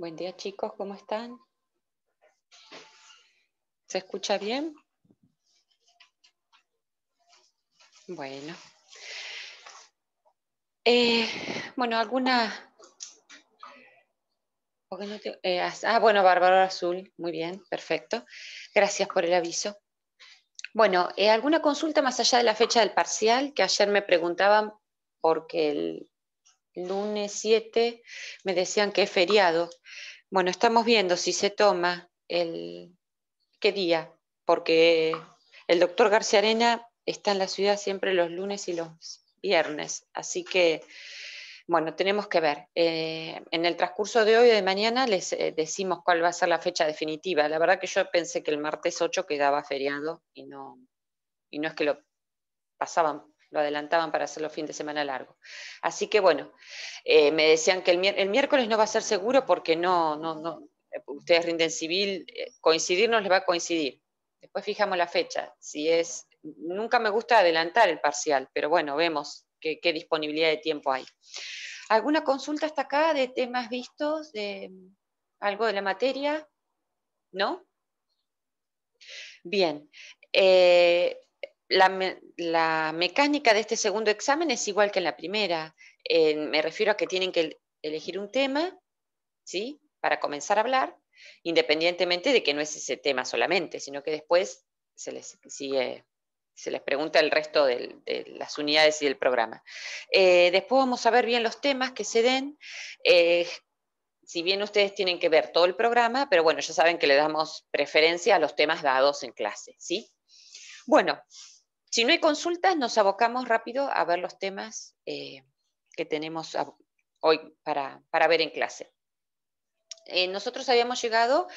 Buen día chicos, ¿cómo están? ¿Se escucha bien? Bueno. Eh, bueno, alguna... Eh, ah, bueno, Bárbara Azul, muy bien, perfecto. Gracias por el aviso. Bueno, eh, ¿alguna consulta más allá de la fecha del parcial? Que ayer me preguntaban porque el lunes 7 me decían que es feriado. Bueno, estamos viendo si se toma el qué día, porque el doctor García Arena está en la ciudad siempre los lunes y los viernes, así que bueno, tenemos que ver. Eh, en el transcurso de hoy o de mañana les eh, decimos cuál va a ser la fecha definitiva. La verdad que yo pensé que el martes 8 quedaba feriado y no, y no es que lo pasaban lo adelantaban para hacer los de semana largo. Así que bueno, eh, me decían que el, miércoles no va a ser seguro porque no, no, no eh, ustedes rinden civil, eh, coincidir no les va a coincidir. Después fijamos la fecha, si es, nunca me gusta adelantar el parcial, pero bueno, vemos qué disponibilidad de tiempo hay. ¿Alguna consulta hasta acá de temas vistos, de algo de la materia? ¿No? Bien la, mecánica de este segundo examen es igual que en la primera. Eh, me refiero a que tienen que elegir un tema, ¿sí? Para comenzar a hablar, independientemente de que no es ese tema solamente, sino que después se les sigue se les pregunta el resto de las unidades y del programa. Eh, después vamos a ver bien los temas que se den. Eh, si bien ustedes tienen que ver todo el programa, pero bueno, ya saben que le damos preferencia a los temas dados en clase, ¿sí? Bueno, si no hay consultas, nos abocamos rápido a ver los temas eh, que tenemos hoy para, ver en clase. Eh, nosotros habíamos llegado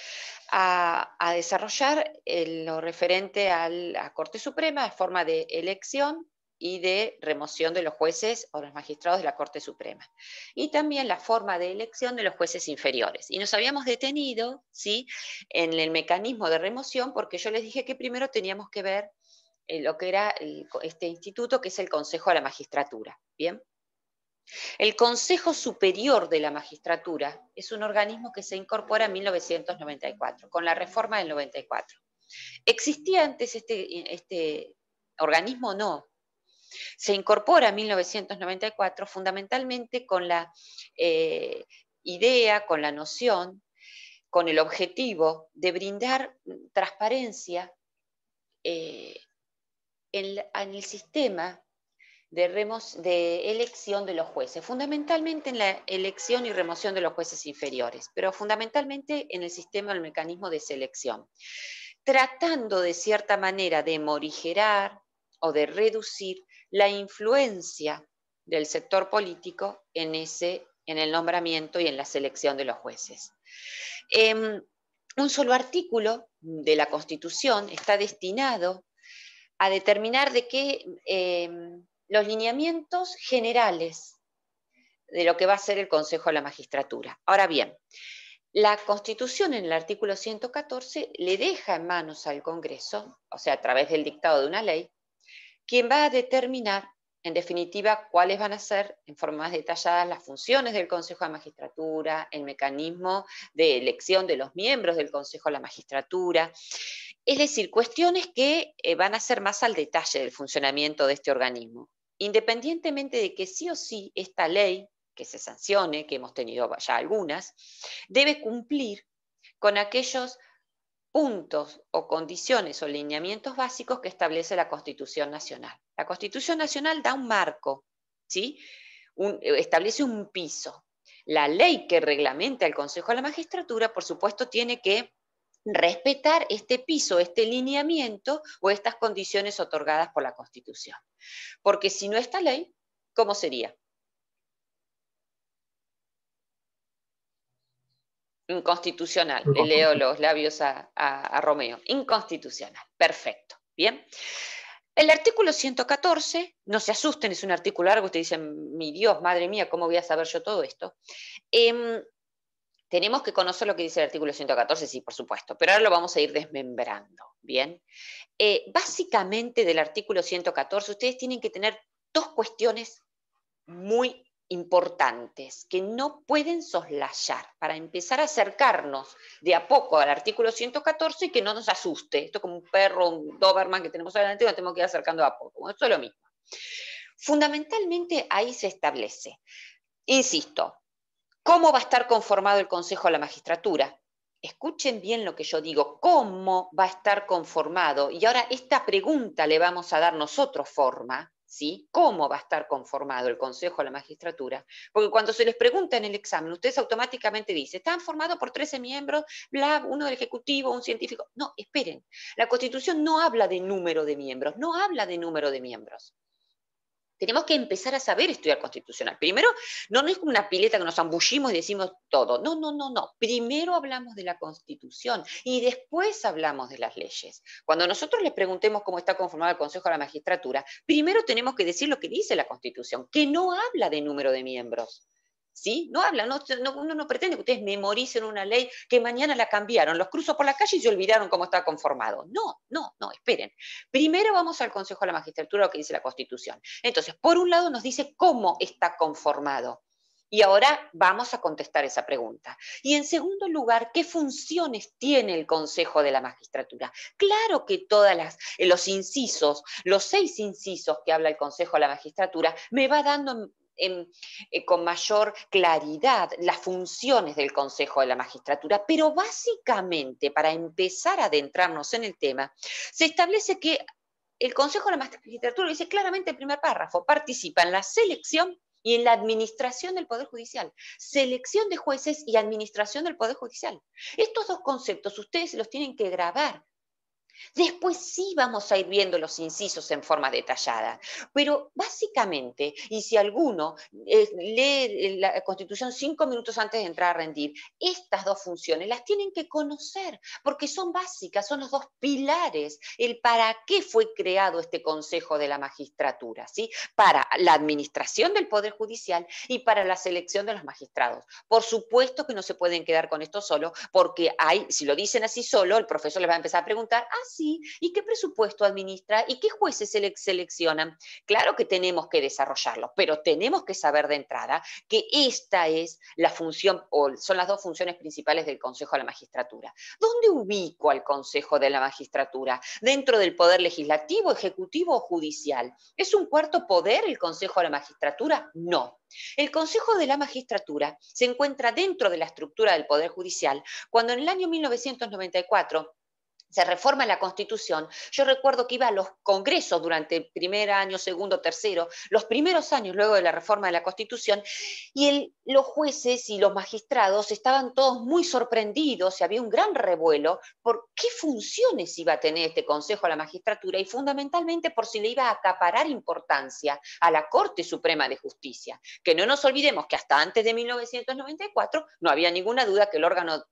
a, desarrollar eh, lo referente a la Corte Suprema en forma de elección y de remoción de los jueces o los magistrados de la Corte Suprema. Y también la forma de elección de los jueces inferiores. Y nos habíamos detenido ¿sí? en el mecanismo de remoción porque yo les dije que primero teníamos que ver eh, lo que era este instituto, que es el Consejo de la Magistratura. ¿Bien? El Consejo Superior de la Magistratura es un organismo que se incorpora en 1994, con la reforma del 94. ¿Existía antes este, este organismo? No. Se incorpora en 1994 fundamentalmente con la eh, idea, con la noción, con el objetivo de brindar transparencia eh, en, el sistema de, de elección de los jueces, fundamentalmente en la elección y remoción de los jueces inferiores, pero fundamentalmente en el sistema del mecanismo de selección, tratando de cierta manera de morigerar o de reducir la influencia del sector político en, ese, en el nombramiento y en la selección de los jueces. Em, un solo artículo de la Constitución está destinado a determinar de qué em, los lineamientos generales de lo que va a ser el Consejo de la Magistratura. Ahora bien, la Constitución en el artículo 114 le deja en manos al Congreso, o sea, a través del dictado de una ley, quien va a determinar, en definitiva, cuáles van a ser, en forma más detallada, las funciones del Consejo de la Magistratura, el mecanismo de elección de los miembros del Consejo de la Magistratura, es decir, cuestiones que eh, van a ser más al detalle del funcionamiento de este organismo. Independientemente de que sí o sí esta ley que se sancione, que hemos tenido ya algunas, debe cumplir con aquellos puntos o condiciones o lineamientos básicos que establece la Constitución Nacional. La Constitución Nacional da un marco, ¿sí? Eh, establece un piso. La ley que reglamenta el Consejo de la Magistratura, por supuesto, tiene que respetar este piso, este lineamiento o estas condiciones otorgadas por la Constitución. Porque si no esta ley, ¿cómo sería? Inconstitucional. Le leo los labios a, Romeo. Inconstitucional. Perfecto. Bien. El artículo 114, no se asusten, es un artículo largo, ustedes dicen, mi Dios, madre mía, ¿cómo voy a saber yo todo esto? Em, tenemos que conocer lo que dice el artículo 114, sí, por supuesto, pero ahora lo vamos a ir desmembrando, ¿bien? Eh, básicamente del artículo 114, ustedes tienen que tener dos cuestiones muy importantes que no pueden soslayar para empezar a acercarnos de a poco al artículo 114 y que no nos asuste. Esto es como un perro, un Doberman que tenemos adelante, nos tenemos que ir acercando de a poco. es lo mismo. Fundamentalmente ahí se establece, insisto, ¿Cómo va a estar conformado el Consejo de la Magistratura? Escuchen bien lo que yo digo, ¿cómo va a estar conformado? Y ahora esta pregunta le vamos a dar nosotros forma, ¿sí? ¿Cómo va a estar conformado el Consejo de la Magistratura? Porque cuando se les pregunta en el examen, ustedes automáticamente dicen, están formados por 13 miembros, bla, uno del Ejecutivo, un científico. No, esperen, la Constitución no habla de número de miembros, no habla de número de miembros. Tenemos que empezar a saber estudiar constitucional. Primero, no, no es como una pileta que nos ambullimos y decimos todo. No, no, no, no. Primero hablamos de la constitución y después hablamos de las leyes. Cuando nosotros les preguntemos cómo está conformado el Consejo de la Magistratura, primero tenemos que decir lo que dice la constitución, que no habla de número de miembros ¿sí? No hablan, no, uno no pretende que ustedes memoricen una ley que mañana la cambiaron, los cruzo por la calle y se olvidaron cómo está conformado. No, no, no, esperen. Primero vamos al Consejo de la Magistratura, lo que dice la Constitución. Entonces, por un lado nos dice cómo está conformado. Y ahora vamos a contestar esa pregunta. Y en segundo lugar, ¿qué funciones tiene el Consejo de la Magistratura? Claro que todos eh, los incisos, los seis incisos que habla el Consejo de la Magistratura, me va dando en, eh, con mayor claridad las funciones del Consejo de la Magistratura, pero básicamente, para empezar a adentrarnos en el tema, se establece que el Consejo de la Magistratura dice claramente el primer párrafo, participa en la selección y en la administración del Poder Judicial. Selección de jueces y administración del Poder Judicial. Estos dos conceptos ustedes los tienen que grabar Después sí vamos a ir viendo los incisos en forma detallada, pero básicamente, y si alguno eh, lee eh, la Constitución cinco minutos antes de entrar a rendir, estas dos funciones las tienen que conocer porque son básicas, son los dos pilares, el para qué fue creado este Consejo de la Magistratura, ¿sí? para la administración del Poder Judicial y para la selección de los magistrados. Por supuesto que no se pueden quedar con esto solo porque hay, si lo dicen así solo, el profesor les va a empezar a preguntar, sí, ¿y qué presupuesto administra? ¿Y qué jueces se seleccionan? Claro que tenemos que desarrollarlo, pero tenemos que saber de entrada que esta es la función, o son las dos funciones principales del Consejo de la Magistratura. ¿Dónde ubico al Consejo de la Magistratura? ¿Dentro del Poder Legislativo, Ejecutivo o Judicial? ¿Es un cuarto poder el Consejo de la Magistratura? No. El Consejo de la Magistratura se encuentra dentro de la estructura del Poder Judicial cuando en el año 1994 se reforma la Constitución, yo recuerdo que iba a los congresos durante el primer año, segundo, tercero, los primeros años luego de la reforma de la Constitución, y los jueces y los magistrados estaban todos muy sorprendidos, y había un gran revuelo por qué funciones iba a tener este Consejo a la magistratura y fundamentalmente por si le iba a acaparar importancia a la Corte Suprema de Justicia, que no nos olvidemos que hasta antes de 1994 no había ninguna duda que el órgano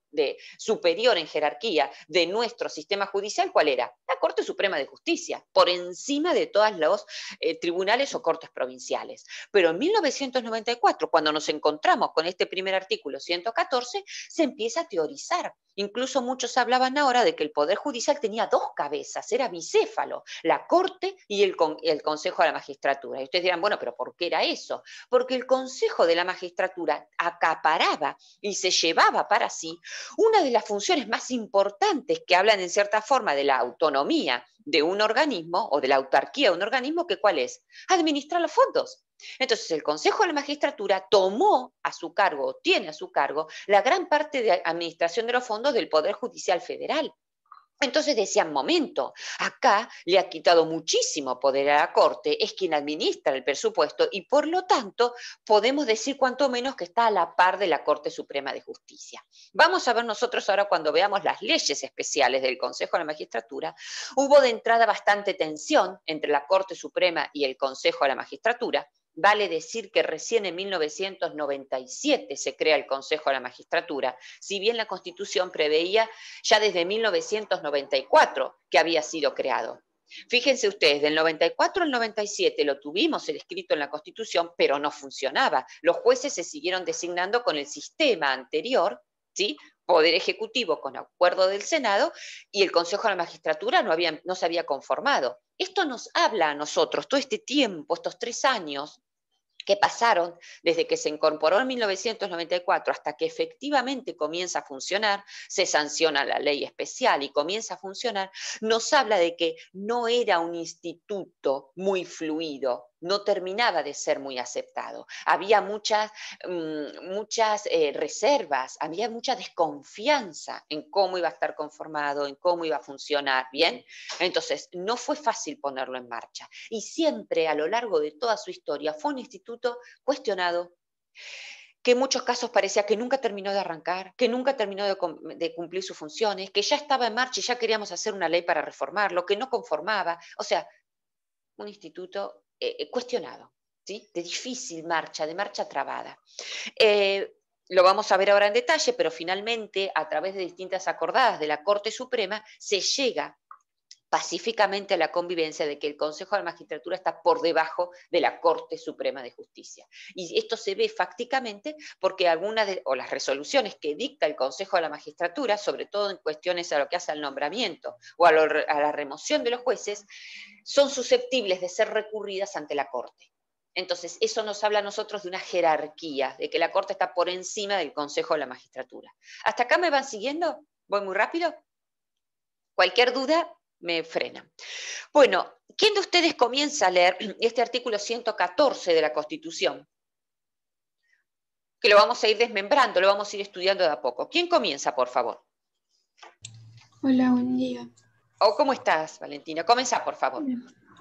superior en jerarquía de nuestro sistema judicial, ¿cuál era? La Corte Suprema de Justicia, por encima de todos los eh, tribunales o cortes provinciales. Pero en 1994, cuando nos encontramos con este primer artículo 114, se empieza a teorizar. Incluso muchos hablaban ahora de que el Poder Judicial tenía dos cabezas, era bicéfalo, la Corte y el, el Consejo de la Magistratura. Y ustedes dirán, bueno, pero ¿por qué era eso? Porque el Consejo de la Magistratura acaparaba y se llevaba para sí una de las funciones más importantes que hablan en cierta forma de la autonomía de un organismo o de la autarquía de un organismo, que cuál es? Administrar los fondos. Entonces, el Consejo de la Magistratura tomó a su cargo, o tiene a su cargo, la gran parte de administración de los fondos del Poder Judicial Federal. Entonces decían, momento, acá le ha quitado muchísimo poder a la Corte, es quien administra el presupuesto y por lo tanto podemos decir cuanto menos que está a la par de la Corte Suprema de Justicia. Vamos a ver nosotros ahora cuando veamos las leyes especiales del Consejo de la Magistratura, hubo de entrada bastante tensión entre la Corte Suprema y el Consejo de la Magistratura, Vale decir que recién en 1997 se crea el Consejo de la Magistratura, si bien la Constitución preveía ya desde 1994 que había sido creado. Fíjense ustedes, del 94 al 97 lo tuvimos el escrito en la Constitución, pero no funcionaba. Los jueces se siguieron designando con el sistema anterior, ¿sí? Poder Ejecutivo con acuerdo del Senado y el Consejo de la Magistratura no, había, no se había conformado. Esto nos habla a nosotros, todo este tiempo, estos tres años que pasaron desde que se incorporó en 1994 hasta que efectivamente comienza a funcionar, se sanciona la ley especial y comienza a funcionar, nos habla de que no era un instituto muy fluido, no terminaba de ser muy aceptado. Había muchas, mm, muchas eh, reservas, había mucha desconfianza en cómo iba a estar conformado, en cómo iba a funcionar. Bien, entonces no fue fácil ponerlo en marcha. Y siempre a lo largo de toda su historia fue un instituto cuestionado que en muchos casos parecía que nunca terminó de arrancar, que nunca terminó de, de, cumplir sus funciones, que ya estaba en marcha y ya queríamos hacer una ley para reformarlo, que no conformaba. O sea, un instituto eh, eh, cuestionado, ¿sí? de difícil marcha, de marcha trabada. Eh, lo vamos a ver ahora en detalle, pero finalmente, a través de distintas acordadas de la Corte Suprema, se llega pacíficamente a la convivencia de que el Consejo de la Magistratura está por debajo de la Corte Suprema de Justicia. Y esto se ve fácticamente porque algunas de o las resoluciones que dicta el Consejo de la Magistratura, sobre todo en cuestiones a lo que hace al nombramiento o a, a la remoción de los jueces, son susceptibles de ser recurridas ante la Corte. Entonces, eso nos habla a nosotros de una jerarquía, de que la Corte está por encima del Consejo de la Magistratura. ¿Hasta acá me van siguiendo? ¿Voy muy rápido? Cualquier duda, me frena. Bueno, ¿quién de ustedes comienza a leer este artículo 114 de la Constitución? Que lo vamos a ir desmembrando, lo vamos a ir estudiando de a poco. ¿Quién comienza, por favor? Hola, buen día. ¿Cómo estás, Valentina? Comenzá, por favor.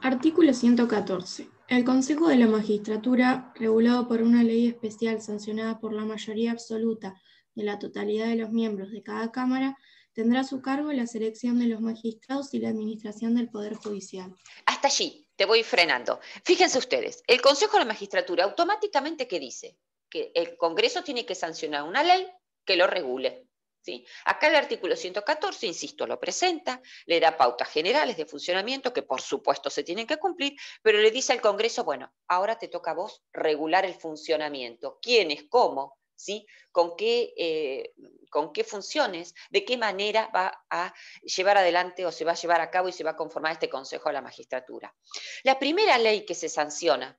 Artículo 114. El Consejo de la Magistratura, regulado por una ley especial sancionada por la mayoría absoluta de la totalidad de los miembros de cada Cámara, Tendrá su cargo la selección de los magistrados y la administración del Poder Judicial. Hasta allí, te voy frenando. Fíjense ustedes, el Consejo de la Magistratura automáticamente qué dice que el Congreso tiene que sancionar una ley que lo regule. ¿Sí? Acá el artículo 114, insisto, lo presenta, le da pautas generales de funcionamiento que por supuesto se tienen que cumplir, pero le dice al Congreso, bueno, ahora te toca a vos regular el funcionamiento, quiénes, cómo, ¿sí? ¿Con qué, eh, con qué funciones, de qué manera va a llevar adelante o se va a llevar a cabo y se va a conformar este Consejo de la Magistratura. La primera ley que se sanciona,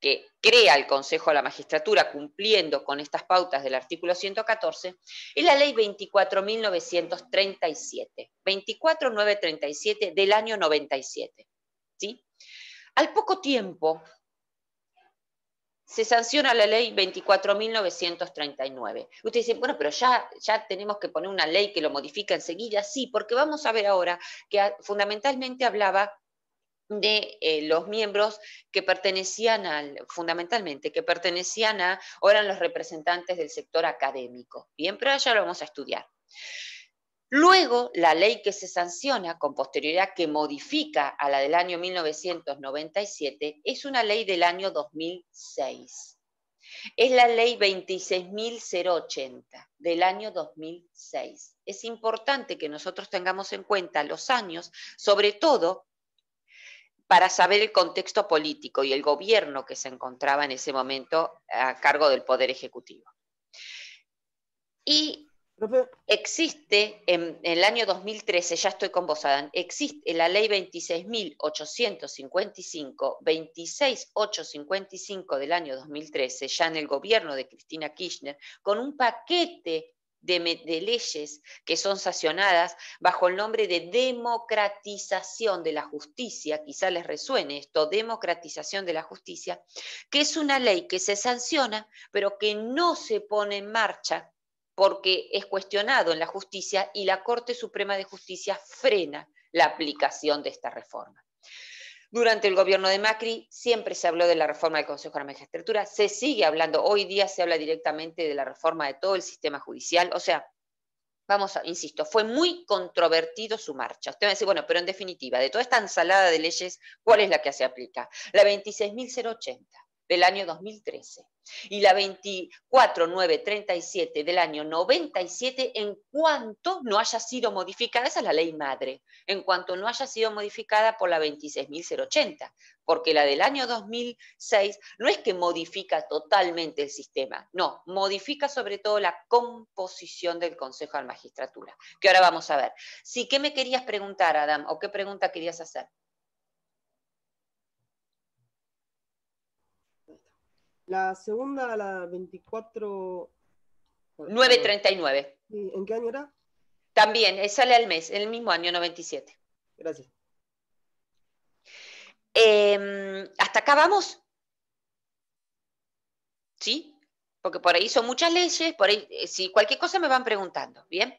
que crea el Consejo de la Magistratura cumpliendo con estas pautas del artículo 114, es la ley 24.937, 24.937 del año 97. ¿sí? Al poco tiempo se sanciona la ley 24.939. Usted dice, bueno, pero ya, ya tenemos que poner una ley que lo modifica enseguida. Sí, porque vamos a ver ahora que fundamentalmente hablaba de eh, los miembros que pertenecían al, fundamentalmente, que pertenecían a, o eran los representantes del sector académico. Bien, pero ya lo vamos a estudiar. Luego, la ley que se sanciona con posterioridad, que modifica a la del año 1997, es una ley del año 2006. Es la ley 26.080 del año 2006. Es importante que nosotros tengamos en cuenta los años, sobre todo para saber el contexto político y el gobierno que se encontraba en ese momento a cargo del Poder Ejecutivo. Y Existe en, el año 2013, ya estoy con vos, Adán, existe la ley 26.855, 26.855 del año 2013, ya en el gobierno de Cristina Kirchner, con un paquete de, de, leyes que son sancionadas bajo el nombre de democratización de la justicia, quizá les resuene esto, democratización de la justicia, que es una ley que se sanciona, pero que no se pone en marcha porque es cuestionado en la justicia y la Corte Suprema de Justicia frena la aplicación de esta reforma. Durante el gobierno de Macri siempre se habló de la reforma del Consejo de la Magistratura, se sigue hablando, hoy día se habla directamente de la reforma de todo el sistema judicial, o sea, vamos, a, insisto, fue muy controvertido su marcha. Usted va a bueno, pero en definitiva, de toda esta ensalada de leyes, ¿cuál es la que se aplica? La 26.080, del año 2013 y la 24937 del año 97 en cuanto no haya sido modificada, esa es la ley madre, en cuanto no haya sido modificada por la 26080, porque la del año 2006 no es que modifica totalmente el sistema, no, modifica sobre todo la composición del Consejo de la Magistratura, que ahora vamos a ver. si ¿qué me querías preguntar, Adam, o qué pregunta querías hacer? La segunda, la 24... 939. Eh, ¿En qué año era? También, eh, sale al mes, el mismo año 97. Gracias. Em, ¿Hasta acá vamos? ¿Sí? Porque por ahí son muchas leyes, por ahí, eh, si cualquier cosa me van preguntando, ¿bien?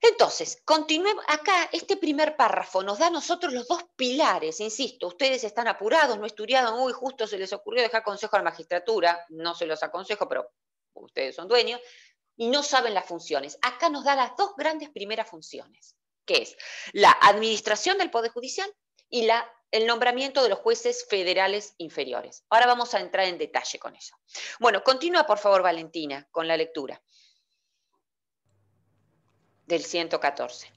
Entonces, continuemos. Acá, este primer párrafo nos da a nosotros los dos pilares, insisto, ustedes están apurados, no estudiaron, uy, justo se les ocurrió dejar consejo a la magistratura, no se los aconsejo, pero ustedes son dueños, y no saben las funciones. Acá nos da las dos grandes primeras funciones, que es la administración del Poder Judicial y el nombramiento de los jueces federales inferiores. Ahora vamos a entrar en detalle con eso. Bueno, continúa por favor Valentina con la lectura del 114.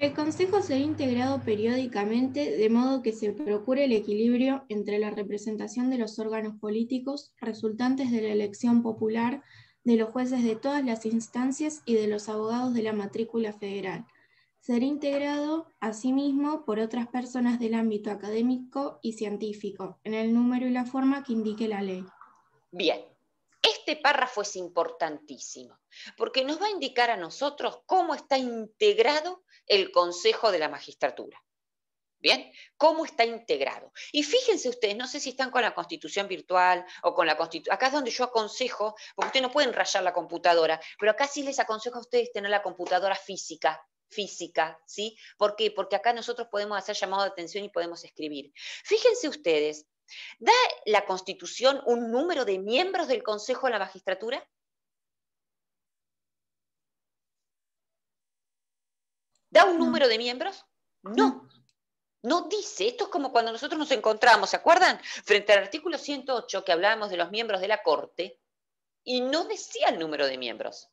El Consejo será integrado periódicamente de modo que se procure el equilibrio entre la representación de los órganos políticos resultantes de la elección popular, de los jueces de todas las instancias y de los abogados de la matrícula federal. Será integrado asimismo por otras personas del ámbito académico y científico, en el número y la forma que indique la ley. Bien, este párrafo es importantísimo porque nos va a indicar a nosotros cómo está integrado el Consejo de la Magistratura. ¿Bien? ¿Cómo está integrado? Y fíjense ustedes, no sé si están con la constitución virtual o con la constitución. Acá es donde yo aconsejo, porque ustedes no pueden rayar la computadora, pero acá sí les aconsejo a ustedes tener la computadora física, física, ¿sí? ¿Por qué? Porque acá nosotros podemos hacer llamado de atención y podemos escribir. Fíjense ustedes ¿Da la Constitución un número de miembros del Consejo de la Magistratura? ¿Da un número de miembros? No. No dice, esto es como cuando nosotros nos encontramos, ¿se acuerdan? Frente al artículo 108 que hablábamos de los miembros de la Corte, y no decía el número de miembros.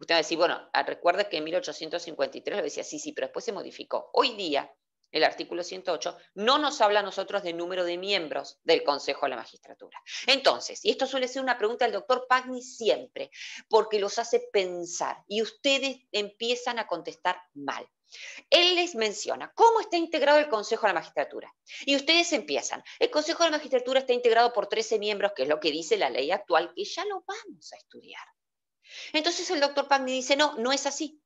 Usted va a decir, bueno, ah, recuerda que en 1853 lo decía, sí, sí, pero después se modificó. Hoy día, el artículo 108, no nos habla a nosotros de número de miembros del Consejo de la Magistratura. Entonces, y esto suele ser una pregunta del doctor Pagni siempre, porque los hace pensar y ustedes empiezan a contestar mal. Él les menciona cómo está integrado el Consejo de la Magistratura. Y ustedes empiezan. El Consejo de la Magistratura está integrado por 13 miembros, que es lo que dice la ley actual, que ya lo vamos a estudiar. Entonces el doctor Pagni dice, no, no es así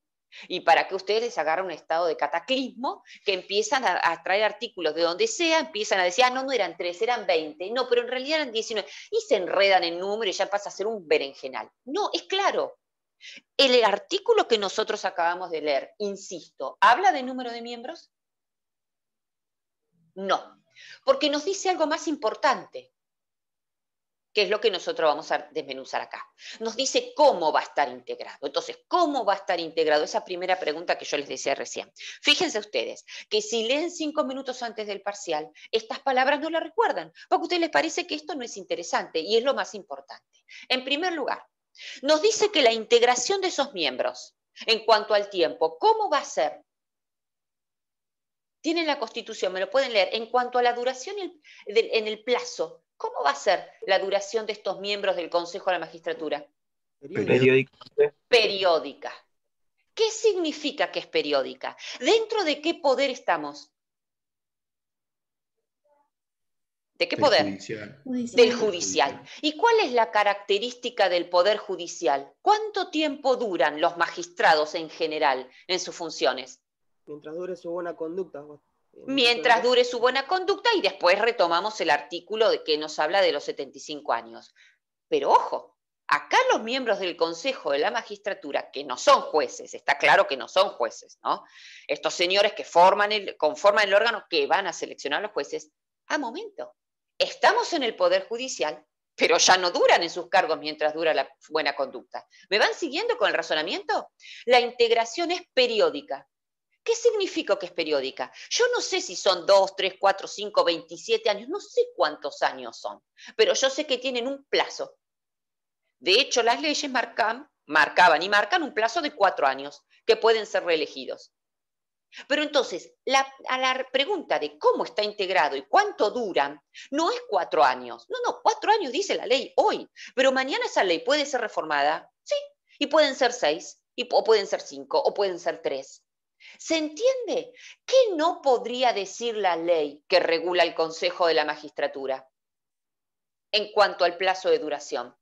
y para que ustedes les agarren un estado de cataclismo, que empiezan a, traer artículos de donde sea, empiezan a decir, ah, no, no eran tres, eran 20, no, pero en realidad eran 19, y se enredan en número y ya pasa a ser un berenjenal. No, es claro. El artículo que nosotros acabamos de leer, insisto, ¿habla de número de miembros? No, porque nos dice algo más importante que es lo que nosotros vamos a desmenuzar acá. Nos dice cómo va a estar integrado. Entonces, ¿cómo va a estar integrado? Esa primera pregunta que yo les decía recién. Fíjense ustedes que si leen cinco minutos antes del parcial, estas palabras no las recuerdan, porque a ustedes les parece que esto no es interesante y es lo más importante. En primer lugar, nos dice que la integración de esos miembros en cuanto al tiempo, ¿cómo va a ser? Tienen la constitución, me lo pueden leer. En cuanto a la duración en el plazo, ¿Cómo va a ser la duración de estos miembros del Consejo de la Magistratura? Periódica. ¿Qué significa que es periódica? ¿Dentro de qué poder estamos? ¿De qué poder? Del judicial. ¿Y cuál es la característica del poder judicial? ¿Cuánto tiempo duran los magistrados en general en sus funciones? Mientras dure su buena conducta, mientras dure su buena conducta y después retomamos el artículo de que nos habla de los 75 años. Pero ojo, acá los miembros del Consejo de la Magistratura, que no son jueces, está claro que no son jueces, ¿no? Estos señores que forman conforman el órgano que van a seleccionar a los jueces, a momento, estamos en el Poder Judicial, pero ya no duran en sus cargos mientras dura la buena conducta. ¿Me van siguiendo con el razonamiento? La integración es periódica. ¿Qué significa que es periódica? Yo no sé si son dos, tres, cuatro, cinco, 27 años, no sé cuántos años son, pero yo sé que tienen un plazo. De hecho, las leyes marcan, marcaban y marcan un plazo de cuatro años que pueden ser reelegidos. Pero entonces, a la pregunta de cómo está integrado y cuánto duran, no es cuatro años. No, no, cuatro años dice la ley hoy, pero mañana esa ley puede ser reformada, sí, y pueden ser seis, y, o pueden ser cinco, o pueden ser tres. ¿Se entiende? ¿Qué no podría decir la ley que regula el Consejo de la Magistratura en cuanto al plazo de duración?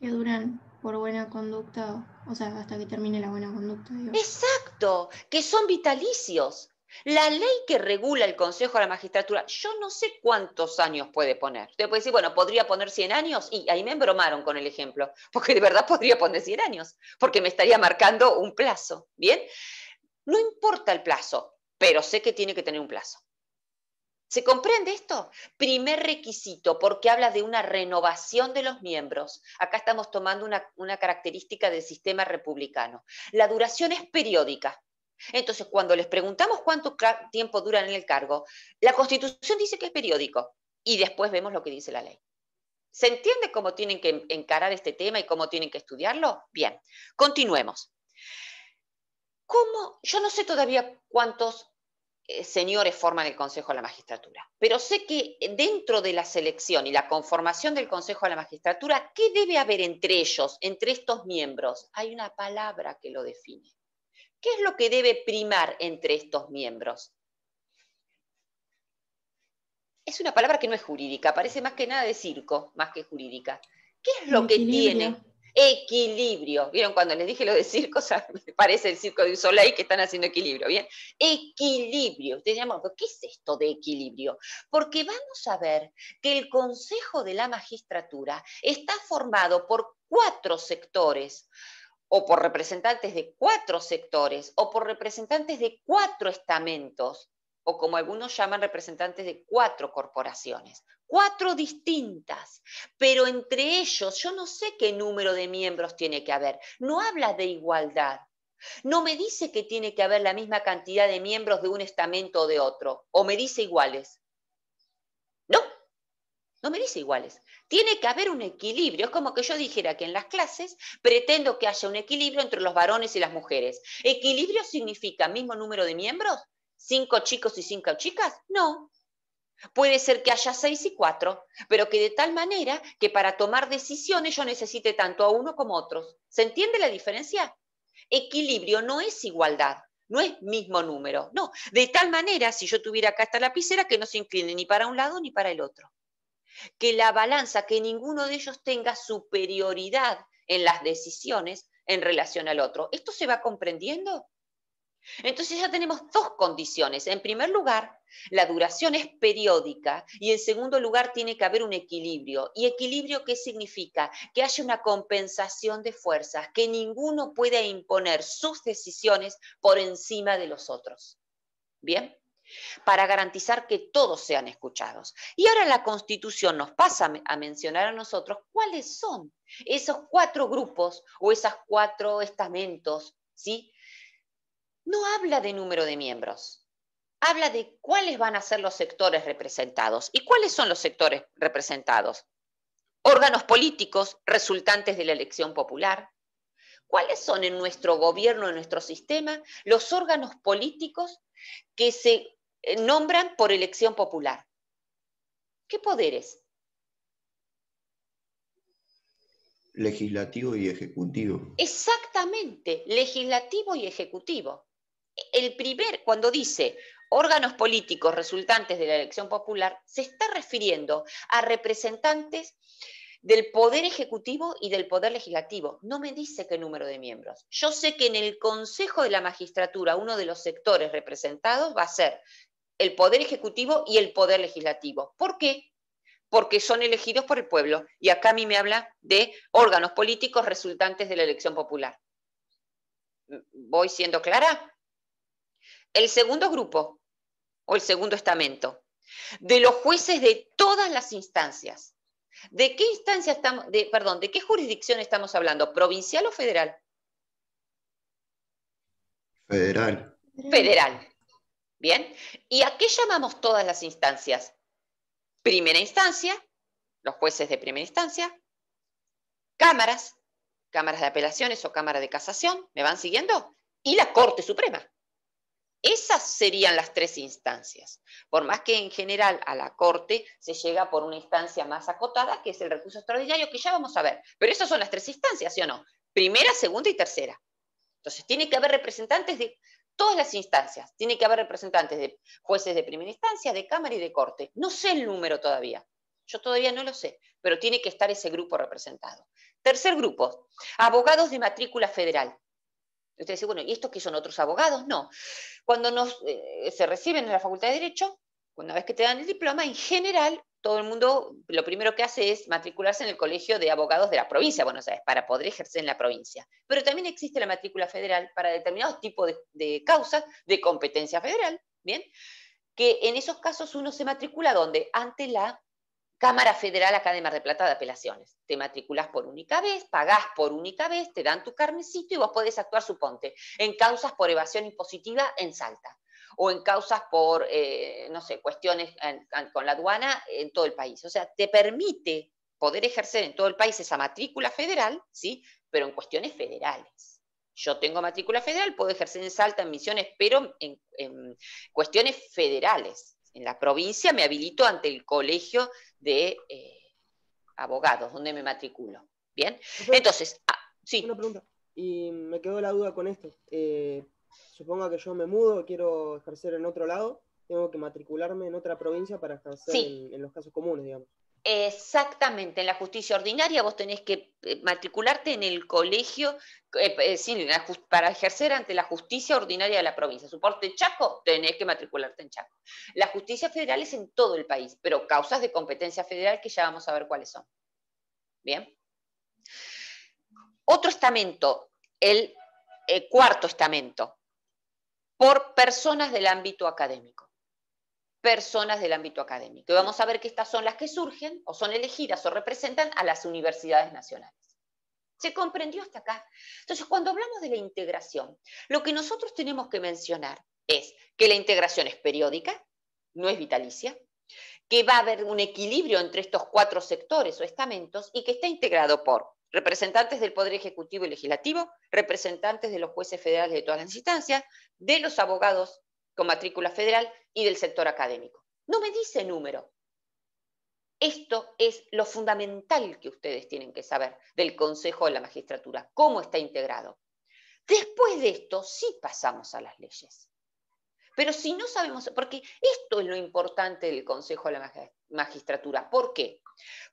Que duran por buena conducta, o sea, hasta que termine la buena conducta. Exacto, que son vitalicios. La ley que regula el Consejo de la Magistratura, yo no sé cuántos años puede poner. Usted puede decir, bueno, podría poner 100 años, y ahí me bromaron con el ejemplo, porque de verdad podría poner 100 años, porque me estaría marcando un plazo, ¿bien? No importa el plazo, pero sé que tiene que tener un plazo. ¿Se comprende esto? Primer requisito, porque habla de una renovación de los miembros. Acá estamos tomando una, característica del sistema republicano. La duración es periódica. Entonces, cuando les preguntamos cuánto tiempo duran en el cargo, la Constitución dice que es periódico y después vemos lo que dice la ley. ¿Se entiende cómo tienen que encarar este tema y cómo tienen que estudiarlo? Bien, continuemos. Yo no sé todavía cuántos eh, señores forman el Consejo de la Magistratura, pero sé que dentro de la selección y la conformación del Consejo de la Magistratura, ¿qué debe haber entre ellos, entre estos miembros? Hay una palabra que lo define. ¿Qué es lo que debe primar entre estos miembros? Es una palabra que no es jurídica, parece más que nada de circo, más que jurídica. ¿Qué es lo que tiene? equilibrio. ¿Vieron cuando les dije lo de circo? me parece el circo de un que están haciendo equilibrio, ¿bien? Equilibrio. Ustedes dirán, ¿qué es esto de equilibrio? Porque vamos a ver que el Consejo de la Magistratura está formado por cuatro sectores o por representantes de cuatro sectores, o por representantes de cuatro estamentos, o como algunos llaman representantes de cuatro corporaciones, cuatro distintas, pero entre ellos yo no sé qué número de miembros tiene que haber, no habla de igualdad, no me dice que tiene que haber la misma cantidad de miembros de un estamento o de otro, o me dice iguales. No, no me dice iguales. Tiene que haber un equilibrio. Es como que yo dijera que en las clases pretendo que haya un equilibrio entre los varones y las mujeres. Equilibrio significa mismo número de miembros, cinco chicos y cinco chicas? No. Puede ser que haya seis y cuatro, pero que de tal manera que para tomar decisiones yo necesite tanto a uno como a otros. ¿Se entiende la diferencia? Equilibrio no es igualdad, no es mismo número. No, de tal manera, si yo tuviera acá esta lapicera, que no se incline ni para un lado ni para el otro. Que la balanza, que ninguno de ellos tenga superioridad en las decisiones en relación al otro. ¿Esto se va comprendiendo? Entonces ya tenemos dos condiciones. En primer lugar, la duración es periódica y en segundo lugar tiene que haber un equilibrio. ¿Y equilibrio qué significa? Que haya una compensación de fuerzas, que ninguno pueda imponer sus decisiones por encima de los otros. ¿Bien? para garantizar que todos sean escuchados. Y ahora la Constitución nos pasa a mencionar a nosotros cuáles son esos cuatro grupos o esos cuatro estamentos ¿sí? no habla de número de miembros, habla de cuáles van a ser los sectores representados. ¿Y cuáles son los sectores representados? Órganos políticos resultantes de la elección popular. ¿Cuáles son en nuestro gobierno, en nuestro sistema, los órganos políticos que se eh, nombran por elección popular? ¿Qué poderes? Legislativo y ejecutivo. Exactamente, legislativo y ejecutivo el primer, cuando dice órganos políticos resultantes de la elección popular, se está refiriendo a representantes del Poder Ejecutivo y del Poder Legislativo. No me dice qué número de miembros. Yo sé que en el Consejo de la Magistratura uno de los sectores representados va a ser el Poder Ejecutivo y el Poder Legislativo. ¿Por qué? Porque son elegidos por el pueblo. Y acá a mí me habla de órganos políticos resultantes de la elección popular. ¿Voy siendo clara? el segundo grupo o el segundo estamento, de los jueces de todas las instancias. ¿De qué instancia estamos, perdón, de qué jurisdicción estamos hablando? ¿Provincial o federal? Federal. Federal. Bien. ¿Y a qué llamamos todas las instancias? Primera instancia, los jueces de primera instancia, cámaras, cámaras de apelaciones o cámaras de casación, ¿me van siguiendo? Y la Corte Suprema. Esas serían las tres instancias, por más que en general a la Corte se llega por una instancia más acotada, que es el recurso extraordinario, que ya vamos a ver. Pero esas son las tres instancias, ¿sí o no? Primera, segunda y tercera. Entonces, tiene que haber representantes de todas las instancias, tiene que haber representantes de jueces de primera instancia, de Cámara y de Corte. No sé el número todavía, yo todavía no lo sé, pero tiene que estar ese grupo representado. Tercer grupo, abogados de matrícula federal. Usted dice, bueno, ¿y estos que son otros abogados? No. Cuando nos, eh, se reciben en la Facultad de Derecho, una vez que te dan el diploma, en general, todo el mundo lo primero que hace es matricularse en el Colegio de Abogados de la provincia bueno sabes para poder ejercer en la provincia. Pero también existe la matrícula federal para determinados tipos de, de causas de competencia federal, ¿bien? Que en esos casos uno se matricula donde ante la Cámara Federal Academia de Plata de Apelaciones. Te matriculas por única vez, pagás por única vez, te dan tu carnecito y vos podés actuar, su ponte. en causas por evasión impositiva en Salta o en causas por, eh, no sé, cuestiones con la aduana en todo el país. O sea, te permite poder ejercer en todo el país esa matrícula federal, ¿sí? Pero en cuestiones federales. Yo tengo matrícula federal, puedo ejercer en Salta, en Misiones, pero en cuestiones federales en la provincia, me habilito ante el colegio de eh, abogados, donde me matriculo. Bien, Entonces, ah, sí. Una pregunta, y me quedó la duda con esto. Eh, supongo que yo me mudo, quiero ejercer en otro lado, tengo que matricularme en otra provincia para ejercer en, los casos comunes, digamos. Exactamente, en la justicia ordinaria vos tenés que eh, matricularte en el colegio eh, eh, para ejercer ante la justicia ordinaria de la provincia. Suporte Chaco, tenés que matricularte en Chaco. La justicia federal es en todo el país, pero causas de competencia federal que ya vamos a ver cuáles son. Bien. Otro estamento, el cuarto estamento, por personas del ámbito académico personas del ámbito académico. Y vamos a ver que estas son las que surgen o son elegidas o representan a las universidades nacionales. ¿Se comprendió hasta acá? Entonces, cuando hablamos de la integración, lo que nosotros tenemos que mencionar es que la integración es periódica, no es vitalicia, que va a haber un equilibrio entre estos cuatro sectores o estamentos y que está integrado por representantes del Poder Ejecutivo y Legislativo, representantes de los jueces federales de todas las instancias, de los abogados con matrícula federal y del sector académico. No me dice número. Esto es lo fundamental que ustedes tienen que saber del Consejo de la Magistratura, cómo está integrado. Después de esto, sí pasamos a las leyes. Pero si no sabemos, porque esto es lo importante del Consejo de la Magistratura. ¿Por qué?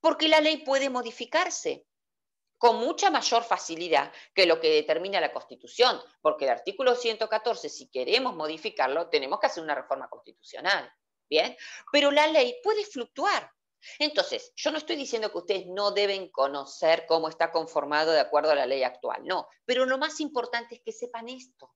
Porque la ley puede modificarse con mucha mayor facilidad que lo que determina la Constitución, porque el artículo 114, si queremos modificarlo, tenemos que hacer una reforma constitucional. ¿Bien? Pero la ley puede fluctuar. Entonces, yo no estoy diciendo que ustedes no deben conocer cómo está conformado de acuerdo a la ley actual, no, pero lo más importante es que sepan esto,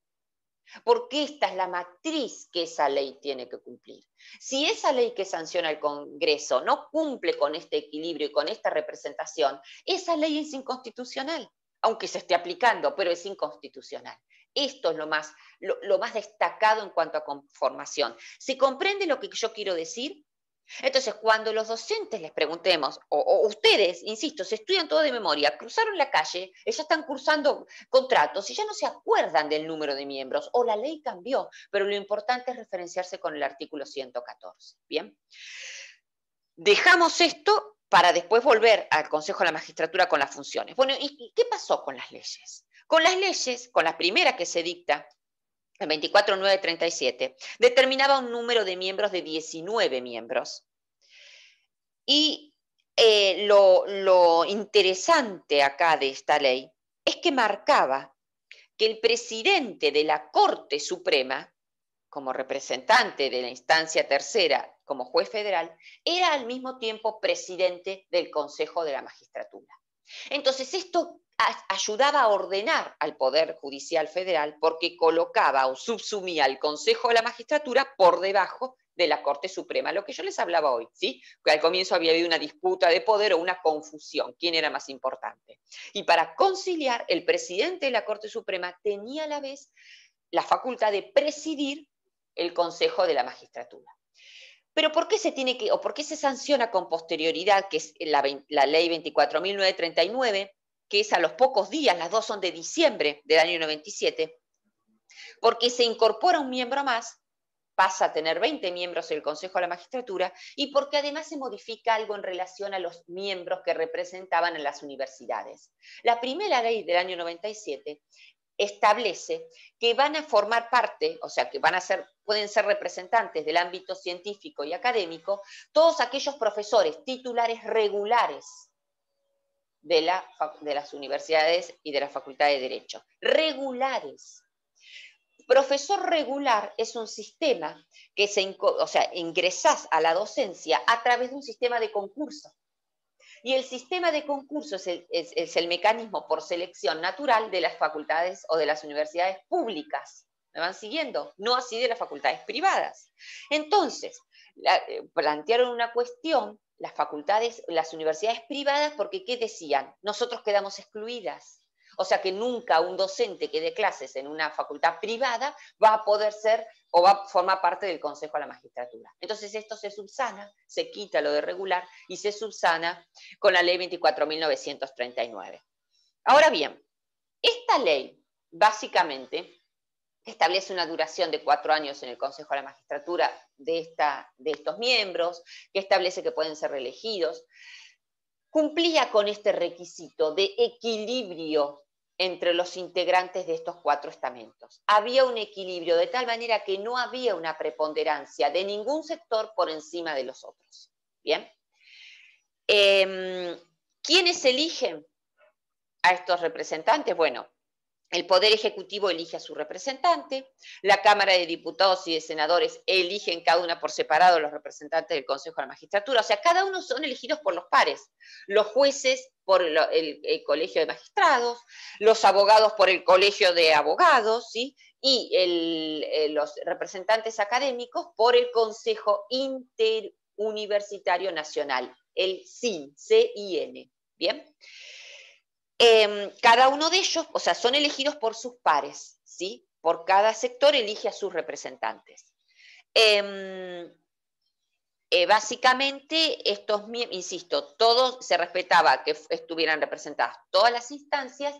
porque esta es la matriz que esa ley tiene que cumplir. Si esa ley que sanciona el Congreso no cumple con este equilibrio y con esta representación, esa ley es inconstitucional, aunque se esté aplicando, pero es inconstitucional. Esto es lo más, más destacado en cuanto a conformación. Si comprende lo que yo quiero decir, entonces, cuando los docentes les preguntemos, o, ustedes, insisto, se estudian todo de memoria, cruzaron la calle, ya están cursando contratos y ya no se acuerdan del número de miembros, o la ley cambió, pero lo importante es referenciarse con el artículo 114. Bien. Dejamos esto para después volver al Consejo de la Magistratura con las funciones. Bueno, ¿y qué pasó con las leyes? Con las leyes, con la primera que se dicta 24937, determinaba un número de miembros de 19 miembros. Y eh, lo interesante acá de esta ley es que marcaba que el presidente de la Corte Suprema, como representante de la instancia tercera como juez federal, era al mismo tiempo presidente del Consejo de la Magistratura. Entonces, esto ayudaba a ordenar al Poder Judicial Federal porque colocaba o subsumía al Consejo de la Magistratura por debajo de la Corte Suprema, lo que yo les hablaba hoy, ¿sí? Que al comienzo había habido una disputa de poder o una confusión, quién era más importante. Y para conciliar, el presidente de la Corte Suprema tenía a la vez la facultad de presidir el Consejo de la Magistratura. Pero ¿por qué se tiene que, o por qué se sanciona con posterioridad, que es la, la ley 24.939, que es a los pocos días, las dos son de diciembre del año 97, porque se incorpora un miembro más, pasa a tener 20 miembros el Consejo de la Magistratura, y porque además se modifica algo en relación a los miembros que representaban a las universidades. La primera ley del año 97 establece que van a formar parte, o sea, que van a ser, pueden ser representantes del ámbito científico y académico, todos aquellos profesores titulares regulares de, las universidades y de la Facultad de Derecho. Regulares. Profesor regular es un sistema que se, o sea, ingresás a la docencia a través de un sistema de concurso. Y el sistema de concurso es el, mecanismo por selección natural de las facultades o de las universidades públicas. ¿Me van siguiendo? No así de las facultades privadas. Entonces, eh, plantearon una cuestión las facultades, las universidades privadas, porque ¿qué decían? Nosotros quedamos excluidas. O sea que nunca un docente que dé clases en una facultad privada va a poder ser o va a formar parte del Consejo de la Magistratura. Entonces esto se subsana, se quita lo de regular y se subsana con la ley 24.939. Ahora bien, esta ley básicamente establece una duración de cuatro años en el Consejo de la Magistratura de, esta, de estos miembros, que establece que pueden ser reelegidos, cumplía con este requisito de equilibrio entre los integrantes de estos cuatro estamentos. Había un equilibrio de tal manera que no había una preponderancia de ningún sector por encima de los otros. ¿Bien? Em, ¿Quiénes eligen a estos representantes? Bueno, el Poder Ejecutivo elige a su representante, la Cámara de Diputados y de Senadores eligen cada una por separado los representantes del Consejo de la Magistratura, o sea, cada uno son elegidos por los pares, los jueces por el, Colegio de Magistrados, los abogados por el Colegio de Abogados, ¿sí? y los representantes académicos por el Consejo Interuniversitario Nacional, el CIN, c ¿bien? Em, cada uno de ellos, o sea, son elegidos por sus pares, ¿sí? Por cada sector elige a sus representantes. Em, eh, básicamente, estos, insisto, todos se respetaba que estuvieran representadas todas las instancias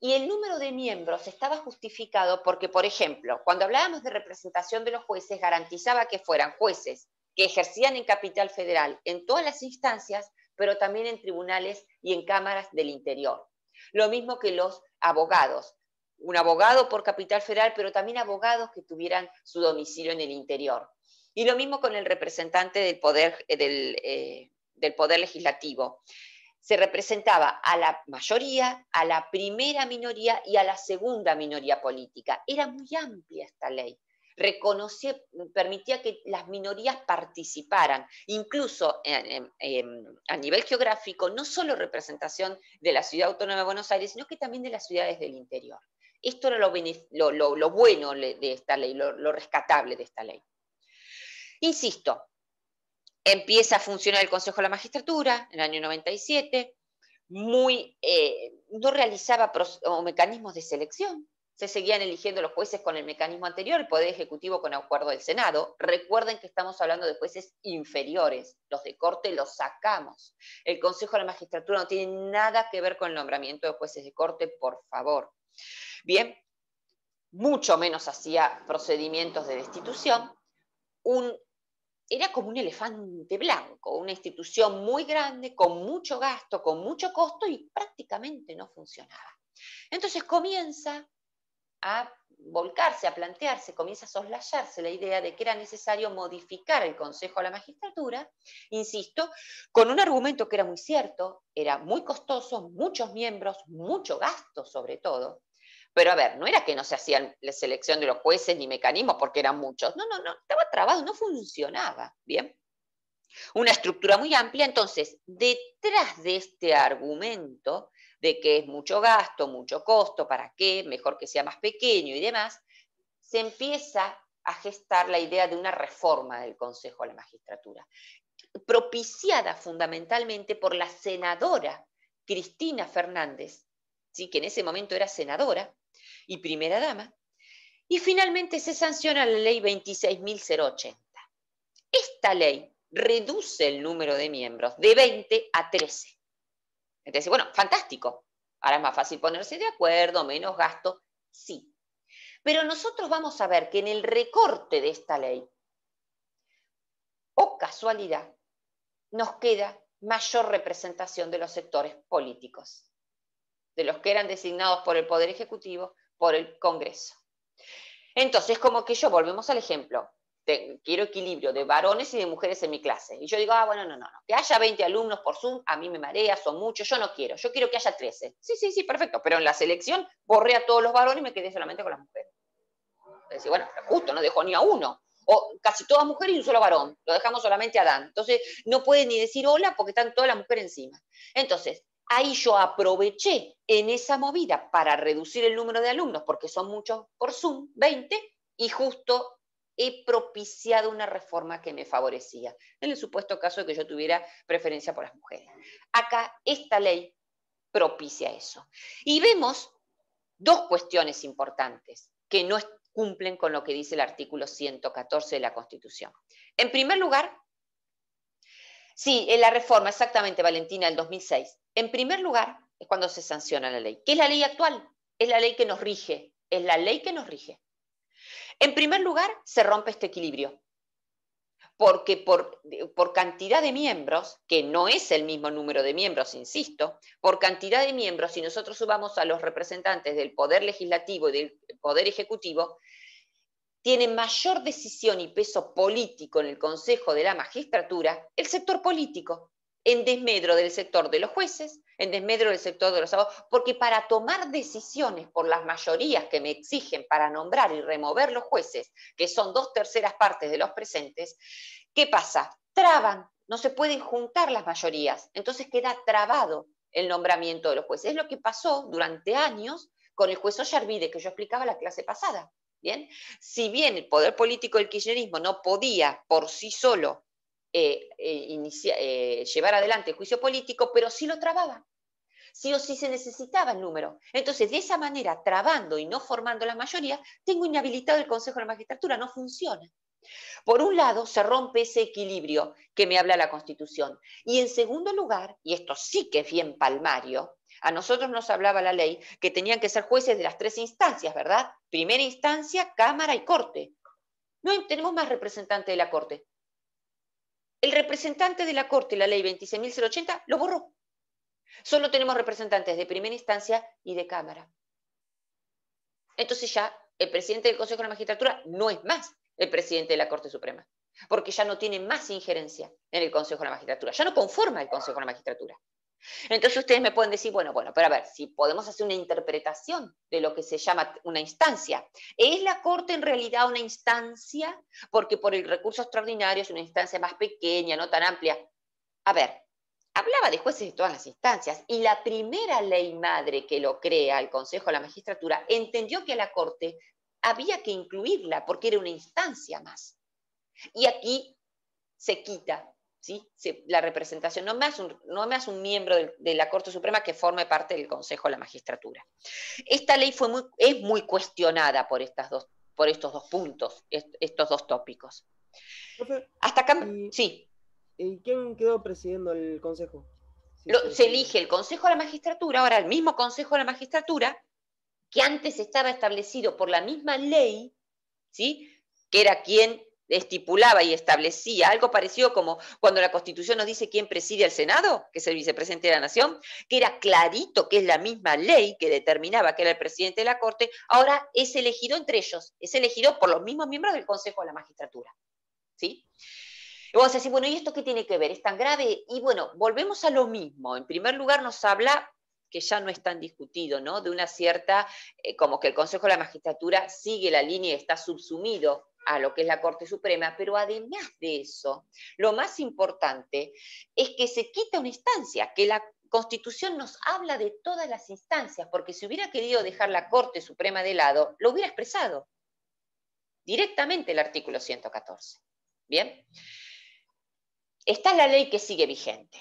y el número de miembros estaba justificado porque, por ejemplo, cuando hablábamos de representación de los jueces, garantizaba que fueran jueces que ejercían en Capital Federal en todas las instancias, pero también en tribunales y en cámaras del interior. Lo mismo que los abogados. Un abogado por capital federal, pero también abogados que tuvieran su domicilio en el interior. Y lo mismo con el representante del Poder, eh, eh, Legislativo. Se representaba a la mayoría, a la primera minoría y a la segunda minoría política. Era muy amplia esta ley reconocía, permitía que las minorías participaran, incluso a nivel geográfico, no solo representación de la ciudad autónoma de Buenos Aires, sino que también de las ciudades del interior. Esto era lo, bueno de esta ley, lo rescatable de esta ley. Insisto, empieza a funcionar el Consejo de la Magistratura en el año 97, muy, eh, no realizaba mecanismos de selección, se seguían eligiendo los jueces con el mecanismo anterior, el Poder Ejecutivo con acuerdo del Senado. Recuerden que estamos hablando de jueces inferiores, los de corte los sacamos. El Consejo de la Magistratura no tiene nada que ver con el nombramiento de jueces de corte, por favor. Bien, mucho menos hacía procedimientos de destitución. Un, era como un elefante blanco, una institución muy grande, con mucho gasto, con mucho costo y prácticamente no funcionaba. Entonces comienza a volcarse, a plantearse, comienza a soslayarse la idea de que era necesario modificar el Consejo a la Magistratura, insisto, con un argumento que era muy cierto, era muy costoso, muchos miembros, mucho gasto sobre todo. Pero a ver, no era que no se hacían la selección de los jueces ni mecanismos porque eran muchos. No, no, no, estaba trabado, no funcionaba. Bien. Una estructura muy amplia. Entonces, detrás de este argumento de que es mucho gasto, mucho costo, para qué, mejor que sea más pequeño y demás, se empieza a gestar la idea de una reforma del Consejo de la Magistratura, propiciada fundamentalmente por la senadora Cristina Fernández, ¿sí? que en ese momento era senadora y primera dama, y finalmente se sanciona la ley 26.080. Esta ley reduce el número de miembros de 20 a 13. Entonces, bueno, fantástico. Ahora es más fácil ponerse de acuerdo, menos gasto, sí. Pero nosotros vamos a ver que en el recorte de esta ley, o casualidad, nos queda mayor representación de los sectores políticos, de los que eran designados por el Poder Ejecutivo, por el Congreso. Entonces, como que yo, volvemos al ejemplo, quiero equilibrio de varones y de mujeres en mi clase. Y yo digo, ah, bueno, no, no, no. Que haya 20 alumnos por Zoom, a mí me marea, son muchos, yo no quiero, yo quiero que haya 13. Sí, sí, sí, perfecto. Pero en la selección borré a todos los varones y me quedé solamente con las mujeres. bueno, justo, no dejó ni a uno. O casi todas mujeres y un solo varón. Lo dejamos solamente a Dan. Entonces, no puede ni decir hola porque están todas las mujeres encima. Entonces, ahí yo aproveché en esa movida para reducir el número de alumnos, porque son muchos por Zoom, 20, y justo he propiciado una reforma que me favorecía, en el supuesto caso de que yo tuviera preferencia por las mujeres. Acá esta ley propicia eso. Y vemos dos cuestiones importantes que no cumplen con lo que dice el artículo 114 de la Constitución. En primer lugar, sí, en la reforma exactamente, Valentina, del 2006, en primer lugar es cuando se sanciona la ley, que es la ley actual, es la ley que nos rige, es la ley que nos rige. En primer lugar, se rompe este equilibrio, porque por, cantidad de miembros, que no es el mismo número de miembros, insisto, por cantidad de miembros, si nosotros subamos a los representantes del Poder Legislativo y del Poder Ejecutivo, tiene mayor decisión y peso político en el Consejo de la Magistratura el sector político en desmedro del sector de los jueces, en desmedro del sector de los abogados, porque para tomar decisiones por las mayorías que me exigen para nombrar y remover los jueces, que son dos terceras partes de los presentes, ¿qué pasa? Traban, no se pueden juntar las mayorías, entonces queda trabado el nombramiento de los jueces. Es lo que pasó durante años con el juez Ollarvide, que yo explicaba la clase pasada. Bien, si bien el poder político del kirchnerismo no podía por sí solo eh, eh, eh, llevar adelante el juicio político, pero sí lo trababa. Sí o sí se necesitaba el número. Entonces, de esa manera, trabando y no formando la mayoría, tengo inhabilitado el Consejo de la Magistratura, no funciona. Por un lado, se rompe ese equilibrio que me habla la Constitución. Y en segundo lugar, y esto sí que es bien palmario, a nosotros nos hablaba la ley que tenían que ser jueces de las tres instancias, ¿verdad? Primera instancia, Cámara y Corte. No tenemos más representantes de la Corte el representante de la Corte, y la ley 26.080, lo borró. Solo tenemos representantes de primera instancia y de Cámara. Entonces ya el presidente del Consejo de la Magistratura no es más el presidente de la Corte Suprema, porque ya no tiene más injerencia en el Consejo de la Magistratura, ya no conforma el Consejo de la Magistratura. Entonces ustedes me pueden decir, bueno, bueno, pero a ver, si podemos hacer una interpretación de lo que se llama una instancia. ¿Es la Corte en realidad una instancia? Porque por el recurso extraordinario es una instancia más pequeña, no tan amplia. A ver, hablaba de jueces de todas las instancias y la primera ley madre que lo crea el Consejo de la Magistratura entendió que a la Corte había que incluirla porque era una instancia más. Y aquí se quita la representación, no me hace un, miembro de, la Corte Suprema que forme parte del Consejo de la Magistratura. Esta ley fue es muy cuestionada por, estos dos puntos, estos dos tópicos. Hasta acá, y, sí. ¿Y quién quedó presidiendo el Consejo? se elige el Consejo de la Magistratura, ahora el mismo Consejo de la Magistratura, que antes estaba establecido por la misma ley, ¿sí? que era quien estipulaba y establecía algo parecido como cuando la Constitución nos dice quién preside el Senado, que es el vicepresidente de la Nación, que era clarito que es la misma ley que determinaba que era el presidente de la Corte, ahora es elegido entre ellos, es elegido por los mismos miembros del Consejo de la Magistratura. ¿Sí? a decir, bueno, ¿y esto qué tiene que ver? ¿Es tan grave? Y bueno, volvemos a lo mismo. En primer lugar, nos habla que ya no es tan discutido, ¿no? De una cierta, eh, como que el Consejo de la Magistratura sigue la línea y está subsumido a lo que es la Corte Suprema, pero además de eso, lo más importante es que se quita una instancia, que la Constitución nos habla de todas las instancias, porque si hubiera querido dejar la Corte Suprema de lado, lo hubiera expresado directamente el artículo 114. ¿Bien? Está la ley que sigue vigente.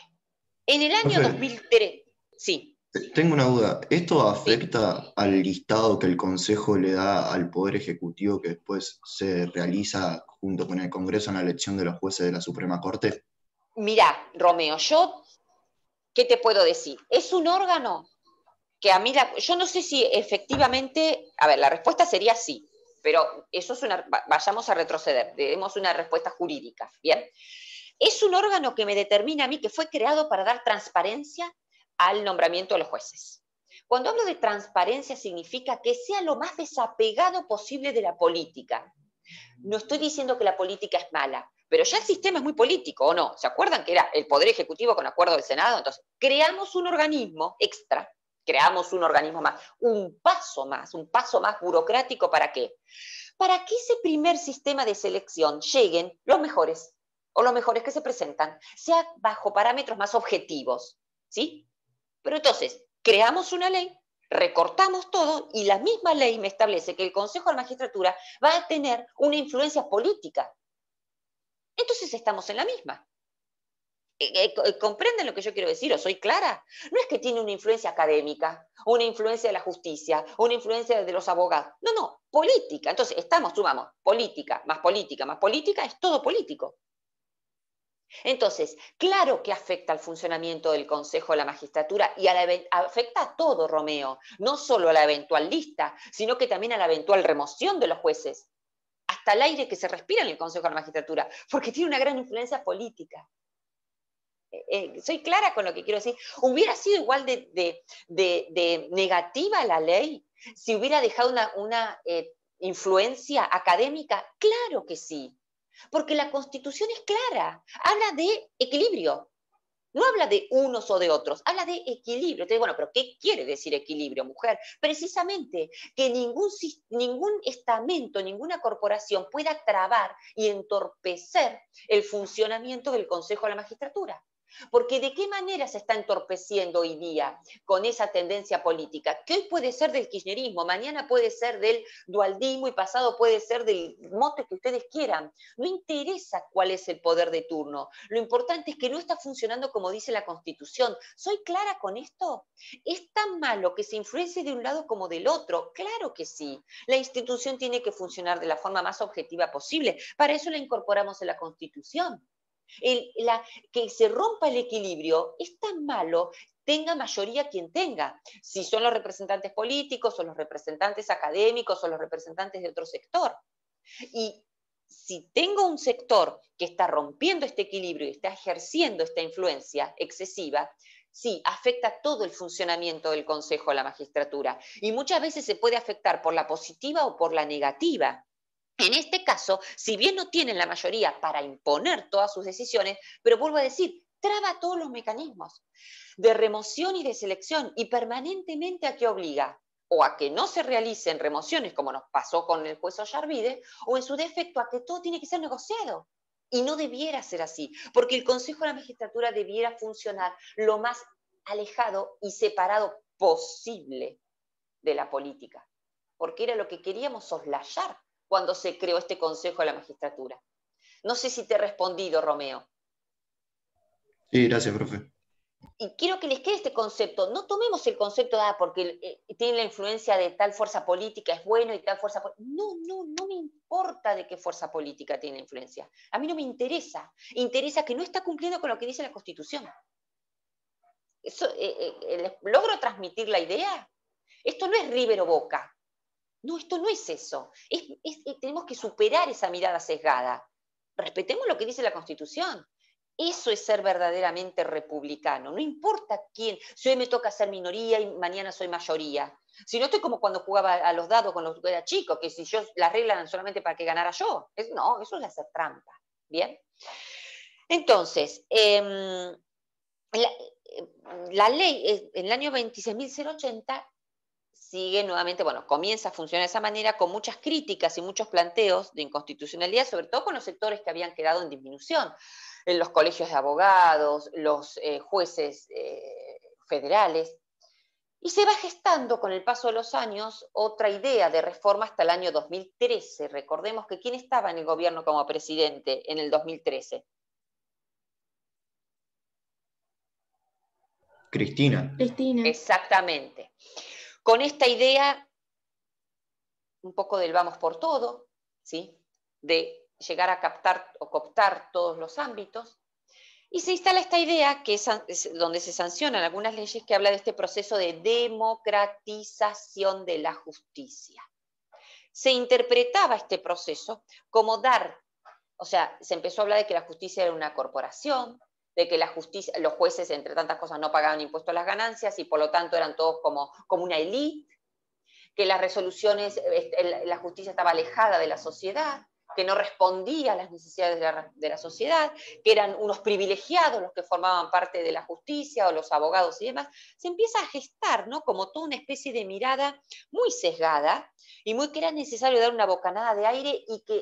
En el año 2003, sí. Tengo una duda. ¿Esto afecta al listado que el Consejo le da al Poder Ejecutivo que después se realiza junto con el Congreso en la elección de los jueces de la Suprema Corte? Mira, Romeo, yo, ¿qué te puedo decir? Es un órgano que a mí, yo no sé si efectivamente, a ver, la respuesta sería sí, pero eso es una, vayamos a retroceder, debemos una respuesta jurídica, ¿bien? Es un órgano que me determina a mí que fue creado para dar transparencia al nombramiento de los jueces. Cuando hablo de transparencia significa que sea lo más desapegado posible de la política. No estoy diciendo que la política es mala, pero ya el sistema es muy político, ¿o no? ¿Se acuerdan que era el Poder Ejecutivo con acuerdo del Senado? Entonces, creamos un organismo extra, creamos un organismo más, un paso más, un paso más burocrático para qué? Para que ese primer sistema de selección lleguen los mejores o los mejores que se presentan, sea bajo parámetros más objetivos, ¿sí? Pero entonces, creamos una ley, recortamos todo y la misma ley me establece que el Consejo de la Magistratura va a tener una influencia política. Entonces estamos en la misma. Eh, eh, eh, ¿Comprenden lo que yo quiero decir o soy clara? No es que tiene una influencia académica, una influencia de la justicia, una influencia de los abogados. No, no, política. Entonces, estamos, sumamos, política, más política, más política, es todo político. Entonces, claro que afecta al funcionamiento del Consejo de la Magistratura y afecta a todo Romeo, no solo a la eventual lista, sino que también a la eventual remoción de los jueces, hasta el aire que se respira en el Consejo de la Magistratura, porque tiene una gran influencia política. Eh, eh, soy clara con lo que quiero decir. Hubiera sido igual de, negativa la ley si hubiera dejado una, eh, influencia académica. Claro que sí, porque la constitución es clara, habla de equilibrio. No habla de unos o de otros, habla de equilibrio. Entonces, bueno, pero ¿qué quiere decir equilibrio, mujer? Precisamente que ningún, ningún estamento, ninguna corporación pueda trabar y entorpecer el funcionamiento del Consejo de la Magistratura. Porque de qué manera se está entorpeciendo hoy día con esa tendencia política, que hoy puede ser del kirchnerismo, mañana puede ser del dualdismo y pasado puede ser del mote que ustedes quieran. No interesa cuál es el poder de turno. Lo importante es que no está funcionando como dice la Constitución. ¿Soy clara con esto? ¿Es tan malo que se influencie de un lado como del otro? Claro que sí. La institución tiene que funcionar de la forma más objetiva posible. Para eso la incorporamos en la Constitución que se rompa el equilibrio es tan malo, tenga mayoría quien tenga. Si son los representantes políticos o los representantes académicos o los representantes de otro sector. Y si tengo un sector que está rompiendo este equilibrio y está ejerciendo esta influencia excesiva, sí, afecta todo el funcionamiento del Consejo de la Magistratura. Y muchas veces se puede afectar por la positiva o por la negativa. En este caso, si bien no tienen la mayoría para imponer todas sus decisiones, pero vuelvo a decir, traba todos los mecanismos de remoción y de selección y permanentemente a qué obliga o a que no se realicen remociones como nos pasó con el juez Ollarvide, o en su defecto a que todo tiene que ser negociado. Y no debiera ser así, porque el Consejo de la Magistratura debiera funcionar lo más alejado y separado posible de la política, porque era lo que queríamos soslayar cuando se creó este Consejo de la Magistratura. No sé si te he respondido, Romeo. Sí, gracias, profe. Y quiero que les quede este concepto. No tomemos el concepto de, ah, porque eh, tiene la influencia de tal fuerza política, es bueno y tal fuerza política. No, no, no me importa de qué fuerza política tiene influencia. A mí no me interesa. Interesa que no está cumpliendo con lo que dice la Constitución. Eh, eh, ¿Logro transmitir la idea? Esto no es Rivero Boca no, esto no es eso. Eh, tenemos que superar esa mirada sesgada. Respetemos lo que dice la Constitución. Eso es ser verdaderamente republicano. No importa quién. Si hoy me toca ser minoría y mañana soy mayoría. Si no estoy como cuando jugaba a los dados con los que era chico, que si yo la reglas solamente para que ganara yo. no, eso es hacer trampa. Bien. Entonces, em, la, eh, la, ley eh, en el año 26.080 sigue nuevamente, bueno, comienza a funcionar de esa manera con muchas críticas y muchos planteos de inconstitucionalidad, sobre todo con los sectores que habían quedado en disminución, en los colegios de abogados, los eh, jueces eh, federales. Y se va gestando con el paso de los años otra idea de reforma hasta el año 2013. Recordemos que quién estaba en el gobierno como presidente en el 2013. Cristina. Cristina. Exactamente. Con esta idea, un poco del vamos por todo, ¿sí? de llegar a captar o cooptar todos los ámbitos, y se instala esta idea, que es, donde se sancionan algunas leyes, que habla de este proceso de democratización de la justicia. Se interpretaba este proceso como dar, o sea, se empezó a hablar de que la justicia era una corporación, de que la justicia, los jueces, entre tantas cosas, no pagaban impuestos a las ganancias y por lo tanto eran todos como, como una élite, que las resoluciones, este, la justicia estaba alejada de la sociedad, que no respondía a las necesidades de la, sociedad, que eran unos privilegiados los que formaban parte de la justicia o los abogados y demás, se empieza a gestar ¿no? como toda una especie de mirada muy sesgada y muy que era necesario dar una bocanada de aire y que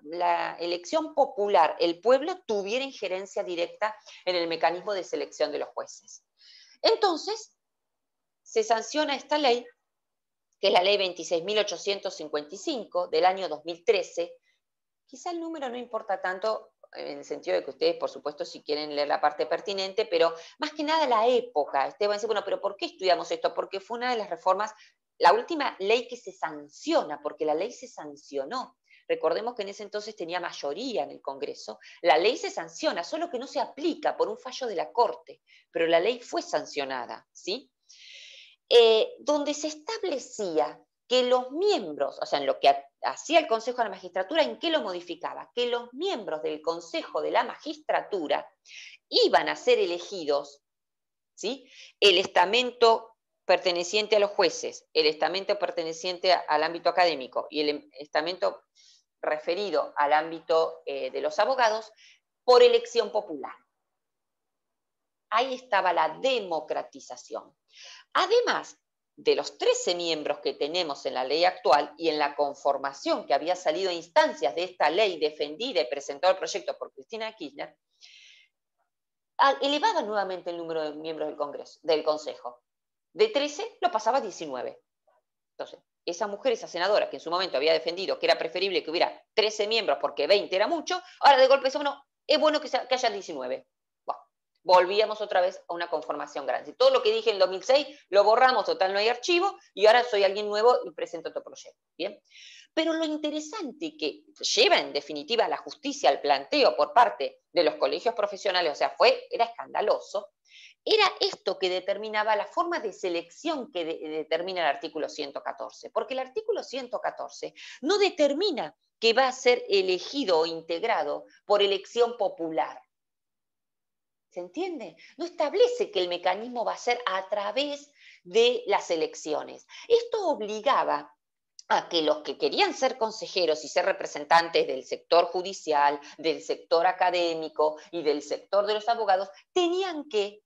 la, elección popular, el pueblo, tuviera injerencia directa en el mecanismo de selección de los jueces. Entonces, se sanciona esta ley, que es la ley 26.855 del año 2013. Quizá el número no importa tanto en el sentido de que ustedes, por supuesto, si quieren leer la parte pertinente, pero más que nada la época. Esteban van bueno, pero ¿por qué estudiamos esto? Porque fue una de las reformas, la última ley que se sanciona, porque la ley se sancionó. Recordemos que en ese entonces tenía mayoría en el Congreso. La ley se sanciona, solo que no se aplica por un fallo de la Corte, pero la ley fue sancionada, ¿sí? Eh, donde se establecía que los miembros, o sea, en lo que hacía el Consejo de la Magistratura, ¿en qué lo modificaba? Que los miembros del Consejo de la Magistratura iban a ser elegidos, ¿sí? El estamento perteneciente a los jueces, el estamento perteneciente al ámbito académico y el em, estamento referido al ámbito eh, de los abogados, por elección popular. Ahí estaba la democratización. Además de los 13 miembros que tenemos en la ley actual y en la conformación que había salido a instancias de esta ley defendida y presentada el proyecto por Cristina Kirchner, elevaba nuevamente el número de miembros del, Congreso, del Consejo. De 13 lo pasaba a 19. Entonces, esa mujer, esa senadora que en su momento había defendido que era preferible que hubiera 13 miembros porque 20 era mucho, ahora de golpe dice, bueno, es bueno que, haya 19. volvíamos otra vez a una conformación grande. Todo lo que dije en 2006 lo borramos, total no hay archivo, y ahora soy alguien nuevo y presento otro proyecto. ¿bien? Pero lo interesante que lleva en definitiva la justicia al planteo por parte de los colegios profesionales, o sea, fue, era escandaloso, era esto que determinaba la forma de selección que eh, determina el artículo 114, porque el artículo 114 no determina que va a ser elegido o integrado por elección popular. ¿Se entiende? No establece que el mecanismo va a ser a través de las elecciones. Esto obligaba a que los que querían ser consejeros y ser representantes del sector judicial, del sector académico y del sector de los abogados, tenían que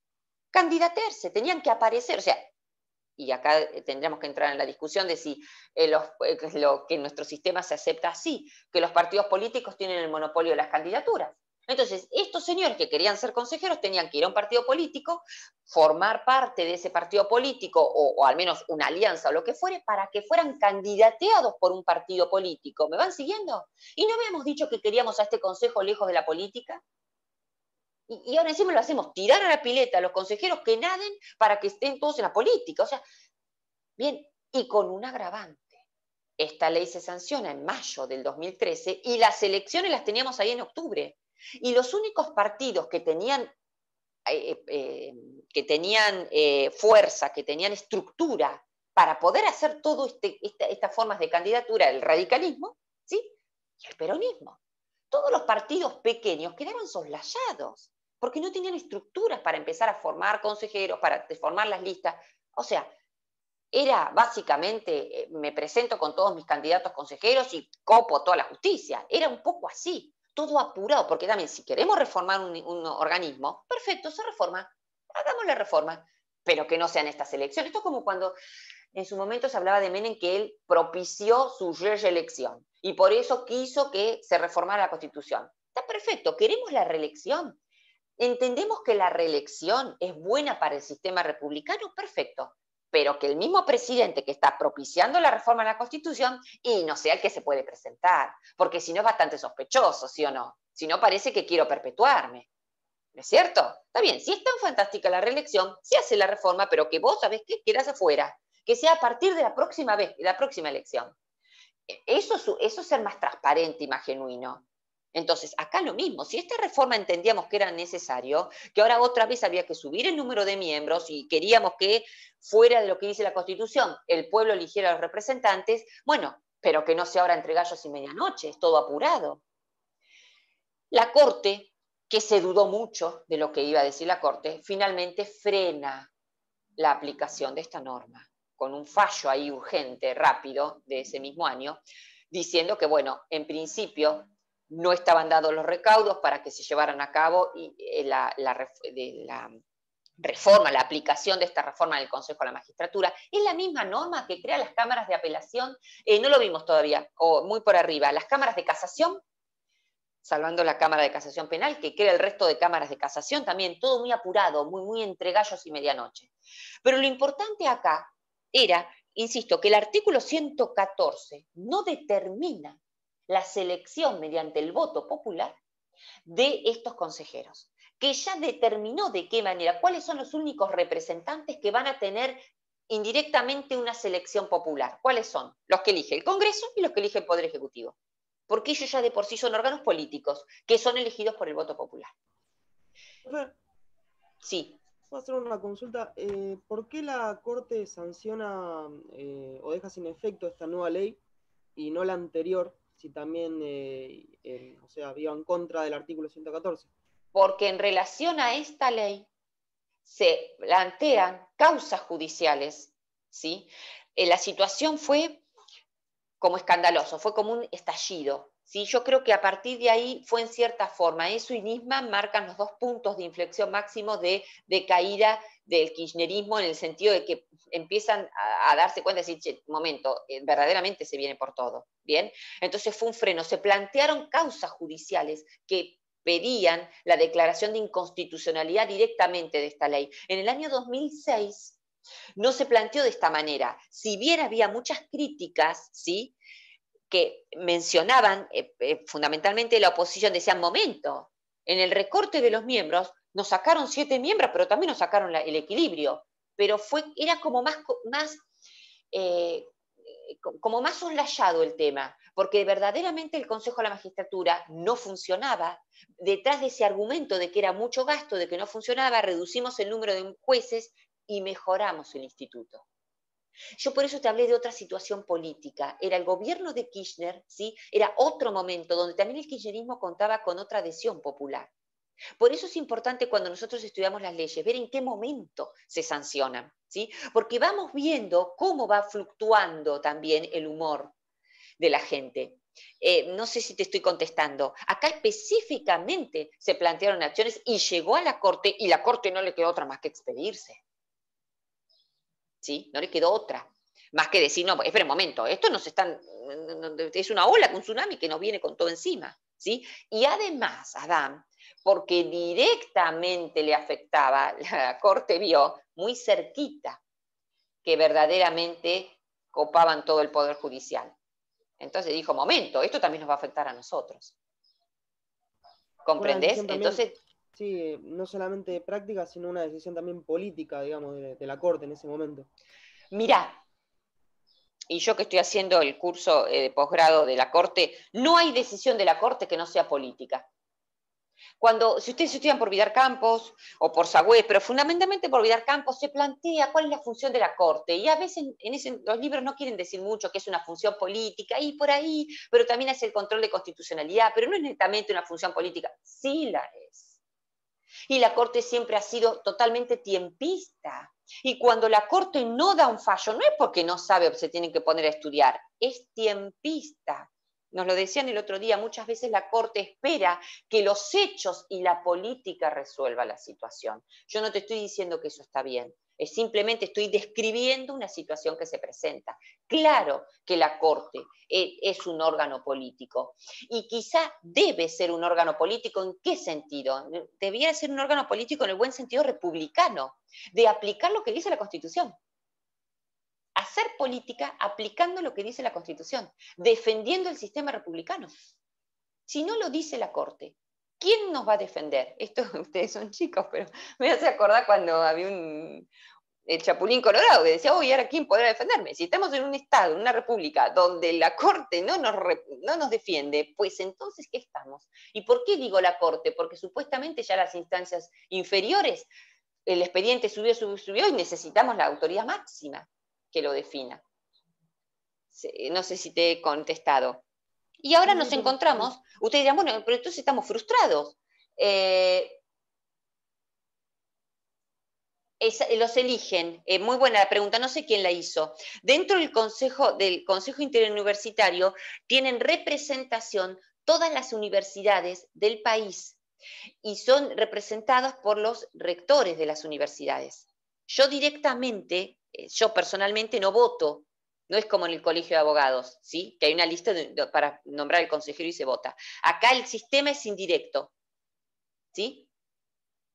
candidatearse, tenían que aparecer. O sea, y acá eh, tendríamos que entrar en la discusión de si eh, eh, lo, que nuestro sistema se acepta así, que los partidos políticos tienen el monopolio de las candidaturas. Entonces, estos señores que querían ser consejeros tenían que ir a un partido político, formar parte de ese partido político o, o al menos una alianza o lo que fuere, para que fueran candidateados por un partido político. ¿Me van siguiendo? ¿Y no habíamos dicho que queríamos a este consejo lejos de la política? Y, ahora encima lo hacemos tirar a la pileta a los consejeros que naden para que estén todos en la política. O sea, bien, y con un agravante. Esta ley se sanciona en mayo del 2013 y las elecciones las teníamos ahí en octubre. Y los únicos partidos que tenían, eh, eh, eh, que tenían fuerza, que tenían estructura para poder hacer todas este, estas formas de candidatura, el radicalismo ¿sí? y el peronismo. Todos los partidos pequeños quedaron soslayados porque no tenían estructuras para empezar a formar consejeros, para formar las listas. O sea, era básicamente, eh, me presento con todos mis candidatos consejeros y copo toda la justicia. Era un poco así, todo apurado, porque también si queremos reformar un, organismo, perfecto, se reforma, hagamos la reforma, pero que no sean estas elecciones. Esto es como cuando en su momento se hablaba de Menem que él propició su reelección y por eso quiso que se reformara la Constitución. Está perfecto, queremos la reelección, entendemos que la reelección es buena para el sistema republicano, perfecto, pero que el mismo presidente que está propiciando la reforma a la Constitución y no sea el que se puede presentar, porque si no es bastante sospechoso, ¿sí o no? Si no parece que quiero perpetuarme. ¿No es cierto? Está bien, si es tan fantástica la reelección, se hace la reforma, pero que vos sabés qué quieras afuera, que sea a partir de la próxima vez, de la próxima elección. E, eso, eso es ser más transparente y más genuino. Entonces, acá lo mismo, si esta reforma entendíamos que era necesario, que ahora otra vez había que subir el número de miembros y queríamos que fuera de lo que dice la Constitución, el pueblo eligiera a los representantes, bueno, pero que no sea ahora entre gallos y medianoche, es todo apurado. La Corte, que se dudó mucho de lo que iba a decir la Corte, finalmente frena la aplicación de esta norma, con un fallo ahí urgente, rápido, de ese mismo año, diciendo que, bueno, en principio no estaban dados los recaudos para que se llevaran a cabo y, eh, la, reforma, la aplicación de esta reforma del Consejo a la Magistratura. Es la misma norma que crea las cámaras de apelación, eh, no lo vimos todavía, o muy por arriba, las cámaras de casación, salvando la Cámara de Casación Penal, que crea el resto de cámaras de casación también, todo muy apurado, muy, muy entre gallos y medianoche. Pero lo importante acá era, insisto, que el artículo 114 no determina la selección mediante el voto popular de estos consejeros, que ya determinó de qué manera, cuáles son los únicos representantes que van a tener indirectamente una selección popular. ¿Cuáles son? Los que elige el Congreso y los que elige el Poder Ejecutivo. Porque ellos ya de por sí son órganos políticos, que son elegidos por el voto popular. Sí. Voy a hacer una consulta. Eh, ¿Por qué la Corte sanciona eh, o deja sin efecto esta nueva ley y no la anterior si también, eh, o sea, iba en contra del artículo 114. Porque en relación a esta ley se plantean causas judiciales, ¿sí? Eh, la situación fue como escandaloso, fue como un estallido, yo creo que a partir de ahí fue en cierta forma. Eso y Nisman marcan los dos puntos de inflexión máximo de, caída del kirchnerismo en el sentido de que empiezan a, darse cuenta de decir, momento, eh, verdaderamente se viene por todo. Bien, entonces fue un freno. Se plantearon causas judiciales que pedían la declaración de inconstitucionalidad directamente de esta ley. En el año 2006 no se planteó de esta manera. Si bien había muchas críticas, ¿sí? que mencionaban eh, eh, fundamentalmente la oposición, decían, momento, en el recorte de los miembros nos sacaron siete miembros, pero también nos sacaron el equilibrio, pero fue, era como más, más eh, como más soslayado el tema, porque verdaderamente el Consejo de la Magistratura no funcionaba. Detrás de ese argumento de que era mucho gasto, de que no funcionaba, reducimos el número de jueces y mejoramos el instituto. Yo por eso te hablé de otra situación política. Era el gobierno de Kirchner, ¿sí? era otro momento donde también el kirchnerismo contaba con otra adhesión popular. Por eso es importante cuando nosotros estudiamos las leyes, ver en qué momento se sancionan, ¿sí? porque vamos viendo cómo va fluctuando también el humor de la gente. Eh, no sé si te estoy contestando. Acá específicamente se plantearon acciones y llegó a la Corte y la Corte no le quedó otra más que expedirse. ¿sí? No le quedó otra. Más que decir, no, espera un momento, esto nos están, es una ola, un tsunami que nos viene con todo encima, ¿sí? Y además, Adán, porque directamente le afectaba, la corte vio muy cerquita que verdaderamente copaban todo el poder judicial. Entonces dijo, momento, esto también nos va a afectar a nosotros. ¿Comprendés? Entonces, Sí, no solamente práctica, sino una decisión también política, digamos, de, la Corte en ese momento. Mirá, y yo que estoy haciendo el curso eh, de posgrado de la Corte, no hay decisión de la Corte que no sea política. Cuando, si ustedes estudian por Vidar Campos o por Sagüez, pero fundamentalmente por Vidar Campos, se plantea cuál es la función de la Corte. Y a veces en los libros no quieren decir mucho que es una función política y por ahí, pero también es el control de constitucionalidad, pero no es netamente una función política. Sí la es y la Corte siempre ha sido totalmente tiempista. Y cuando la Corte no da un fallo, no es porque no sabe o se tienen que poner a estudiar, es tiempista. Nos lo decían el otro día, muchas veces la Corte espera que los hechos y la política resuelvan la situación. Yo no te estoy diciendo que eso está bien, simplemente estoy describiendo una situación que se presenta. Claro que la Corte eh, es un órgano político y quizá debe ser un órgano político en qué sentido? Debiera ser un órgano político en el buen sentido republicano, de aplicar lo que dice la Constitución. Hacer política aplicando lo que dice la Constitución, defendiendo el sistema republicano. Si no lo dice la Corte, ¿quién nos va a defender? Esto, ustedes son chicos, pero me hace acordar cuando había un, el Chapulín Colorado, que decía, uy, ahora quién podrá defenderme. Si estamos en un Estado, en una república, donde la Corte no nos, no nos defiende, pues entonces, ¿qué estamos? ¿Y por qué digo la Corte? Porque supuestamente ya las instancias inferiores, el expediente subió, subió, subió y necesitamos la autoridad máxima que lo defina. No sé si te he contestado. Y ahora nos encontramos, ustedes dirán, bueno, pero entonces estamos frustrados. Eh, los eligen. Eh, muy buena pregunta, no sé quién la hizo. Dentro del Consejo, del Consejo Interuniversitario tienen representación todas las universidades del país y son representadas por los rectores de las universidades. Yo directamente, eh, yo personalmente no voto no es como en el colegio de abogados, ¿sí? que hay una lista para nombrar el consejero y se vota. Acá el sistema es indirecto. ¿sí?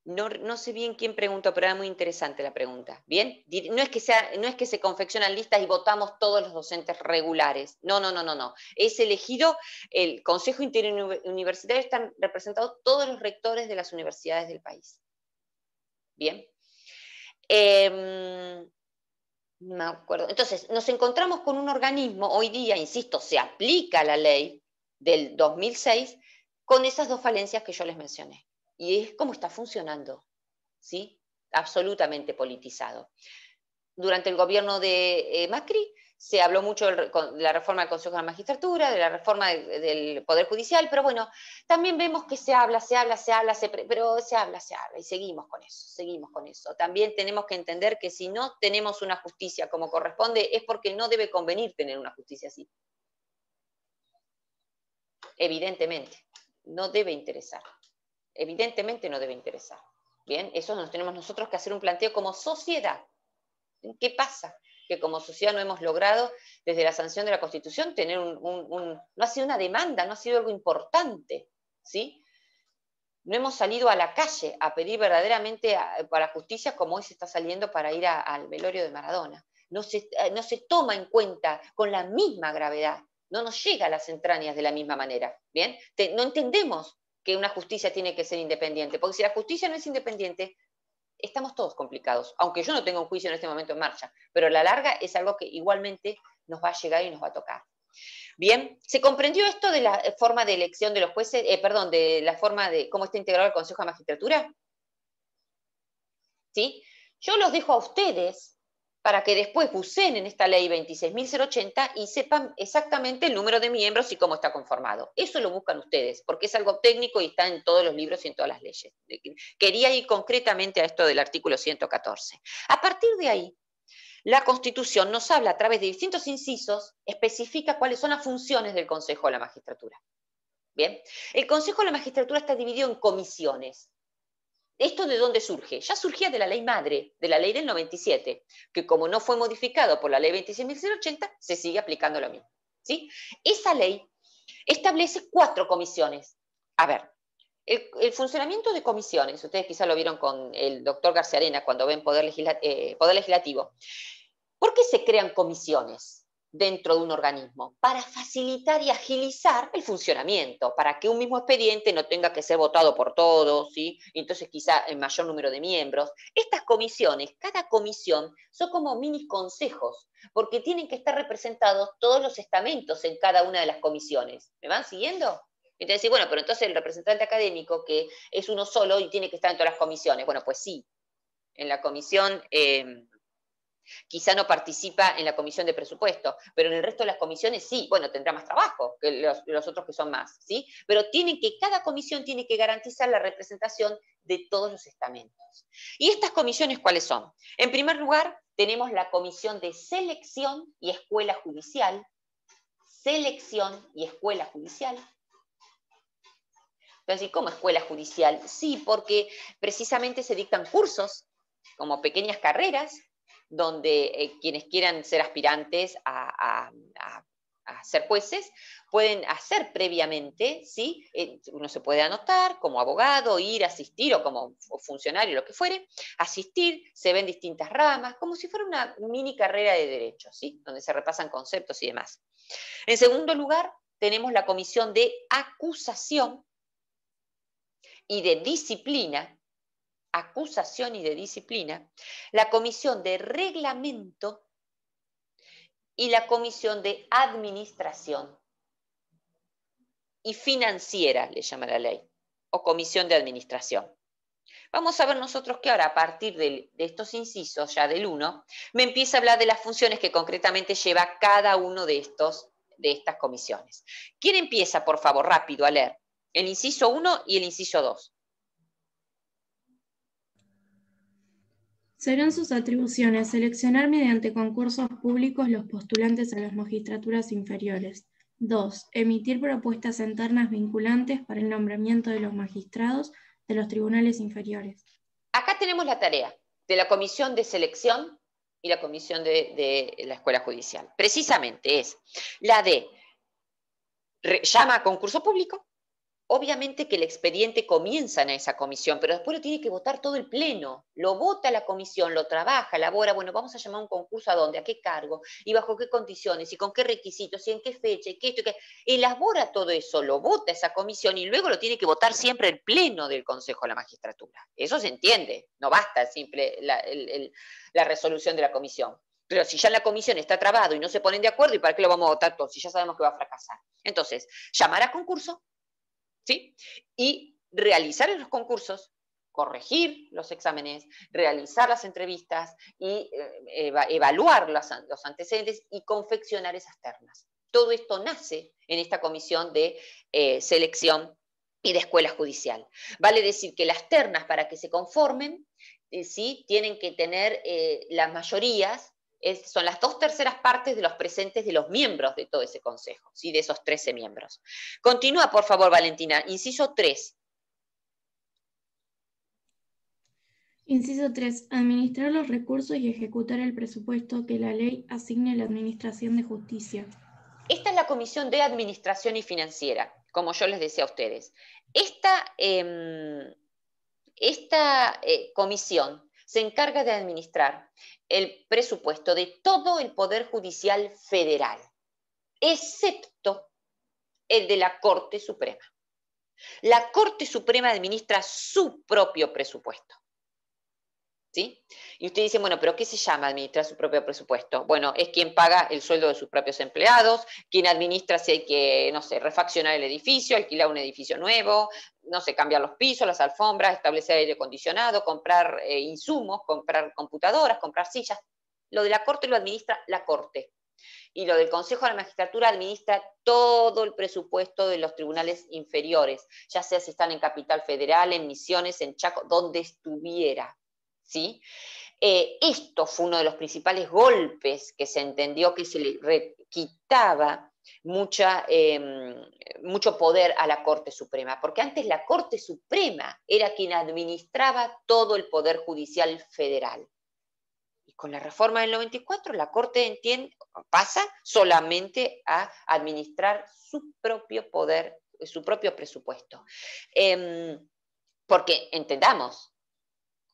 No, sé bien quién preguntó, pero era muy interesante la pregunta. ¿Bien? No es, que sea, no es que se confeccionan listas y votamos todos los docentes regulares. No, no, no, no, no. Es elegido, el Consejo Interuniversitario están representados todos los rectores de las universidades del país. ¿Bien? Em, acuerdo. Entonces, nos encontramos con un organismo, hoy día, insisto, se aplica la ley del 2006 con esas dos falencias que yo les mencioné. Y es como está funcionando, ¿sí? Absolutamente politizado. Durante el gobierno de eh, Macri se habló mucho de la reforma del Consejo de la Magistratura, de la reforma del Poder Judicial, pero bueno, también vemos que se habla, se habla, se habla, se pero se habla, se habla, y seguimos con eso, seguimos con eso. También tenemos que entender que si no tenemos una justicia como corresponde, es porque no debe convenir tener una justicia así. Evidentemente, no debe interesar. Evidentemente no debe interesar. Bien, eso nos tenemos nosotros que hacer un planteo como sociedad. ¿Qué pasa? que como sociedad no hemos logrado desde la sanción de la Constitución tener un, no ha sido una demanda, no ha sido algo importante, ¿sí? No hemos salido a la calle a pedir verdaderamente para justicia como hoy se está saliendo para ir al velorio de Maradona. No se, eh, no se toma en cuenta con la misma gravedad, no nos llega a las entrañas de la misma manera, ¿bien? no entendemos que una justicia tiene que ser independiente, porque si la justicia no es independiente, estamos todos complicados, aunque yo no tengo un juicio en este momento en marcha, pero la larga es algo que igualmente nos va a llegar y nos va a tocar. Bien, se comprendió esto de la forma de elección de los jueces, eh, perdón, de la forma de cómo está integrado el Consejo de Magistratura. ¿Sí? Yo los dejo a ustedes para que después busquen en esta ley 26.080 y sepan exactamente el número de miembros y cómo está conformado. Eso lo buscan ustedes, porque es algo técnico y está en todos los libros y en todas las leyes. Quería ir concretamente a esto del artículo 114. A partir de ahí, la Constitución nos habla a través de distintos incisos, especifica cuáles son las funciones del Consejo de la Magistratura. Bien, el Consejo de la Magistratura está dividido en comisiones. ¿Esto de dónde surge? Ya surgía de la ley madre, de la ley del 97, que como no fue modificado por la ley 26.080, se sigue aplicando lo mismo. ¿sí? Esa ley establece cuatro comisiones. A ver, el, funcionamiento de comisiones, ustedes quizá lo vieron con el doctor García Arena cuando ven poder eh, Legislativo. ¿Por qué se crean comisiones? dentro de un organismo, para facilitar y agilizar el funcionamiento, para que un mismo expediente no tenga que ser votado por todos, ¿sí? entonces quizá el mayor número de miembros. Estas comisiones, cada comisión, son como mini consejos, porque tienen que estar representados todos los estamentos en cada una de las comisiones. ¿Me van siguiendo? Entonces, bueno, pero entonces el representante académico, que es uno solo y tiene que estar en todas las comisiones. Bueno, pues sí, en la comisión... Eh, Quizá no participa en la comisión de presupuesto, pero en el resto de las comisiones sí, bueno, tendrá más trabajo que los, otros que son más, ¿sí? Pero tienen que, cada comisión tiene que garantizar la representación de todos los estamentos. ¿Y estas comisiones cuáles son? En primer lugar, tenemos la comisión de selección y escuela judicial, selección y escuela judicial, entonces, ¿cómo escuela judicial? Sí, porque precisamente se dictan cursos, como pequeñas carreras, donde eh, quienes quieran ser aspirantes a, ser jueces pueden hacer previamente, ¿sí? Eh, uno se puede anotar como abogado, ir, a asistir o como funcionario, lo que fuere, asistir, se ven distintas ramas, como si fuera una mini carrera de derecho, ¿sí? donde se repasan conceptos y demás. En segundo lugar, tenemos la comisión de acusación y de disciplina, acusación y de disciplina, la comisión de reglamento y la comisión de administración y financiera, le llama la ley, o comisión de administración. Vamos a ver nosotros que ahora, a partir de, estos incisos, ya del 1, me empieza a hablar de las funciones que concretamente lleva cada uno de, estos, de estas comisiones. ¿Quién empieza, por favor, rápido a leer? El inciso 1 y el inciso 2. Serán sus atribuciones seleccionar mediante concursos públicos los postulantes a las magistraturas inferiores. 2. Emitir propuestas internas vinculantes para el nombramiento de los magistrados de los tribunales inferiores. Acá tenemos la tarea de la comisión de selección y la comisión de, de la escuela judicial. Precisamente es la de llama a concurso público, Obviamente que el expediente comienza en esa comisión, pero después lo tiene que votar todo el Pleno. Lo vota la comisión, lo trabaja, elabora, bueno, vamos a llamar un concurso a dónde, a qué cargo, y bajo qué condiciones, y con qué requisitos, y en qué fecha, y qué esto, Elabora todo eso, lo vota esa comisión y luego lo tiene que votar siempre el Pleno del Consejo de la Magistratura. Eso se entiende, no basta simple la, resolución de la comisión. Pero si ya la comisión está trabado y no se ponen de acuerdo, ¿y para qué lo vamos a votar todos? Si ya sabemos que va a fracasar. Entonces, llamar a concurso, ¿sí? Y realizar los concursos, corregir los exámenes, realizar las entrevistas y eh, evaluar los antecedentes y confeccionar esas ternas. Todo esto nace en esta comisión de eh, selección y de escuela judicial. Vale decir que las ternas para que se conformen, eh, sí, tienen que tener las mayorías son las dos terceras partes de los presentes de los miembros de todo ese consejo, ¿sí? de esos 13 miembros. Continúa, por favor, Valentina. Inciso 3. Inciso 3. Administrar los recursos y ejecutar el presupuesto que la ley asigne a la Administración de Justicia. Esta es la Comisión de Administración y Financiera, como yo les decía a ustedes. Esta, em, esta eh, comisión se encarga de administrar el presupuesto de todo el Poder Judicial Federal, excepto el de la Corte Suprema. La Corte Suprema administra su propio presupuesto. Y usted dice, bueno, pero ¿qué se llama administrar su propio presupuesto? Bueno, es quien paga el sueldo de sus propios empleados, quien administra si hay que, no sé, refaccionar el edificio, alquilar un edificio nuevo, no sé, cambiar los pisos, las alfombras, establecer aire acondicionado, comprar eh, insumos, comprar computadoras, comprar sillas. Lo de la corte lo administra la corte. Y lo del Consejo de la Magistratura administra todo el presupuesto de los tribunales inferiores, ya sea si están en Capital Federal, en Misiones, en Chaco, donde estuviera. ¿sí? Eh, esto fue uno de los principales golpes que se entendió que se le quitaba em, mucho poder a la Corte Suprema, porque antes la Corte Suprema era quien administraba todo el Poder Judicial Federal. Y con la reforma del 94, la Corte pasa solamente a administrar su propio poder, su propio presupuesto. Em, porque entendamos,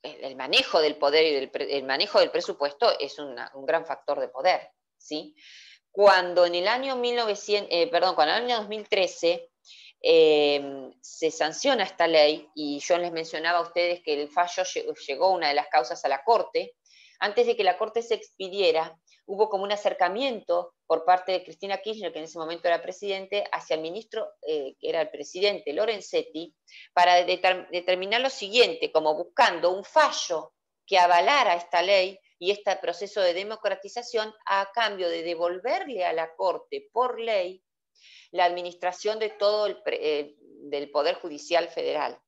el, manejo del poder y del, el manejo del presupuesto es un gran factor de poder, ¿sí? Cuando en el año, 1900, eh, perdón, cuando el año 2013 em, se sanciona esta ley, y yo les mencionaba a ustedes que el fallo llegó, llegó una de las causas a la Corte, antes de que la Corte se expidiera, hubo como un acercamiento por parte de Cristina Kirchner, que en ese momento era presidente, hacia el ministro, eh, que era el presidente Lorenzetti, para determinar lo siguiente, como buscando un fallo que avalara esta ley y este proceso de democratización a cambio de devolverle a la Corte por ley la administración de todo el, eh, del Poder Judicial Federal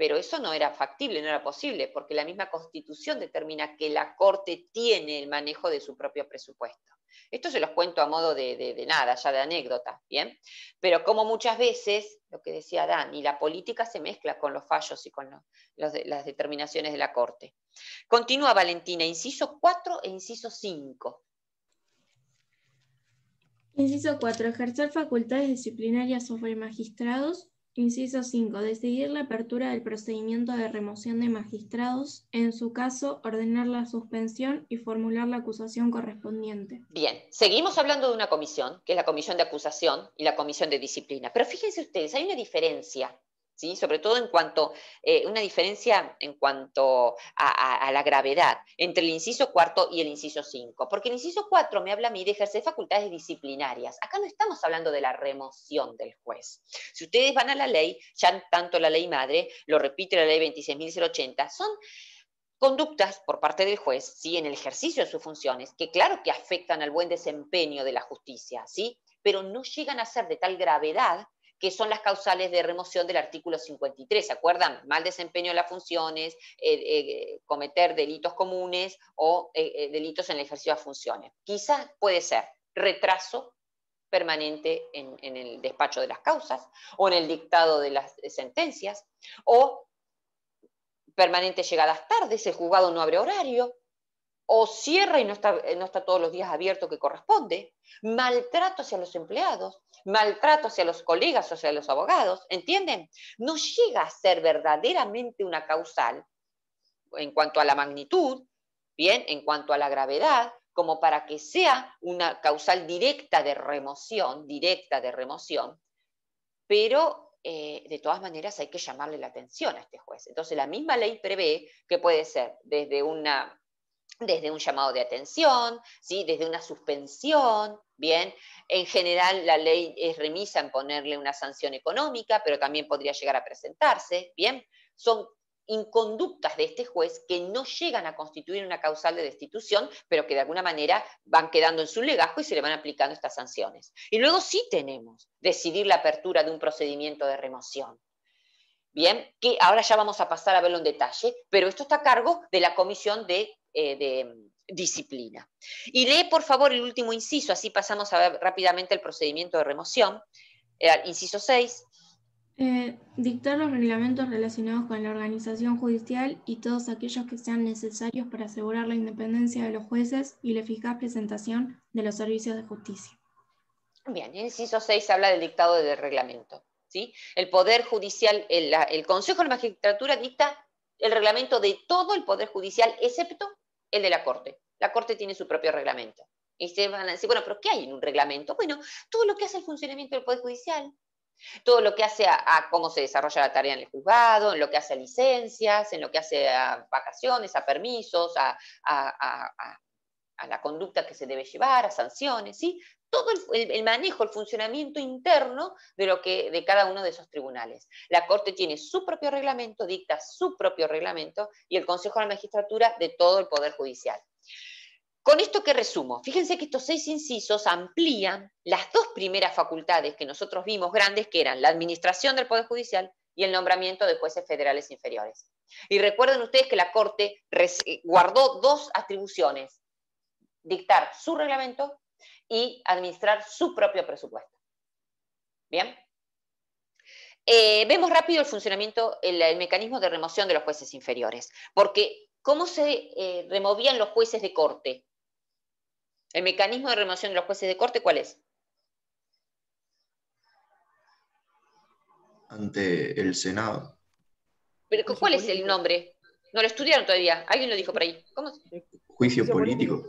pero eso no era factible, no era posible, porque la misma constitución determina que la Corte tiene el manejo de su propio presupuesto. Esto se los cuento a modo de, nada, ya de anécdota, ¿bien? Pero como muchas veces, lo que decía Dan, y la política se mezcla con los fallos y con las determinaciones de la Corte. Continúa Valentina, inciso 4 e inciso 5. Inciso 4. Ejercer facultades disciplinarias sobre magistrados Inciso 5. Decidir la apertura del procedimiento de remoción de magistrados, en su caso, ordenar la suspensión y formular la acusación correspondiente. Bien, seguimos hablando de una comisión, que es la comisión de acusación y la comisión de disciplina. Pero fíjense ustedes, hay una diferencia sobre todo en cuanto, eh, una diferencia en cuanto a, la gravedad entre el inciso cuarto y el inciso cinco, porque el inciso cuatro me habla a mí de ejercer facultades disciplinarias. Acá no estamos hablando de la remoción del juez. Si ustedes van a la ley, ya tanto la ley madre, lo repite la ley 26.080, son conductas por parte del juez, en el ejercicio de sus funciones, que claro que afectan al buen desempeño de la justicia, ¿sí? pero no llegan a ser de tal gravedad que son las causales de remoción del artículo 53, ¿se acuerdan? Mal desempeño de las funciones, eh, eh, cometer delitos comunes o eh, delitos en el ejercicio de las funciones. Quizás puede ser retraso permanente en, el despacho de las causas o en el dictado de las sentencias o permanente llegadas tardes, el juzgado no abre horario, o cierra y no está, eh, no está todos los días abierto que corresponde, maltrato hacia los empleados, maltrato hacia los colegas o hacia los abogados, ¿entienden? No llega a ser verdaderamente una causal en cuanto a la magnitud, bien, en cuanto a la gravedad, como para que sea una causal directa de remoción, directa de remoción, pero eh, de todas maneras hay que llamarle la atención a este juez. Entonces la misma ley prevé que puede ser desde una desde un llamado de atención, ¿sí? desde una suspensión, ¿bien? En general la ley es remisa en ponerle una sanción económica, pero también podría llegar a presentarse, ¿bien? Son inconductas de este juez que no llegan a constituir una causal de destitución, pero que de alguna manera van quedando en su legajo y se le van aplicando estas sanciones. Y luego sí tenemos decidir la apertura de un procedimiento de remoción. Bien, que ahora ya vamos a pasar a verlo en detalle, pero esto está a cargo de la Comisión de eh, de mm, disciplina. Y lee, por favor, el último inciso, así pasamos a ver rápidamente el procedimiento de remoción. Eh, inciso 6. Eh, dictar los reglamentos relacionados con la organización judicial y todos aquellos que sean necesarios para asegurar la independencia de los jueces y la eficaz presentación de los servicios de justicia. Bien, el inciso 6 habla del dictado del reglamento. ¿sí? El Poder Judicial, el, el Consejo de la Magistratura dicta el reglamento de todo el Poder Judicial, excepto el de la Corte. La Corte tiene su propio reglamento. Y se van a decir, bueno, pero ¿qué hay en un reglamento? Bueno, todo lo que hace el funcionamiento del Poder Judicial, todo lo que hace a, cómo se desarrolla la tarea en el juzgado, en lo que hace a licencias, en lo que hace a vacaciones, a permisos, a, a la conducta que se debe llevar, a sanciones, ¿sí? todo el, manejo, el funcionamiento interno de, lo que, de cada uno de esos tribunales. La Corte tiene su propio reglamento, dicta su propio reglamento y el Consejo de la Magistratura de todo el Poder Judicial. Con esto que resumo, fíjense que estos seis incisos amplían las dos primeras facultades que nosotros vimos grandes, que eran la administración del Poder Judicial y el nombramiento de jueces federales inferiores. Y recuerden ustedes que la Corte eh, guardó dos atribuciones, dictar su reglamento y administrar su propio presupuesto. ¿Bien? Eh, vemos rápido el funcionamiento, el, mecanismo de remoción de los jueces inferiores, porque ¿cómo se eh, removían los jueces de corte? El mecanismo de remoción de los jueces de corte, ¿cuál es? Ante el Senado. ¿Cuál es el nombre? No lo estudiaron todavía. Alguien lo dijo por ahí. ¿Cómo? Juicio político.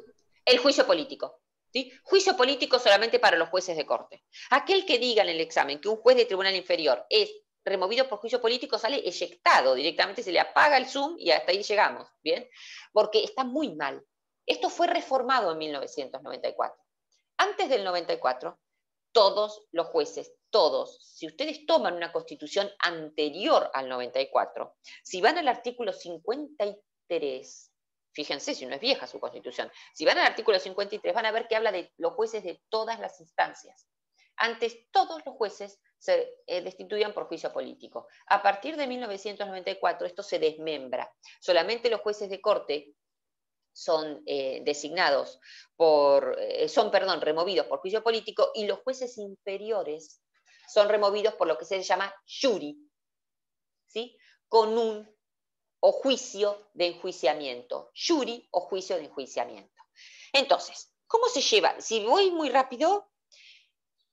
El juicio político. Juicio político solamente para los jueces de corte. Aquel que diga en el examen que un juez de tribunal inferior es removido por juicio político sale eyectado directamente, se le apaga el Zoom y hasta ahí llegamos, ¿bien? Porque está muy mal. Esto fue reformado en 1994. Antes del 94, todos los jueces, todos, si ustedes toman una constitución anterior al 94, si van al artículo 53, Fíjense si no es vieja su constitución. Si van al artículo 53 van a ver que habla de los jueces de todas las instancias. Antes todos los jueces se eh, destituían por juicio político. A partir de 1994 esto se desmembra. Solamente los jueces de corte son eh, designados por, eh, son, perdón, removidos por juicio político y los jueces inferiores son removidos por lo que se llama jury, ¿sí? Con un o juicio de enjuiciamiento. Jury o juicio de enjuiciamiento. Entonces, ¿cómo se lleva? Si voy muy rápido,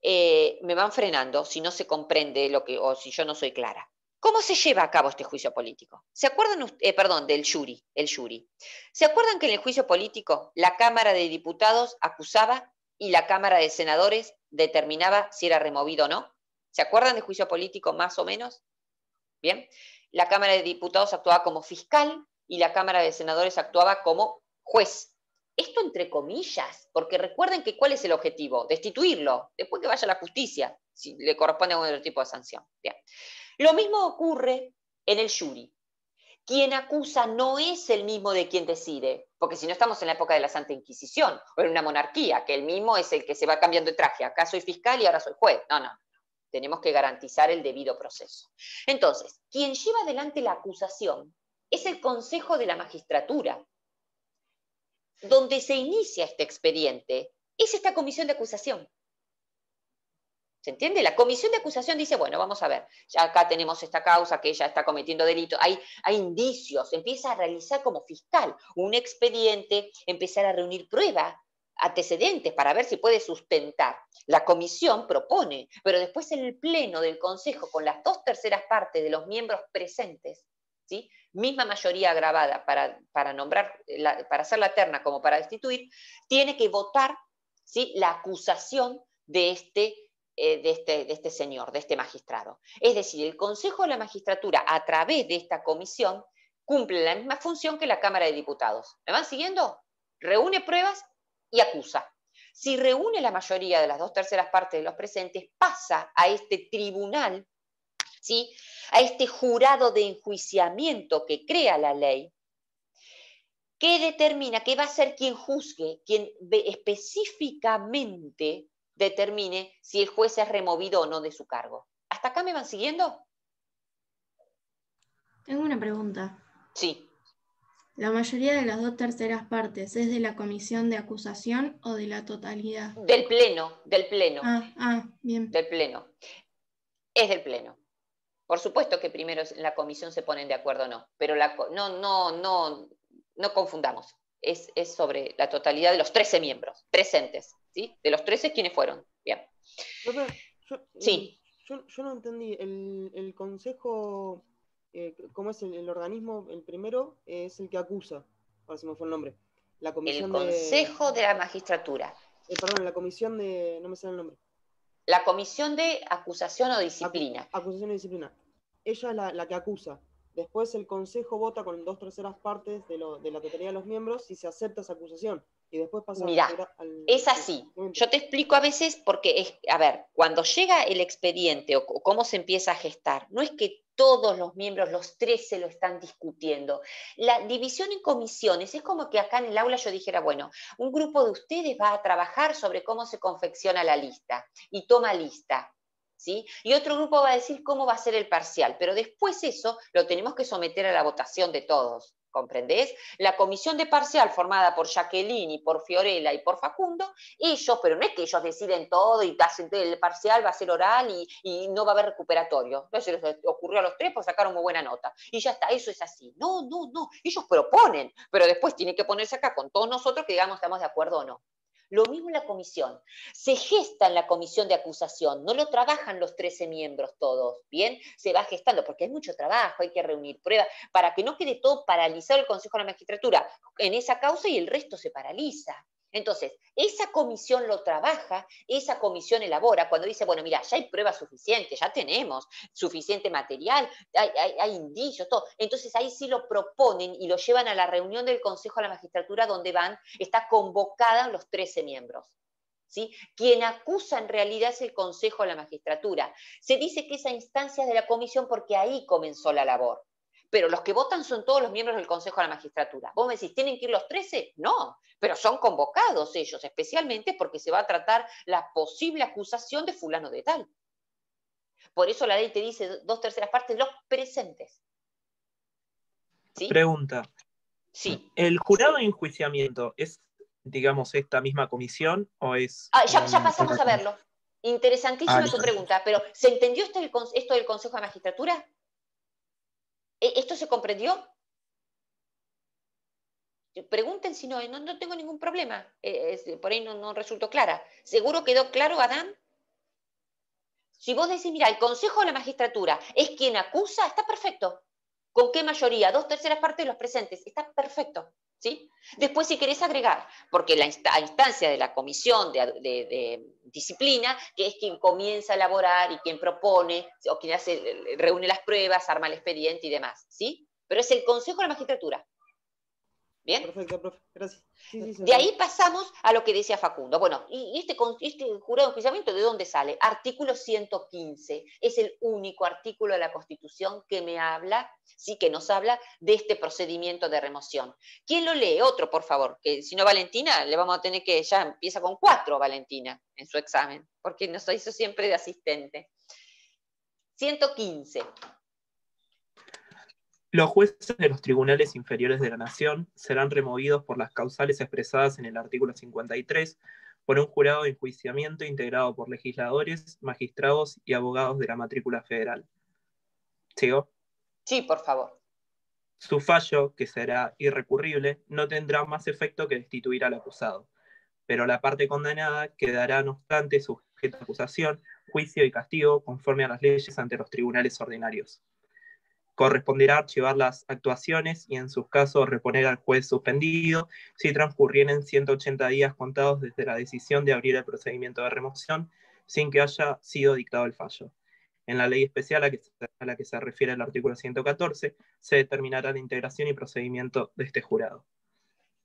eh, me van frenando si no se comprende lo que, o si yo no soy clara. ¿Cómo se lleva a cabo este juicio político? ¿Se acuerdan, ustedes, eh, perdón, del jury, el jury? ¿Se acuerdan que en el juicio político la Cámara de Diputados acusaba y la Cámara de Senadores determinaba si era removido o no? ¿Se acuerdan del juicio político más o menos? Bien la Cámara de Diputados actuaba como fiscal y la Cámara de Senadores actuaba como juez. Esto entre comillas, porque recuerden que cuál es el objetivo, destituirlo, después que vaya a la justicia, si le corresponde algún otro tipo de sanción. Lo mismo ocurre en el jury. Quien acusa no es el mismo de quien decide, porque si no estamos en la época de la Santa Inquisición o en una monarquía, que el mismo es el que se va cambiando de traje. Acá soy fiscal y ahora soy juez. No, no. Tenemos que garantizar el debido proceso. Entonces, quien lleva adelante la acusación es el Consejo de la Magistratura. Donde se inicia este expediente es esta comisión de acusación. ¿Se entiende? La comisión de acusación dice, bueno, vamos a ver, ya acá tenemos esta causa que ella está cometiendo delito, hay, indicios, empieza a realizar como fiscal un expediente, empezar a reunir pruebas, antecedentes para ver si puede sustentar. La comisión propone, pero después en el pleno del Consejo, con las dos terceras partes de los miembros presentes, ¿sí? misma mayoría agravada para, nombrar, eh, para hacer la terna como para destituir, tiene que votar la acusación de este, eh, de este, de este señor, de este magistrado. Es decir, el Consejo de la Magistratura, a través de esta comisión, cumple la misma función que la Cámara de Diputados. ¿Me van siguiendo? Reúne pruebas y acusa. Si reúne la mayoría de las dos terceras partes de los presentes, pasa a este tribunal, ¿sí? a este jurado de enjuiciamiento que crea la ley, que determina que va a ser quien juzgue, quien específicamente determine si el juez es removido o no de su cargo. ¿Hasta acá me van siguiendo? Tengo una pregunta. Sí. La mayoría de las dos terceras partes es de la comisión de acusación o de la totalidad. Del pleno, del pleno. Ah, ah bien. Del pleno. Es del pleno. Por supuesto que primero en la comisión se ponen de acuerdo o no, pero la, no, no, no, no confundamos. Es, sobre la totalidad de los 13 miembros presentes. ¿sí? De los 13, ¿quiénes fueron? Bien. sí. Eh, yo, no entendí. el, el consejo eh, ¿cómo es el, organismo? El primero es el que acusa, ahora se me fue el nombre. La comisión el Consejo de, la Magistratura. Eh, perdón, la comisión de, no me sale el nombre. La comisión de acusación o disciplina. acusación y disciplina. Ella es la, que acusa. Después el Consejo vota con dos terceras partes de, lo, la totalidad de los miembros y se acepta esa acusación y después es así. Yo te explico a veces porque, es, a ver, cuando llega el expediente o, cómo se empieza a gestar, no es que todos los miembros, los tres, se lo están discutiendo. La división en comisiones es como que acá en el aula yo dijera, bueno, un grupo de ustedes va a trabajar sobre cómo se confecciona la lista y toma lista. ¿Sí? Y otro grupo va a decir cómo va a ser el parcial, pero después eso lo tenemos que someter a la votación de todos. ¿Comprendés? La comisión de parcial formada por Jacqueline por Fiorella y por Facundo, ellos, pero no es que ellos deciden todo y hacen el parcial va a ser oral y, no va a haber recuperatorio. se les ocurrió a los tres, por pues sacar una buena nota. Y ya está, eso es así. No, no, no. Ellos proponen, pero después tienen que ponerse acá con todos nosotros que digamos estamos de acuerdo o no. Lo mismo en la comisión. Se gesta en la comisión de acusación, no lo trabajan los 13 miembros todos, ¿bien? Se va gestando, porque hay mucho trabajo, hay que reunir pruebas, para que no quede todo paralizado el Consejo de la Magistratura en esa causa y el resto se paraliza. Entonces, esa comisión lo trabaja, esa comisión elabora, cuando dice, bueno, mira, ya hay pruebas suficientes, ya tenemos suficiente material, hay, indicios, todo. Entonces ahí sí lo proponen y lo llevan a la reunión del Consejo de la Magistratura donde van, está convocada los 13 miembros. ¿Sí? Quien acusa en realidad es el Consejo de la Magistratura. Se dice que esa instancia es de la comisión porque ahí comenzó la labor pero los que votan son todos los miembros del Consejo de la Magistratura. Vos me decís, ¿tienen que ir los 13? No, pero son convocados ellos, especialmente porque se va a tratar la posible acusación de fulano de tal. Por eso la ley te dice dos terceras partes los presentes. Pregunta. Sí. ¿El jurado de enjuiciamiento es, digamos, esta misma comisión o es... Ah, ya, pasamos a verlo. Interesantísima ah, su pregunta, pero ¿se entendió esto del, esto del Consejo de Magistratura? ¿E-, ¿Esto se comprendió? Pregunten si no, eh, no, no tengo ningún problema. Eh, por ahí no, no resultó clara. ¿Seguro quedó claro, Adán? Si vos decís, mira, el Consejo de la Magistratura es quien acusa, está perfecto. ¿Con qué mayoría? Dos terceras partes de los presentes. Está perfecto. Después, si querés agregar, porque la instancia de la comisión de, disciplina, que es quien comienza a elaborar y quien propone, o quien reúne las pruebas, arma el expediente y demás, ¿sí? Pero es el Consejo de la Magistratura, ¿Bien? Gracias. de ahí pasamos a lo que decía Facundo. Bueno, y este, este, jurado de juiciamiento, ¿de dónde sale? Artículo 115. Es el único artículo de la Constitución que me habla, sí que nos habla de este procedimiento de remoción. ¿Quién lo lee? Otro, por favor. Que si no, Valentina, le vamos a tener que, ya empieza con cuatro, Valentina, en su examen, porque nos hizo siempre de asistente. 115 los jueces de los tribunales inferiores de la Nación serán removidos por las causales expresadas en el artículo 53 por un jurado de enjuiciamiento integrado por legisladores, magistrados y abogados de la matrícula federal. ¿Sigo? Sí, por favor. Su fallo, que será irrecurrible, no tendrá más efecto que destituir al acusado, pero la parte condenada quedará, no obstante, sujeta a acusación, juicio y castigo conforme a las leyes ante los tribunales ordinarios. Corresponderá archivar las actuaciones y en sus casos reponer al juez suspendido si transcurrieren 180 días contados desde la decisión de abrir el procedimiento de remoción sin que haya sido dictado el fallo. En la ley especial a la que se refiere el artículo 114 se determinará la integración y procedimiento de este jurado.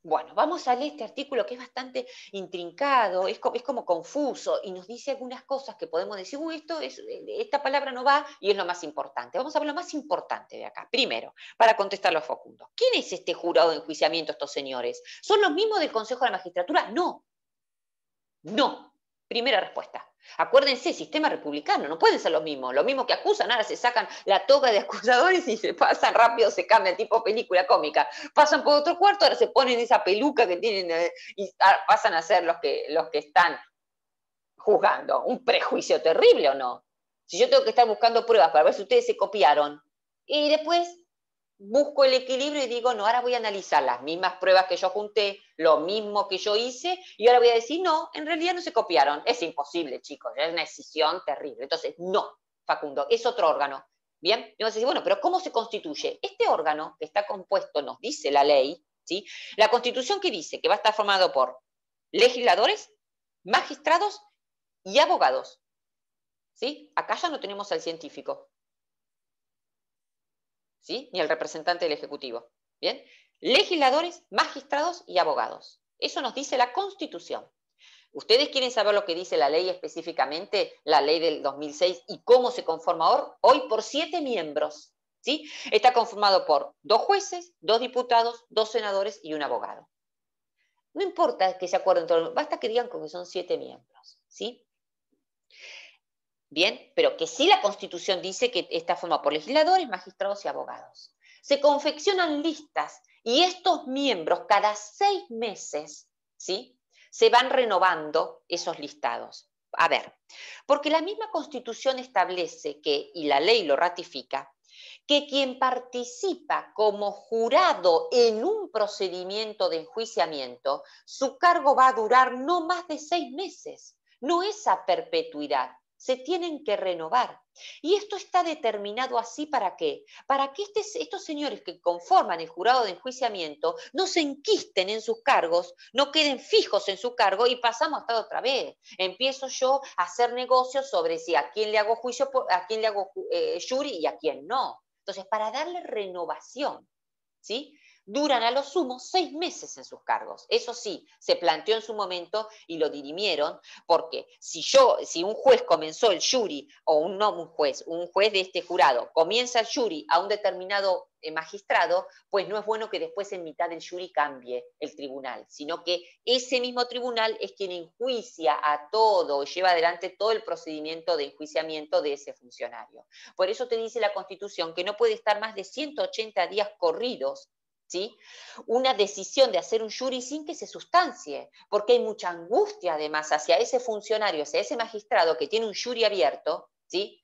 Bueno, vamos a leer este artículo que es bastante intrincado, es, como confuso y nos dice algunas cosas que podemos decir, esto es, eh, esta palabra no va y es lo más importante. Vamos a ver lo más importante de acá. Primero, para contestar los focundos, ¿quién es este jurado de enjuiciamiento, estos señores? ¿Son los mismos del Consejo de la Magistratura? No. No. Primera respuesta. Acuérdense, sistema republicano, no pueden ser los mismos. Los mismos que acusan, ahora se sacan la toga de acusadores y se pasan rápido, se cambian, tipo película cómica. Pasan por otro cuarto, ahora se ponen esa peluca que tienen eh, y pasan a ser los que, los que están juzgando. Un prejuicio terrible o no. Si yo tengo que estar buscando pruebas para ver si ustedes se copiaron y después busco el equilibrio y digo, no, ahora voy a analizar las mismas pruebas que yo junté, lo mismo que yo hice, y ahora voy a decir, no, en realidad no se copiaron. Es imposible, chicos, es una decisión terrible. Entonces, no, Facundo, es otro órgano. Bien, y vamos a decir, bueno, pero ¿cómo se constituye? Este órgano que está compuesto, nos dice la ley, ¿sí? La constitución que dice que va a estar formado por legisladores, magistrados y abogados. ¿Sí? Acá ya no tenemos al científico. ¿sí? ni el representante del Ejecutivo. ¿Bien? Legisladores, magistrados y abogados. Eso nos dice la Constitución. ¿Ustedes quieren saber lo que dice la ley específicamente, la ley del 2006, y cómo se conforma hoy? por siete miembros. ¿sí? Está conformado por dos jueces, dos diputados, dos senadores y un abogado. No importa que se acuerden todos, basta que digan que son siete miembros. ¿sí? Bien, pero que sí la Constitución dice que está formada por legisladores, magistrados y abogados. Se confeccionan listas y estos miembros cada seis meses, ¿sí? Se van renovando esos listados. A ver, porque la misma Constitución establece que, y la ley lo ratifica, que quien participa como jurado en un procedimiento de enjuiciamiento, su cargo va a durar no más de seis meses. No es a perpetuidad se tienen que renovar. Y esto está determinado así para qué? Para que este, estos señores que conforman el jurado de enjuiciamiento no se enquisten en sus cargos, no queden fijos en su cargo y pasamos estar otra vez. Empiezo yo a hacer negocios sobre si a quién le hago juicio, a quién le hago eh, jury y a quién no. Entonces, para darle renovación, ¿sí? duran a lo sumo seis meses en sus cargos. Eso sí, se planteó en su momento y lo dirimieron, porque si yo, si un juez comenzó el jury, o un, no un juez, un juez de este jurado, comienza el jury a un determinado eh, magistrado, pues no es bueno que después en mitad del jury cambie el tribunal, sino que ese mismo tribunal es quien enjuicia a todo, lleva adelante todo el procedimiento de enjuiciamiento de ese funcionario. Por eso te dice la Constitución que no puede estar más de 180 días corridos una decisión de hacer un jury sin que se sustancie, porque hay mucha angustia además hacia ese funcionario, hacia ese magistrado que tiene un jury abierto, ¿sí?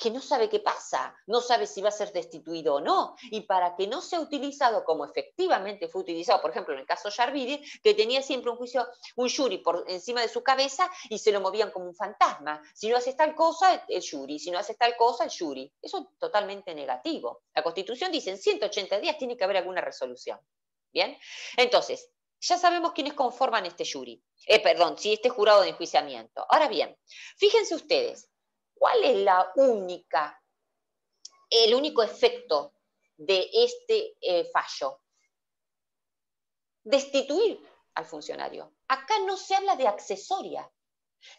que no sabe qué pasa, no sabe si va a ser destituido o no, y para que no sea utilizado como efectivamente fue utilizado, por ejemplo, en el caso Charbide, que tenía siempre un juicio, un jury por encima de su cabeza y se lo movían como un fantasma. Si no haces tal cosa, el jury, si no haces tal cosa, el jury. Eso es totalmente negativo. La Constitución dice, en 180 días tiene que haber alguna resolución. ¿Bien? Entonces, ya sabemos quiénes conforman este jury, eh, perdón, si sí, este jurado de enjuiciamiento. Ahora bien, fíjense ustedes, ¿Cuál es la única, el único efecto de este eh, fallo? Destituir al funcionario. Acá no se habla de accesoria.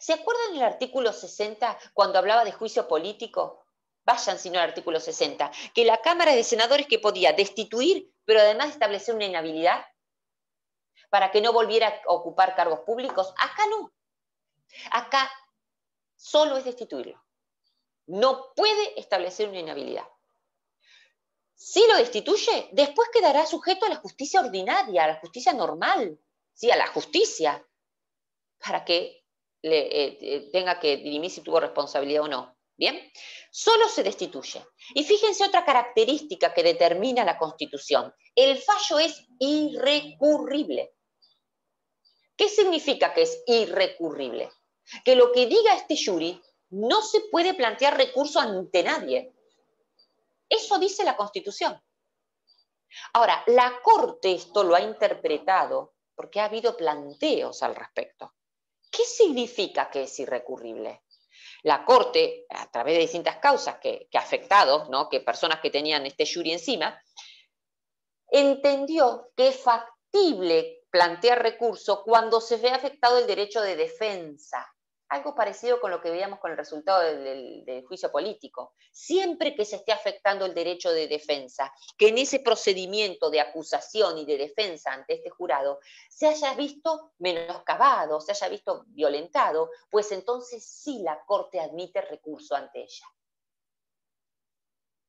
¿Se acuerdan del artículo 60 cuando hablaba de juicio político? Vayan si no al artículo 60, que la Cámara de Senadores que podía destituir, pero además establecer una inhabilidad para que no volviera a ocupar cargos públicos. Acá no. Acá solo es destituirlo no puede establecer una inhabilidad. Si lo destituye, después quedará sujeto a la justicia ordinaria, a la justicia normal, ¿sí? a la justicia, para que eh, eh, tenga que dirimir si tuvo responsabilidad o no. Bien, solo se destituye. Y fíjense otra característica que determina la Constitución. El fallo es irrecurrible. ¿Qué significa que es irrecurrible? Que lo que diga este jury no se puede plantear recurso ante nadie. Eso dice la Constitución. Ahora, la Corte esto lo ha interpretado porque ha habido planteos al respecto. ¿Qué significa que es irrecurrible? La Corte, a través de distintas causas que, ha afectado, ¿no? que personas que tenían este jury encima, entendió que es factible plantear recurso cuando se ve afectado el derecho de defensa algo parecido con lo que veíamos con el resultado del, juicio político. Siempre que se esté afectando el derecho de defensa, que en ese procedimiento de acusación y de defensa ante este jurado se haya visto menoscabado, se haya visto violentado, pues entonces sí la Corte admite recurso ante ella.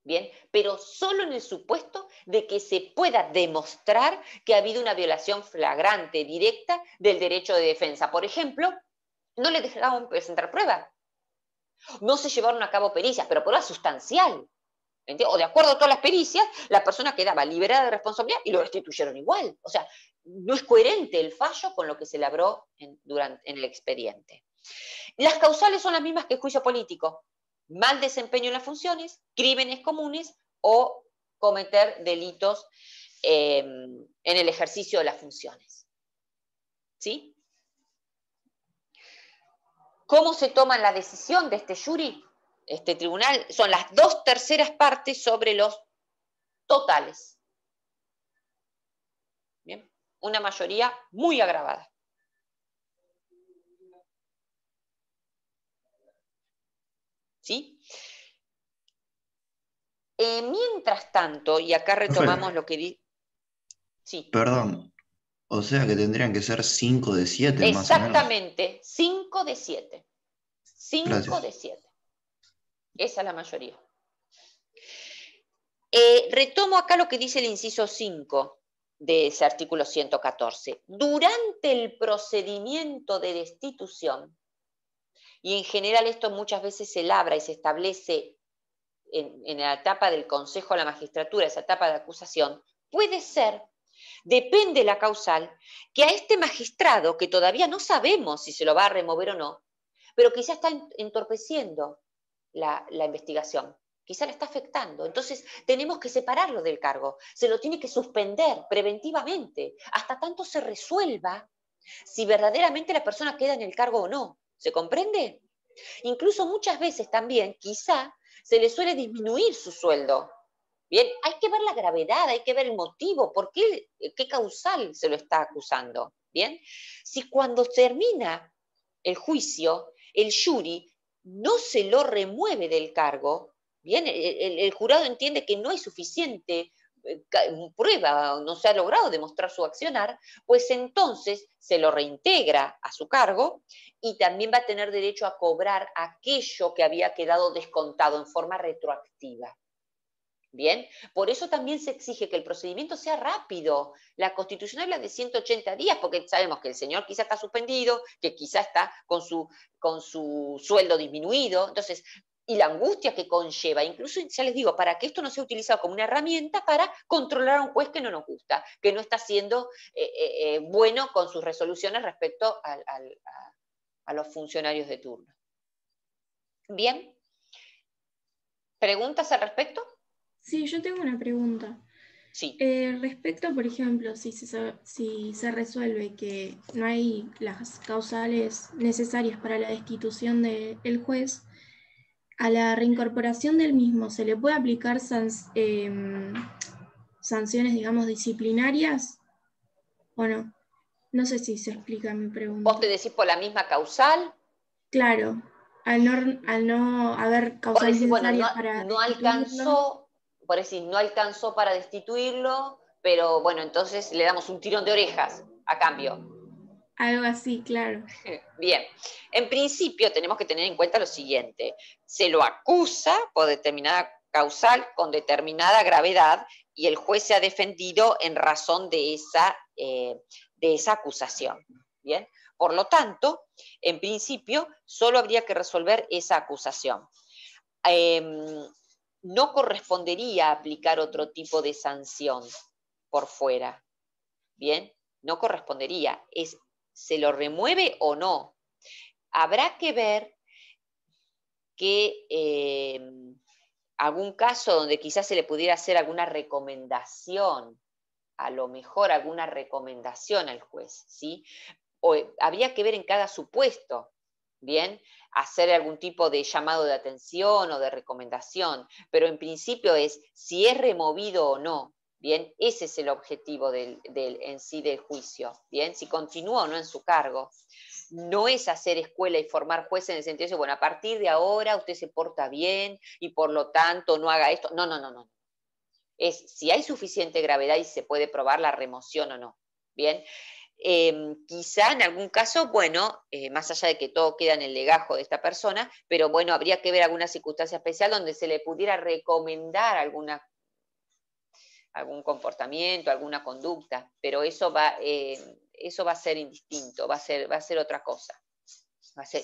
Bien, pero solo en el supuesto de que se pueda demostrar que ha habido una violación flagrante, directa del derecho de defensa. Por ejemplo, no le dejaban presentar pruebas. No se llevaron a cabo pericias, pero la sustancial. O de acuerdo a todas las pericias, la persona quedaba liberada de responsabilidad y lo restituyeron igual. O sea, no es coherente el fallo con lo que se labró en, durante, el expediente. Las causales son las mismas que el juicio político. Mal desempeño en las funciones, crímenes comunes o cometer delitos eh, en el ejercicio de las funciones. ¿Sí? ¿Cómo se toma la decisión de este jury? Este tribunal son las dos terceras partes sobre los totales. Bien, una mayoría muy agravada. ¿Sí? Eh, mientras tanto, y acá retomamos lo que di. Sí. Perdón, o sea que tendrían que ser 5 de 7. Exactamente, 5 de 7. 5 de 7. Esa es la mayoría. Eh, retomo acá lo que dice el inciso 5 de ese artículo 114. Durante el procedimiento de destitución, y en general esto muchas veces se labra y se establece en, la etapa del Consejo de la Magistratura, esa etapa de acusación, puede ser depende la causal, que a este magistrado, que todavía no sabemos si se lo va a remover o no, pero quizá está entorpeciendo la, investigación, quizá la está afectando. Entonces tenemos que separarlo del cargo, se lo tiene que suspender preventivamente, hasta tanto se resuelva si verdaderamente la persona queda en el cargo o no. ¿Se comprende? Incluso muchas veces también, quizá, se le suele disminuir su sueldo Bien, hay que ver la gravedad, hay que ver el motivo, por qué, eh, qué causal se lo está acusando. Bien, si cuando termina el juicio, el jury no se lo remueve del cargo, bien, e, e, el jurado entiende que no hay suficiente eh, prueba, no se ha logrado demostrar su accionar, pues entonces se lo reintegra a su cargo y también va a tener derecho a cobrar aquello que había quedado descontado en forma retroactiva. Bien, por eso también se exige que el procedimiento sea rápido. La Constitución habla de 180 días, porque sabemos que el señor quizá está suspendido, que quizá está con su, con su sueldo disminuido. Entonces, y la angustia que conlleva, incluso ya les digo, para que esto no sea utilizado como una herramienta para controlar a un juez que no nos gusta, que no está siendo eh, eh, eh, bueno con sus resoluciones respecto a los funcionarios de turno. Bien. ¿Preguntas al respecto? Sí, yo tengo una pregunta. Sí. Eh, respecto, por ejemplo, si se, si se resuelve que no hay las causales necesarias para la destitución del juez, a la reincorporación del mismo se le puede aplicar em, sanciones, digamos, disciplinarias o no. No sé si se explica mi pregunta. ¿Vos te decís por la misma causal? Claro, al no, haber causales necesarias para... No por decir, no alcanzó para destituirlo, pero bueno, entonces le damos un tirón de orejas a cambio. Algo así, claro. Bien, en principio tenemos que tener en cuenta lo siguiente, se lo acusa por determinada causal con determinada gravedad y el juez se ha defendido en razón de esa, eh, de esa acusación. Bien, por lo tanto, en principio solo habría que resolver esa acusación. Em, no correspondería aplicar otro tipo de sanción por fuera. ¿Bien? No correspondería. Es, ¿Se lo remueve o no? Habrá que ver que eh, algún caso donde quizás se le pudiera hacer alguna recomendación, a lo mejor alguna recomendación al juez, ¿sí? O, eh, habría que ver en cada supuesto ¿bien? Hacer algún tipo de llamado de atención o de recomendación, pero en principio es si es removido o no, ¿bien? Ese es el objetivo del, en sí del juicio, ¿bien? Si continúa o no en su cargo. No es hacer escuela y formar jueces en el sentido de, bueno, a partir de ahora usted se porta bien y por lo tanto no haga esto. No, no, no, no. Es si hay suficiente gravedad y se puede probar la remoción o no. Bien, Em, quizá en algún caso, bueno, eh, más allá de que todo queda en el legajo de esta persona, pero bueno, habría que ver alguna circunstancia especial donde se le pudiera recomendar alguna, algún comportamiento, alguna conducta, pero eso va, eh, eso va a ser indistinto, va a ser, va a ser otra cosa.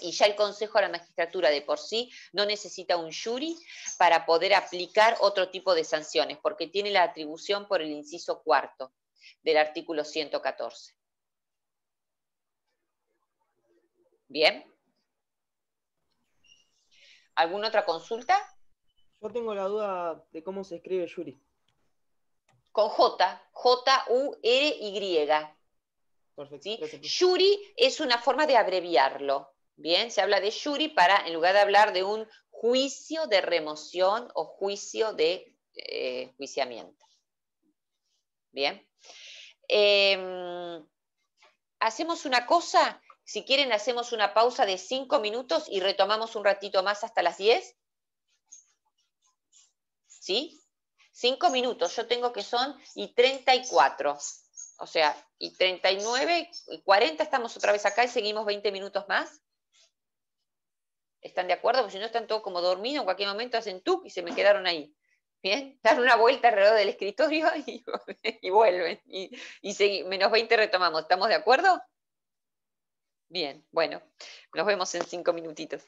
y ya el Consejo de la Magistratura de por sí no necesita un jury para poder aplicar otro tipo de sanciones, porque tiene la atribución por el inciso cuarto del artículo 114. Bien. ¿Alguna otra consulta? Yo tengo la duda de cómo se escribe Yuri. Con J, J-U-R-Y. Perfecto. Yuri es una forma de abreviarlo. Bien, se habla de Yuri para, en lugar de hablar de un juicio de remoción o juicio de eh, juiciamiento. Bien. Em, hacemos una cosa, si quieren, hacemos una pausa de cinco minutos y retomamos un ratito más hasta las 10. ¿Sí? Cinco minutos, yo tengo que son y 34. O sea, y 39 y 40 estamos otra vez acá y seguimos 20 minutos más. ¿Están de acuerdo? Porque si no están todos como dormidos, en cualquier momento hacen tú y se me quedaron ahí. Bien, dan una vuelta alrededor del escritorio y, vuelven. Y, y menos 20 retomamos. ¿Estamos de acuerdo? Bien, bueno, nos vemos en cinco minutitos.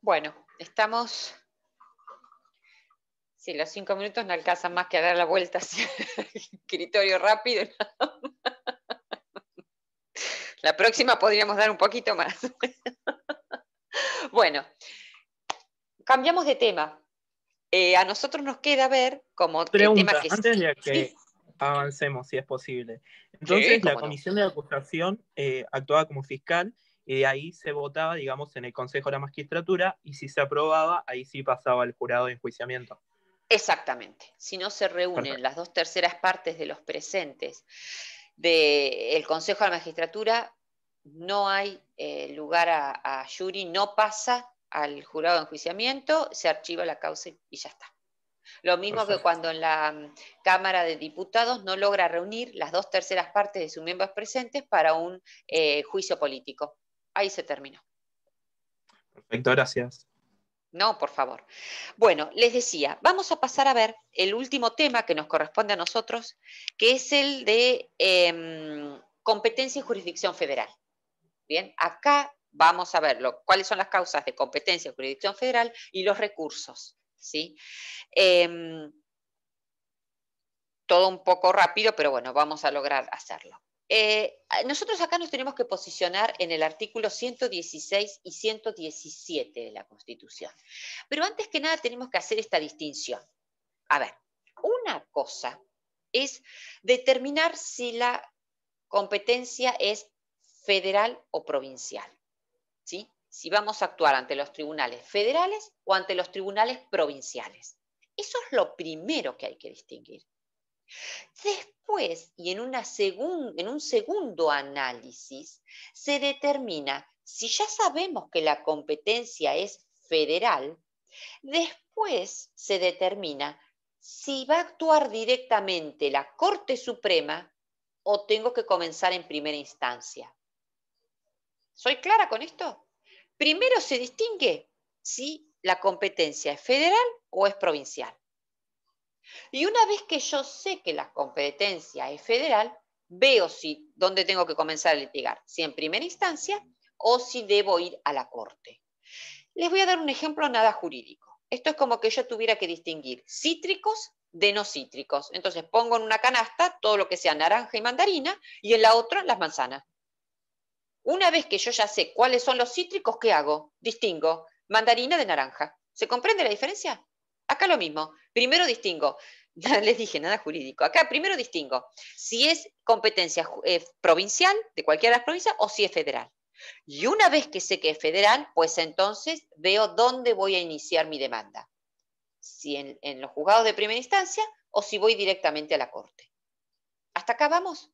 Bueno, estamos... Si los cinco minutos no alcanzan más que a dar la vuelta hacia el escritorio rápido. La próxima podríamos dar un poquito más. Bueno, cambiamos de tema. Eh, a nosotros nos queda ver como Pregunta, tema que... Antes de que avancemos, si es posible. Entonces, la comisión de acusación eh, actuaba como fiscal y ahí se votaba, digamos, en el Consejo de la Magistratura y si se aprobaba, ahí sí pasaba al jurado de enjuiciamiento. Exactamente, si no se reúnen las dos terceras partes de los presentes del Consejo de la Magistratura, no hay eh, lugar a, a jury, no pasa al jurado de enjuiciamiento, se archiva la causa y ya está. Lo mismo que cuando en la mm, Cámara de Diputados no logra reunir las dos terceras partes de sus miembros presentes para un eh, juicio político. Ahí se terminó. Perfecto, gracias. No, por favor. Bueno, les decía, vamos a pasar a ver el último tema que nos corresponde a nosotros, que es el de em, competencia y jurisdicción federal. Bien, acá vamos a ver cuáles son las causas de competencia y jurisdicción federal y los recursos. ¿sí? Em, todo un poco rápido, pero bueno, vamos a lograr hacerlo. Eh, nosotros acá nos tenemos que posicionar en el artículo 116 y 117 de la Constitución. Pero antes que nada tenemos que hacer esta distinción. A ver, una cosa es determinar si la competencia es federal o provincial. ¿sí? Si vamos a actuar ante los tribunales federales o ante los tribunales provinciales. Eso es lo primero que hay que distinguir. Después, y en, un segundo análisis, se determina si ya sabemos que la competencia es federal, después se determina si va a actuar directamente la Corte Suprema o tengo que comenzar en primera instancia. ¿Soy clara con esto? Primero se distingue si la competencia es federal o es provincial. Y una vez que yo sé que la competencia es federal, veo si dónde tengo que comenzar a litigar, si en primera instancia o si debo ir a la corte. Les voy a dar un ejemplo nada jurídico. Esto es como que yo tuviera que distinguir cítricos de no cítricos. Entonces pongo en una canasta todo lo que sea naranja y mandarina y en la otra las manzanas. Una vez que yo ya sé cuáles son los cítricos, ¿qué hago? Distingo mandarina de naranja. ¿Se comprende la diferencia? Acá lo mismo. Primero distingo. Les dije, nada jurídico. Acá primero distingo si es competencia eh, provincial de cualquiera de las provincias o si es federal. Y una vez que sé que es federal, pues entonces veo dónde voy a iniciar mi demanda. Si en, los juzgados de primera instancia o si voy directamente a la corte. ¿Hasta acá vamos?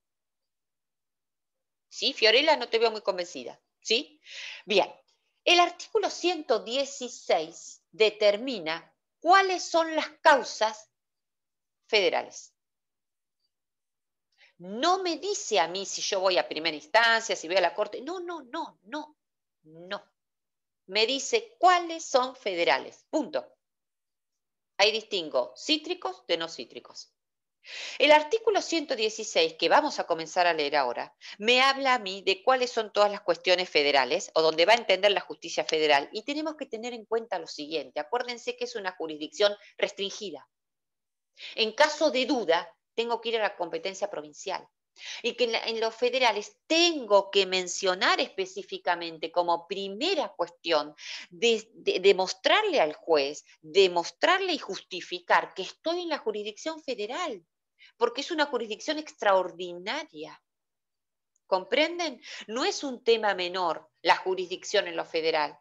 ¿Sí, Fiorella? No te veo muy convencida. ¿Sí? Bien. El artículo 116 determina cuáles son las causas federales. No me dice a mí si yo voy a primera instancia, si voy a la corte. No, no, no, no, no. Me dice cuáles son federales. Punto. Ahí distingo cítricos de no cítricos. El artículo 116 que vamos a comenzar a leer ahora me habla a mí de cuáles son todas las cuestiones federales o donde va a entender la justicia federal y tenemos que tener en cuenta lo siguiente. Acuérdense que es una jurisdicción restringida. En caso de duda, tengo que ir a la competencia provincial. Y que en, los federales tengo que mencionar específicamente como primera cuestión, demostrarle de, demostrarle al juez, demostrarle y justificar que estoy en la jurisdicción federal porque es una jurisdicción extraordinaria. ¿Comprenden? No es un tema menor la jurisdicción en lo federal.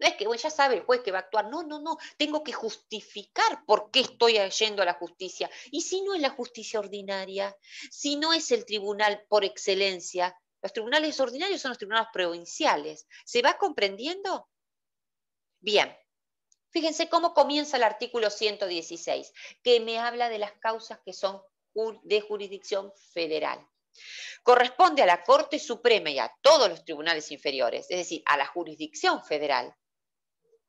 No es que ya sabe el juez que va a actuar. No, no, no. Tengo que justificar por qué estoy yendo a la justicia. Y si no es la justicia ordinaria, si no es el tribunal por excelencia, los tribunales ordinarios son los tribunales provinciales. ¿Se va comprendiendo? Bien. Fíjense cómo comienza el artículo 116, que me habla de las causas que son de jurisdicción federal. Corresponde a la Corte Suprema y a todos los tribunales inferiores, es decir, a la jurisdicción federal.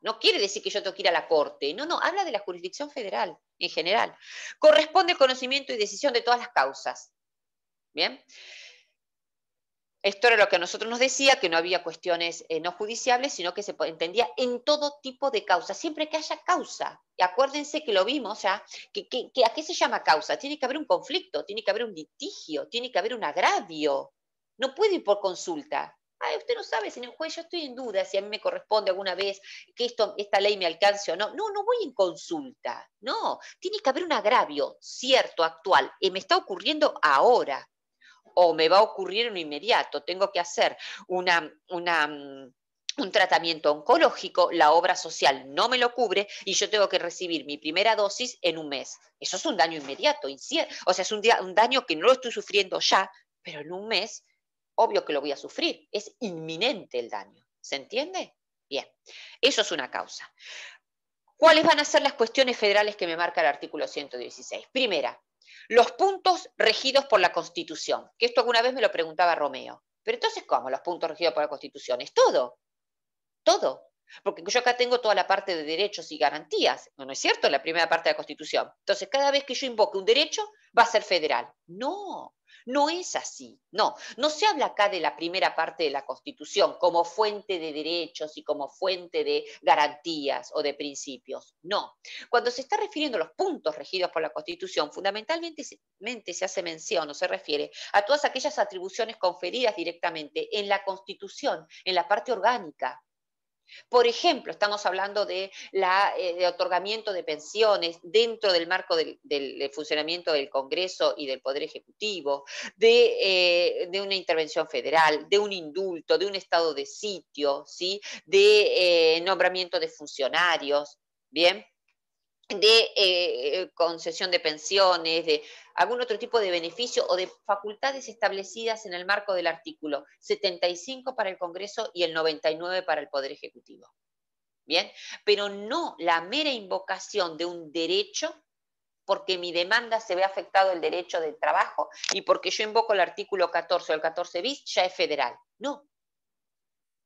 No quiere decir que yo tengo que ir a la Corte, no, no, habla de la jurisdicción federal en general. Corresponde el conocimiento y decisión de todas las causas. Bien. Esto era lo que a nosotros nos decía, que no había cuestiones eh, no judiciales sino que se entendía en todo tipo de causa, siempre que haya causa. Y acuérdense que lo vimos ya, que, a qué se llama causa. Tiene que haber un conflicto, tiene que haber un litigio, tiene que haber un agravio. No puede ir por consulta. Ay, usted no sabe, señor juez, yo estoy en duda si a mí me corresponde alguna vez que esto, esta ley me alcance o no. No, no voy en consulta. No, tiene que haber un agravio cierto, actual, y me está ocurriendo ahora o me va a ocurrir en inmediato, tengo que hacer mm, un tratamiento oncológico, la obra social no me lo cubre y yo tengo que recibir mi primera dosis en un mes. Eso es un daño inmediato, o sea, es un, un daño que no lo estoy sufriendo ya, pero en un mes, obvio que lo voy a sufrir, es inminente el daño, ¿se entiende? Bien, eso es una causa. ¿Cuáles van a ser las cuestiones federales que me marca el artículo 116? Primera, los puntos regidos por la Constitución, que esto alguna vez me lo preguntaba Romeo. Pero entonces, ¿cómo los puntos regidos por la Constitución? Es todo, todo. Porque yo acá tengo toda la parte de derechos y garantías, ¿no, ¿no es cierto? La primera parte de la Constitución. Entonces, cada vez que yo invoque un derecho, va a ser federal. No, no es así. No, no se habla acá de la primera parte de la Constitución como fuente de derechos y como fuente de garantías o de principios. No. Cuando se está refiriendo a los puntos regidos por la Constitución, fundamentalmente se hace mención o se refiere a todas aquellas atribuciones conferidas directamente en la Constitución, en la parte orgánica por ejemplo, estamos hablando de, la, eh, otorgamiento de pensiones dentro del marco del, funcionamiento del Congreso y del Poder Ejecutivo, eh, de, una intervención federal, de un indulto, de un estado de sitio, ¿sí? de eh, nombramiento de funcionarios. Bien, de eh, eh, concesión de pensiones, de algún otro tipo de beneficio o de facultades establecidas en el marco del artículo 75 para el Congreso y el 99 para el Poder Ejecutivo. Bien, pero no la mera invocación de un derecho porque mi demanda se ve afectado el derecho de trabajo y porque yo invoco el artículo 14 o el 14 bis ya es federal. No.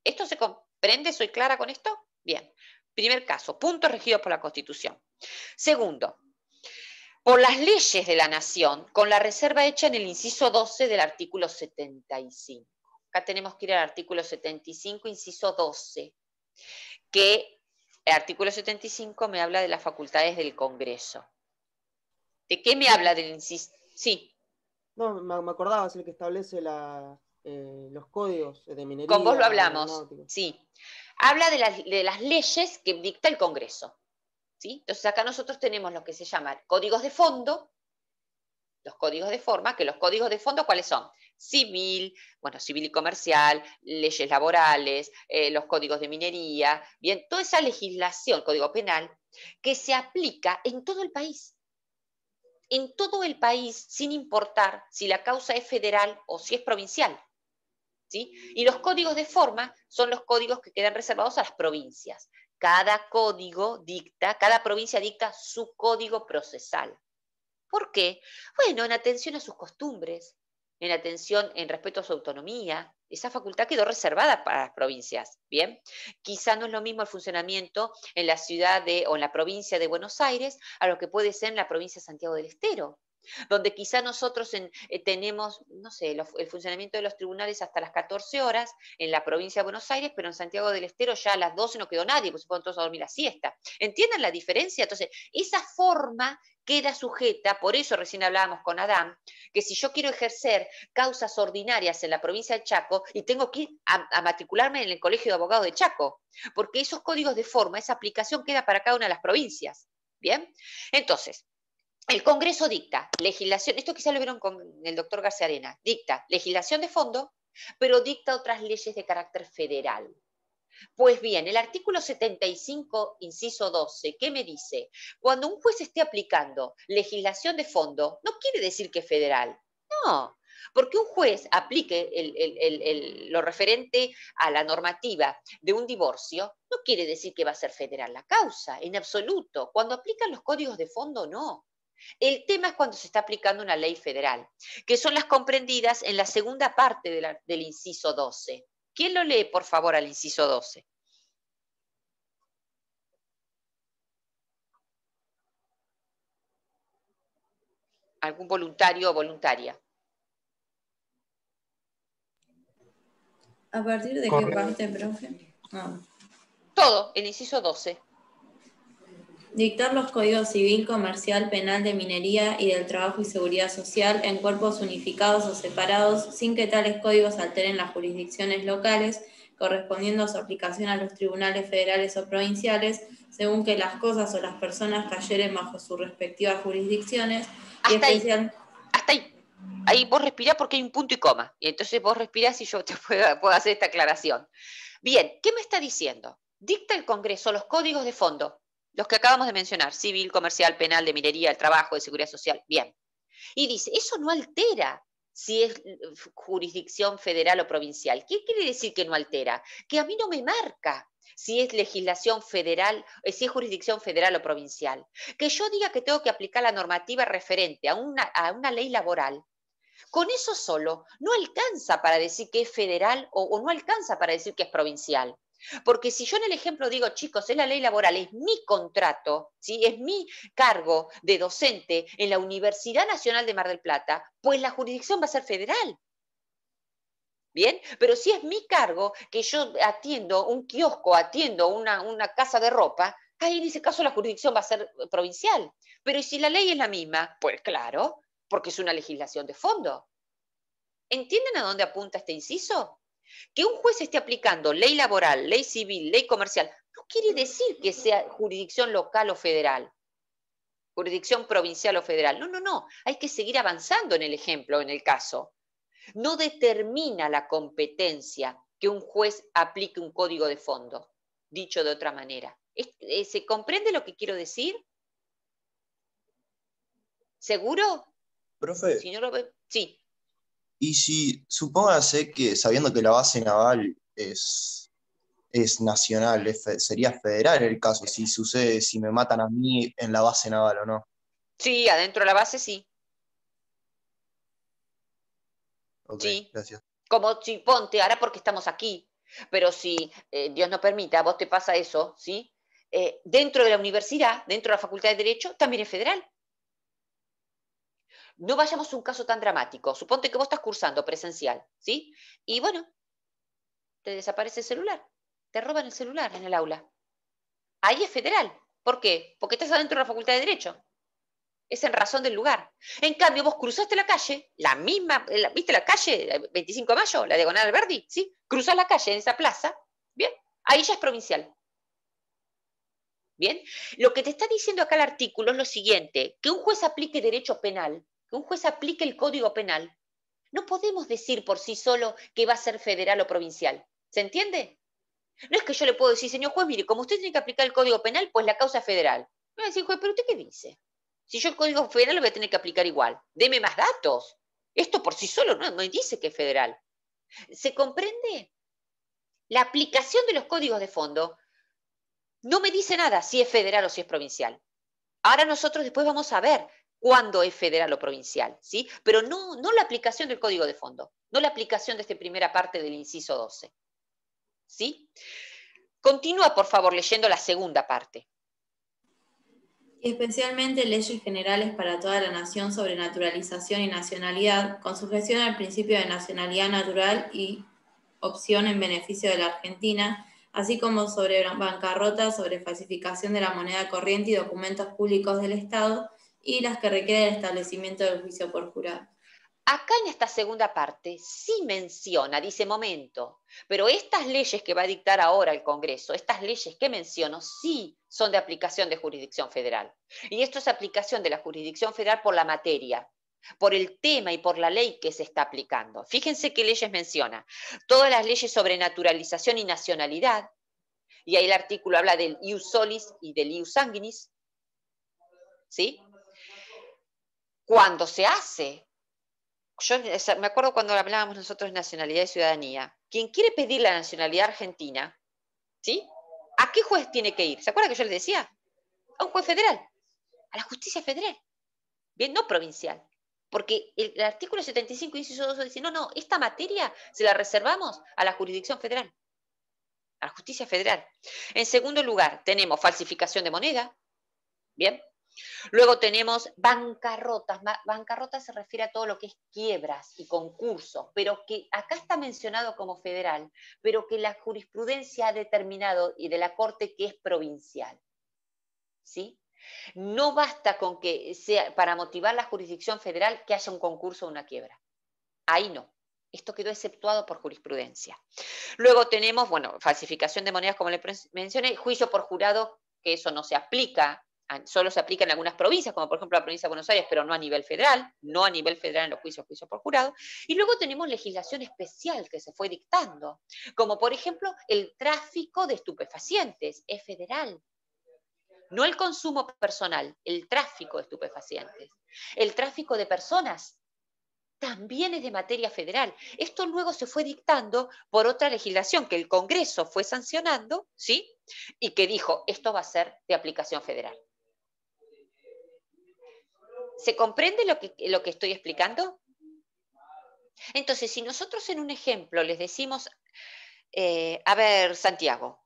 ¿Esto se comprende? ¿Soy clara con esto? Bien. Primer caso, puntos regidos por la Constitución. Segundo, por las leyes de la nación, con la reserva hecha en el inciso 12 del artículo 75. Acá tenemos que ir al artículo 75, inciso 12, que el artículo 75 me habla de las facultades del Congreso. ¿De qué me habla del inciso? Sí. No, me acordaba, es el que establece la, eh, los códigos de minería. Con vos lo hablamos, sí habla de las, leyes que dicta el Congreso. ¿sí? Entonces acá nosotros tenemos lo que se llaman códigos de fondo, los códigos de forma, que los códigos de fondo, ¿cuáles son? Civil, bueno, civil y comercial, leyes laborales, eh, los códigos de minería, bien, toda esa legislación, código penal, que se aplica en todo el país. En todo el país, sin importar si la causa es federal o si es provincial. Y los códigos de forma son los códigos que quedan reservados a las provincias. Cada código dicta, cada provincia dicta su código procesal. ¿Por qué? Bueno, en atención a sus costumbres, en atención, en respeto a su autonomía. Esa facultad quedó reservada para las provincias, ¿bien? Quizá no es lo mismo el funcionamiento en la ciudad de, o en la provincia de Buenos Aires a lo que puede ser en la provincia de Santiago del Estero, donde quizá nosotros eh, tenemos, no sé, el funcionamiento de los tribunales hasta las 14 horas en la provincia de Buenos Aires, pero en Santiago del Estero ya a las 12 no quedó nadie, pues se todos a dormir la siesta. ¿Entienden la diferencia? Entonces, esa forma queda sujeta, por eso recién hablábamos con Adam, que si yo quiero ejercer causas ordinarias en la provincia de Chaco y tengo que a, matricularme en el Colegio de Abogados de Chaco, porque esos códigos de forma, esa aplicación queda para cada una de las provincias. Bien, entonces, el Congreso dicta legislación, esto quizá lo vieron con el doctor García Arena, dicta legislación de fondo, pero dicta otras leyes de carácter federal. Pues bien, el artículo 75, inciso 12, ¿qué me dice? Cuando un juez esté aplicando legislación de fondo, no quiere decir que es federal. No, porque un juez aplique lo referente a la normativa de un divorcio, no quiere decir que va a ser federal la causa, en absoluto. Cuando aplican los códigos de fondo, no. El tema es cuando se está aplicando una ley federal, que son las comprendidas en la segunda parte del inciso 12. ¿Quién lo lee, por favor, al inciso 12? ¿Algún voluntario o voluntaria? ¿A partir de qué parte, profe? Ah. Todo, el inciso 12. Dictar los códigos civil, comercial, penal de minería y del trabajo y seguridad social en cuerpos unificados o separados sin que tales códigos alteren las jurisdicciones locales correspondiendo a su aplicación a los tribunales federales o provinciales según que las cosas o las personas cayeren bajo sus respectivas jurisdicciones. Hasta, y ahí, ahí. vos respirás porque hay un punto y coma. Y entonces vos respirás y yo te puedo hacer esta aclaración. Bien, ¿qué me está diciendo? Dicta el Congreso los códigos de fondo los que acabamos de mencionar, civil, comercial, penal, de minería, el trabajo, de seguridad social, bien. Y dice, eso no altera si es eh, jurisdicción federal o provincial. ¿Qué quiere decir que no altera? Que a mí no me marca si es legislación federal, eh, si es jurisdicción federal o provincial. Que yo diga que tengo que aplicar la normativa referente a una, a una ley laboral, con eso solo no alcanza para decir que es federal o, no alcanza para decir que es provincial. Porque si yo en el ejemplo digo, chicos, es la ley laboral, es mi contrato, ¿sí? es mi cargo de docente en la Universidad Nacional de Mar del Plata, pues la jurisdicción va a ser federal. ¿Bien? Pero si es mi cargo que yo atiendo un kiosco, atiendo una, una casa de ropa, ahí en ese caso la jurisdicción va a ser provincial. Pero si la ley es la misma? Pues claro, porque es una legislación de fondo. ¿Entienden a dónde apunta este inciso? Que un juez esté aplicando ley laboral, ley civil, ley comercial, no quiere decir que sea jurisdicción local o federal, jurisdicción provincial o federal. No, no, no. Hay que seguir avanzando en el ejemplo, en el caso. No determina la competencia que un juez aplique un código de fondo, dicho de otra manera. Eh, ¿Se comprende lo que quiero decir? ¿Seguro? Profe. Sí. Y si supóngase que, sabiendo que la base naval es, es nacional, sería federal el caso, si sucede, si me matan a mí en la base naval o no. Sí, adentro de la base sí. sí. gracias. Como si ponte, ahora porque estamos aquí, pero si eh, Dios no permita, a vos te pasa eso, ¿sí? Eh, dentro de la universidad, dentro de la Facultad de Derecho, también es federal no vayamos a un caso tan dramático. Suponte que vos estás cursando presencial, ¿sí? Y bueno, te desaparece el celular, te roban el celular en el aula. Ahí es federal. ¿Por qué? Porque estás adentro de la Facultad de Derecho. Es en razón del lugar. En cambio, vos cruzaste la calle, la misma, ¿viste la calle 25 de mayo, la diagonal Verdi, ¿Sí? Cruzás la calle en esa plaza, ¿bien? Ahí ya es provincial. ¿Bien? Lo que te está diciendo acá el artículo es lo siguiente, que un juez aplique derecho penal un juez aplique el Código Penal. No podemos decir por sí solo que va a ser federal o provincial. ¿Se entiende? No es que yo le puedo decir, señor juez, mire, como usted tiene que aplicar el Código Penal, pues la causa es federal. Me va a decir, juez, pero ¿usted qué dice? Si yo el Código Federal lo voy a tener que aplicar igual. Deme más datos. Esto por sí solo no, me dice que es federal. ¿Se comprende? La aplicación de los códigos de fondo no me dice nada si es federal o si es provincial. Ahora nosotros después vamos a ver cuando es federal o provincial, ¿sí? Pero no, no la aplicación del código de fondo, no la aplicación de esta primera parte del inciso 12. ¿Sí? Continúa, por favor, leyendo la segunda parte. Especialmente leyes generales para toda la nación sobre naturalización y nacionalidad, con sujeción al principio de nacionalidad natural y opción en beneficio de la Argentina, así como sobre bancarrota, sobre falsificación de la moneda corriente y documentos públicos del Estado, y las que requieren el establecimiento del juicio por jurado. Acá en esta segunda parte sí menciona, dice momento, pero estas leyes que va a dictar ahora el Congreso, estas leyes que menciono, sí son de aplicación de jurisdicción federal. Y esto es aplicación de la jurisdicción federal por la materia, por el tema y por la ley que se está aplicando. Fíjense qué leyes menciona. Todas las leyes sobre naturalización y nacionalidad, y ahí el artículo habla del ius solis y del ius sanguinis, ¿sí? cuando se hace. Yo me acuerdo cuando hablábamos nosotros de nacionalidad y ciudadanía. Quien quiere pedir la nacionalidad argentina, ¿sí? ¿A qué juez tiene que ir? ¿Se acuerda que yo les decía? A un juez federal, a la justicia federal, bien, no provincial. Porque el, artículo 75, inciso 2, dice, no, no, esta materia se la reservamos a la jurisdicción federal, a la justicia federal. En segundo lugar, tenemos falsificación de moneda, bien, Luego tenemos bancarrotas. Bancarrota se refiere a todo lo que es quiebras y concursos, pero que acá está mencionado como federal, pero que la jurisprudencia ha determinado y de la Corte que es provincial. ¿Sí? No basta con que sea para motivar la jurisdicción federal que haya un concurso o una quiebra. Ahí no. Esto quedó exceptuado por jurisprudencia. Luego tenemos, bueno, falsificación de monedas, como le mencioné, juicio por jurado, que eso no se aplica solo se aplica en algunas provincias, como por ejemplo la provincia de Buenos Aires, pero no a nivel federal, no a nivel federal en los juicios, por jurado. Y luego tenemos legislación especial que se fue dictando, como por ejemplo el tráfico de estupefacientes, es federal. No el consumo personal, el tráfico de estupefacientes. El tráfico de personas también es de materia federal. Esto luego se fue dictando por otra legislación que el Congreso fue sancionando, ¿sí? Y que dijo, esto va a ser de aplicación federal. ¿Se comprende lo que, lo que estoy explicando? Entonces, si nosotros en un ejemplo les decimos, eh, a ver, Santiago,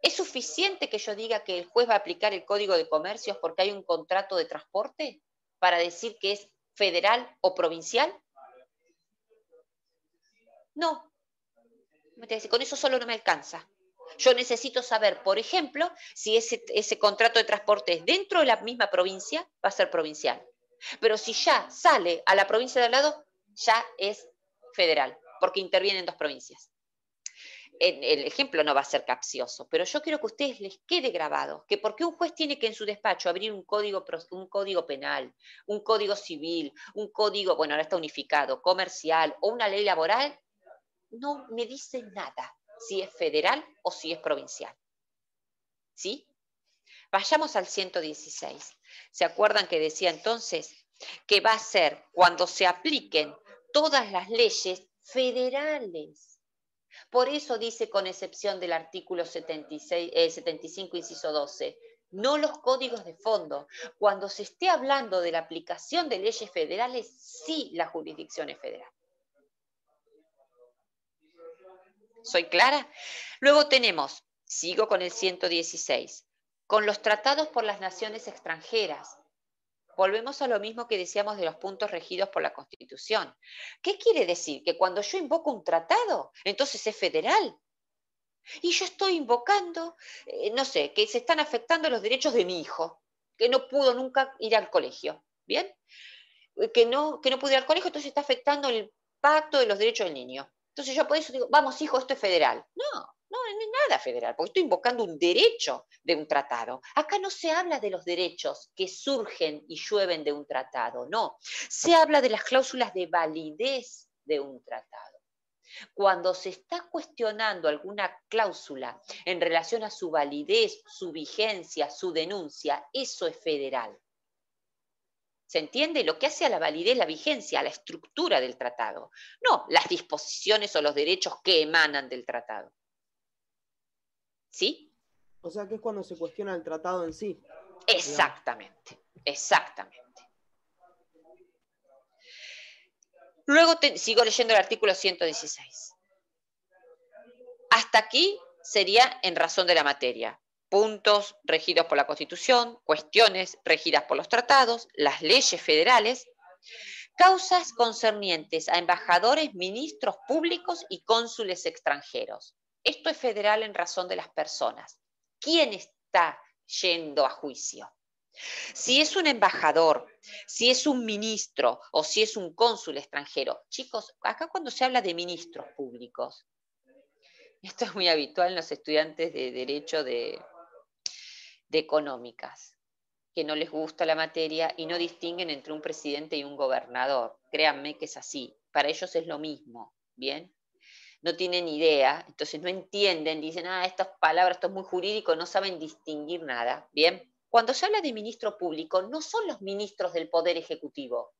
¿es suficiente que yo diga que el juez va a aplicar el código de comercios porque hay un contrato de transporte para decir que es federal o provincial? No. Con eso solo no me alcanza yo necesito saber, por ejemplo, si ese, contrato de transporte es dentro de la misma provincia, va a ser provincial. Pero si ya sale a la provincia de al lado, ya es federal, porque intervienen dos provincias. El ejemplo no va a ser capcioso, pero yo quiero que a ustedes les quede grabado que porque un juez tiene que en su despacho abrir un código, un código penal, un código civil, un código, bueno, ahora está unificado, comercial o una ley laboral, no me dice nada si es federal o si es provincial. ¿Sí? Vayamos al 116. ¿Se acuerdan que decía entonces que va a ser cuando se apliquen todas las leyes federales? Por eso dice, con excepción del artículo 75, eh, inciso 12, no los códigos de fondo. Cuando se esté hablando de la aplicación de leyes federales, sí la jurisdicción es federal. ¿Soy clara? Luego tenemos, sigo con el 116, con los tratados por las naciones extranjeras. Volvemos a lo mismo que decíamos de los puntos regidos por la Constitución. ¿Qué quiere decir? Que cuando yo invoco un tratado, entonces es federal. Y yo estoy invocando, eh, no sé, que se están afectando los derechos de mi hijo, que no pudo nunca ir al colegio. ¿Bien? Eh, que no, que no pudo ir al colegio, entonces está afectando el pacto de los derechos del niño. Entonces yo por eso digo, vamos hijo, esto es federal. No, no, no es nada federal, porque estoy invocando un derecho de un tratado. Acá no se habla de los derechos que surgen y llueven de un tratado, no. Se habla de las cláusulas de validez de un tratado. Cuando se está cuestionando alguna cláusula en relación a su validez, su vigencia, su denuncia, eso es federal. ¿Se entiende? Lo que hace a la validez, la vigencia, a la estructura del tratado, no las disposiciones o los derechos que emanan del tratado. ¿Sí? O sea que es cuando se cuestiona el tratado en sí. Exactamente, exactamente. Luego te, sigo leyendo el artículo 116. Hasta aquí sería en razón de la materia puntos regidos por la Constitución, cuestiones regidas por los tratados, las leyes federales, causas concernientes a embajadores, ministros públicos y cónsules extranjeros. Esto es federal en razón de las personas. ¿Quién está yendo a juicio? Si es un embajador, si es un ministro o si es un cónsul extranjero, chicos, acá cuando se habla de ministros públicos, esto es muy habitual en los estudiantes de derecho de, de económicas, que no les gusta la materia y no distinguen entre un presidente y un gobernador. Créanme que es así. Para ellos es lo mismo, ¿bien? No tienen idea, entonces no entienden, dicen, ah, estas palabras, esto es muy jurídico, no saben distinguir nada, ¿bien? Cuando se habla de ministro público, no son los ministros del Poder Ejecutivo.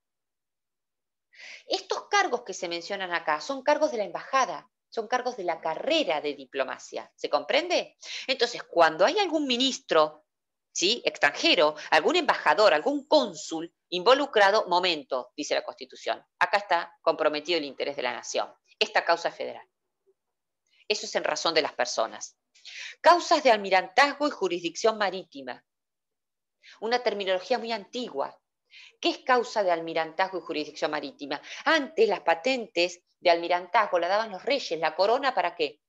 Estos cargos que se mencionan acá son cargos de la embajada, son cargos de la carrera de diplomacia. ¿Se comprende? Entonces, cuando hay algún ministro ¿sí? extranjero, algún embajador, algún cónsul involucrado, momento, dice la Constitución. Acá está comprometido el interés de la nación. Esta causa es federal. Eso es en razón de las personas. Causas de almirantazgo y jurisdicción marítima. Una terminología muy antigua. ¿Qué es causa de almirantazgo y jurisdicción marítima? Antes las patentes de almirantazgo las daban los reyes, la corona, ¿para qué?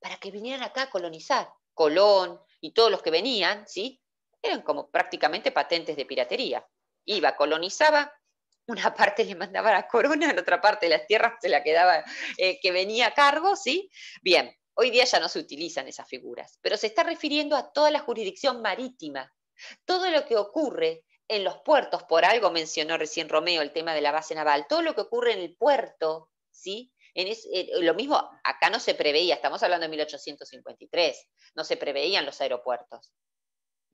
Para que vinieran acá a colonizar. Colón y todos los que venían, ¿sí? Eran como prácticamente patentes de piratería. Iba, colonizaba, una parte le mandaba la corona, en otra parte las tierras se la quedaba eh, que venía a cargo, ¿sí? Bien, hoy día ya no se utilizan esas figuras, pero se está refiriendo a toda la jurisdicción marítima, todo lo que ocurre en los puertos, por algo mencionó recién Romeo el tema de la base naval, todo lo que ocurre en el puerto, ¿sí? En eh, eh, lo mismo, acá no se preveía, estamos hablando de 1853, no se preveían los aeropuertos.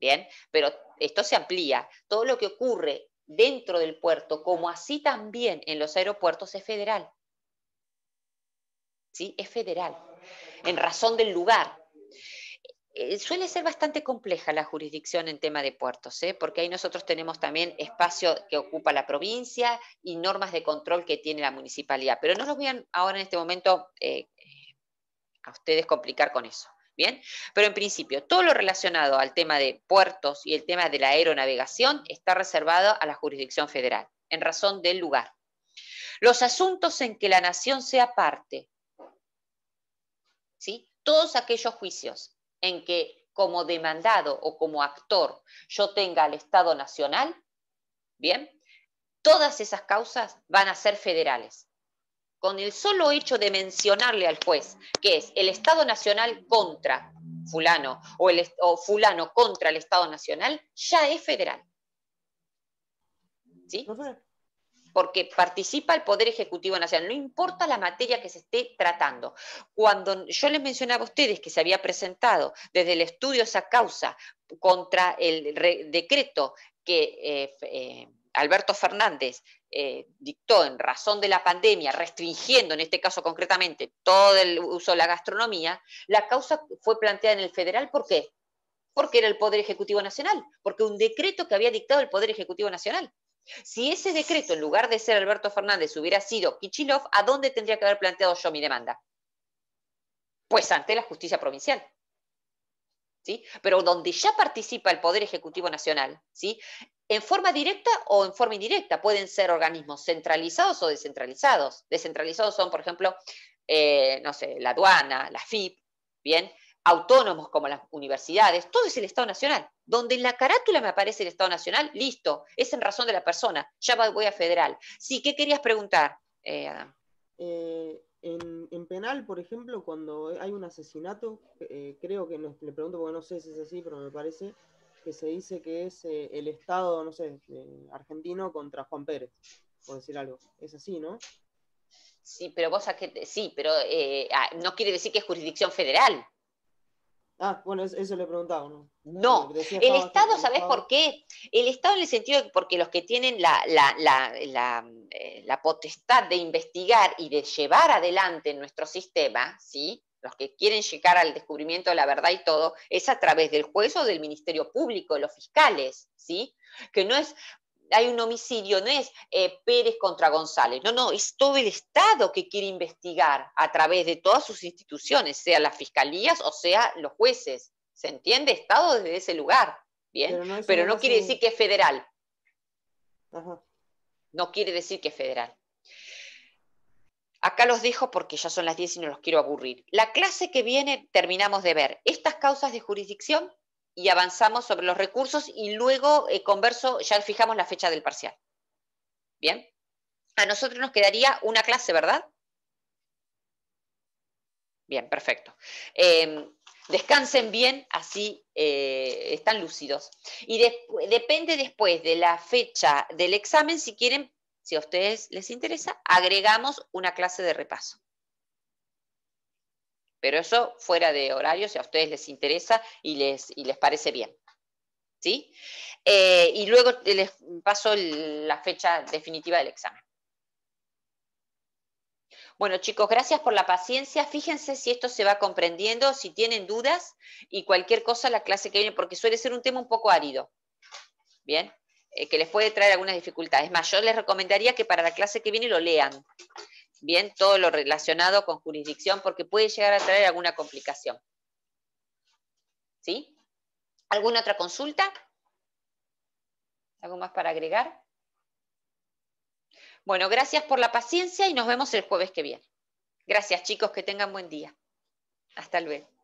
Bien, pero esto se amplía. Todo lo que ocurre dentro del puerto, como así también en los aeropuertos, es federal. ¿Sí? Es federal, en razón del lugar. Eh, suele ser bastante compleja la jurisdicción en tema de puertos, ¿eh? porque ahí nosotros tenemos también espacio que ocupa la provincia y normas de control que tiene la municipalidad, pero no los voy a ahora en este momento eh, a ustedes complicar con eso. Bien, pero en principio, todo lo relacionado al tema de puertos y el tema de la aeronavegación está reservado a la jurisdicción federal, en razón del lugar. Los asuntos en que la nación sea parte, ¿sí? todos aquellos juicios en que como demandado o como actor yo tenga al Estado Nacional, ¿bien? Todas esas causas van a ser federales. Con el solo hecho de mencionarle al juez que es el Estado Nacional contra fulano o, el, fulano contra el Estado Nacional, ya es federal. ¿Sí? porque participa el Poder Ejecutivo Nacional, no importa la materia que se esté tratando. Cuando yo les mencionaba a ustedes que se había presentado desde el estudio esa causa contra el decreto que eh, eh, Alberto Fernández eh, dictó en razón de la pandemia, restringiendo en este caso concretamente todo el uso de la gastronomía, la causa fue planteada en el federal, ¿por qué? Porque era el Poder Ejecutivo Nacional, porque un decreto que había dictado el Poder Ejecutivo Nacional. Si ese decreto, en lugar de ser Alberto Fernández, hubiera sido Kichilov, ¿a dónde tendría que haber planteado yo mi demanda? Pues ante la justicia provincial. ¿Sí? Pero donde ya participa el Poder Ejecutivo Nacional, ¿sí? En forma directa o en forma indirecta, pueden ser organismos centralizados o descentralizados. Descentralizados son, por ejemplo, eh, no sé, la aduana, la FIP, ¿bien? Autónomos como las universidades, todo es el Estado Nacional donde en la carátula me aparece el Estado Nacional, listo, es en razón de la persona, ya voy a federal. Sí, ¿qué querías preguntar, eh, Adam? Eh, en, penal, por ejemplo, cuando hay un asesinato, eh, creo que, le pregunto porque no sé si es así, pero me parece que se dice que es el Estado, no sé, argentino contra Juan Pérez, por decir algo. Es así, ¿no? Sí, pero vos sí, pero ah, no quiere decir que es jurisdicción federal. Ah, bueno, eso le preguntaba. No, no el Estado, ¿sabes por qué? El Estado en el sentido de que porque los que tienen la, eh, la, potestad de investigar y de llevar adelante nuestro sistema, ¿sí? los que quieren llegar al descubrimiento de la verdad y todo, es a través del juez o del Ministerio Público, los fiscales, ¿sí? que no es hay un homicidio, no es eh, Pérez contra González, no, no, es todo el Estado que quiere investigar a través de todas sus instituciones, sea las fiscalías o sea los jueces. ¿Se entiende? Estado desde ese lugar. Bien, pero no, quiere decir que es federal. No quiere decir que es federal. Acá los dejo porque ya son las 10 y no los quiero aburrir. La clase que viene terminamos de ver estas causas de jurisdicción y avanzamos sobre los recursos y luego eh, converso, ya fijamos la fecha del parcial. Bien. A nosotros nos quedaría una clase, ¿verdad? Bien, perfecto. Em, descansen bien, así eh, están lúcidos. Y depende después de la fecha del examen, si quieren, si a ustedes les interesa, agregamos una clase de repaso. Pero eso fuera de horario, si a ustedes les interesa y les, les parece bien. ¿Sí? Eh, y luego les paso la fecha definitiva del examen. Bueno, chicos, gracias por la paciencia. Fíjense si esto se va comprendiendo, si tienen dudas y cualquier cosa la clase que viene, porque suele ser un tema un poco árido. Bien, eh, que les puede traer algunas dificultades. Es más, yo les recomendaría que para la clase que viene lo lean bien todo lo relacionado con jurisdicción, porque puede llegar a traer alguna complicación. ¿Sí? ¿Alguna otra consulta? ¿Algo más para agregar? Bueno, gracias por la paciencia y nos vemos el jueves que viene. Gracias chicos, que tengan buen día. Hasta luego.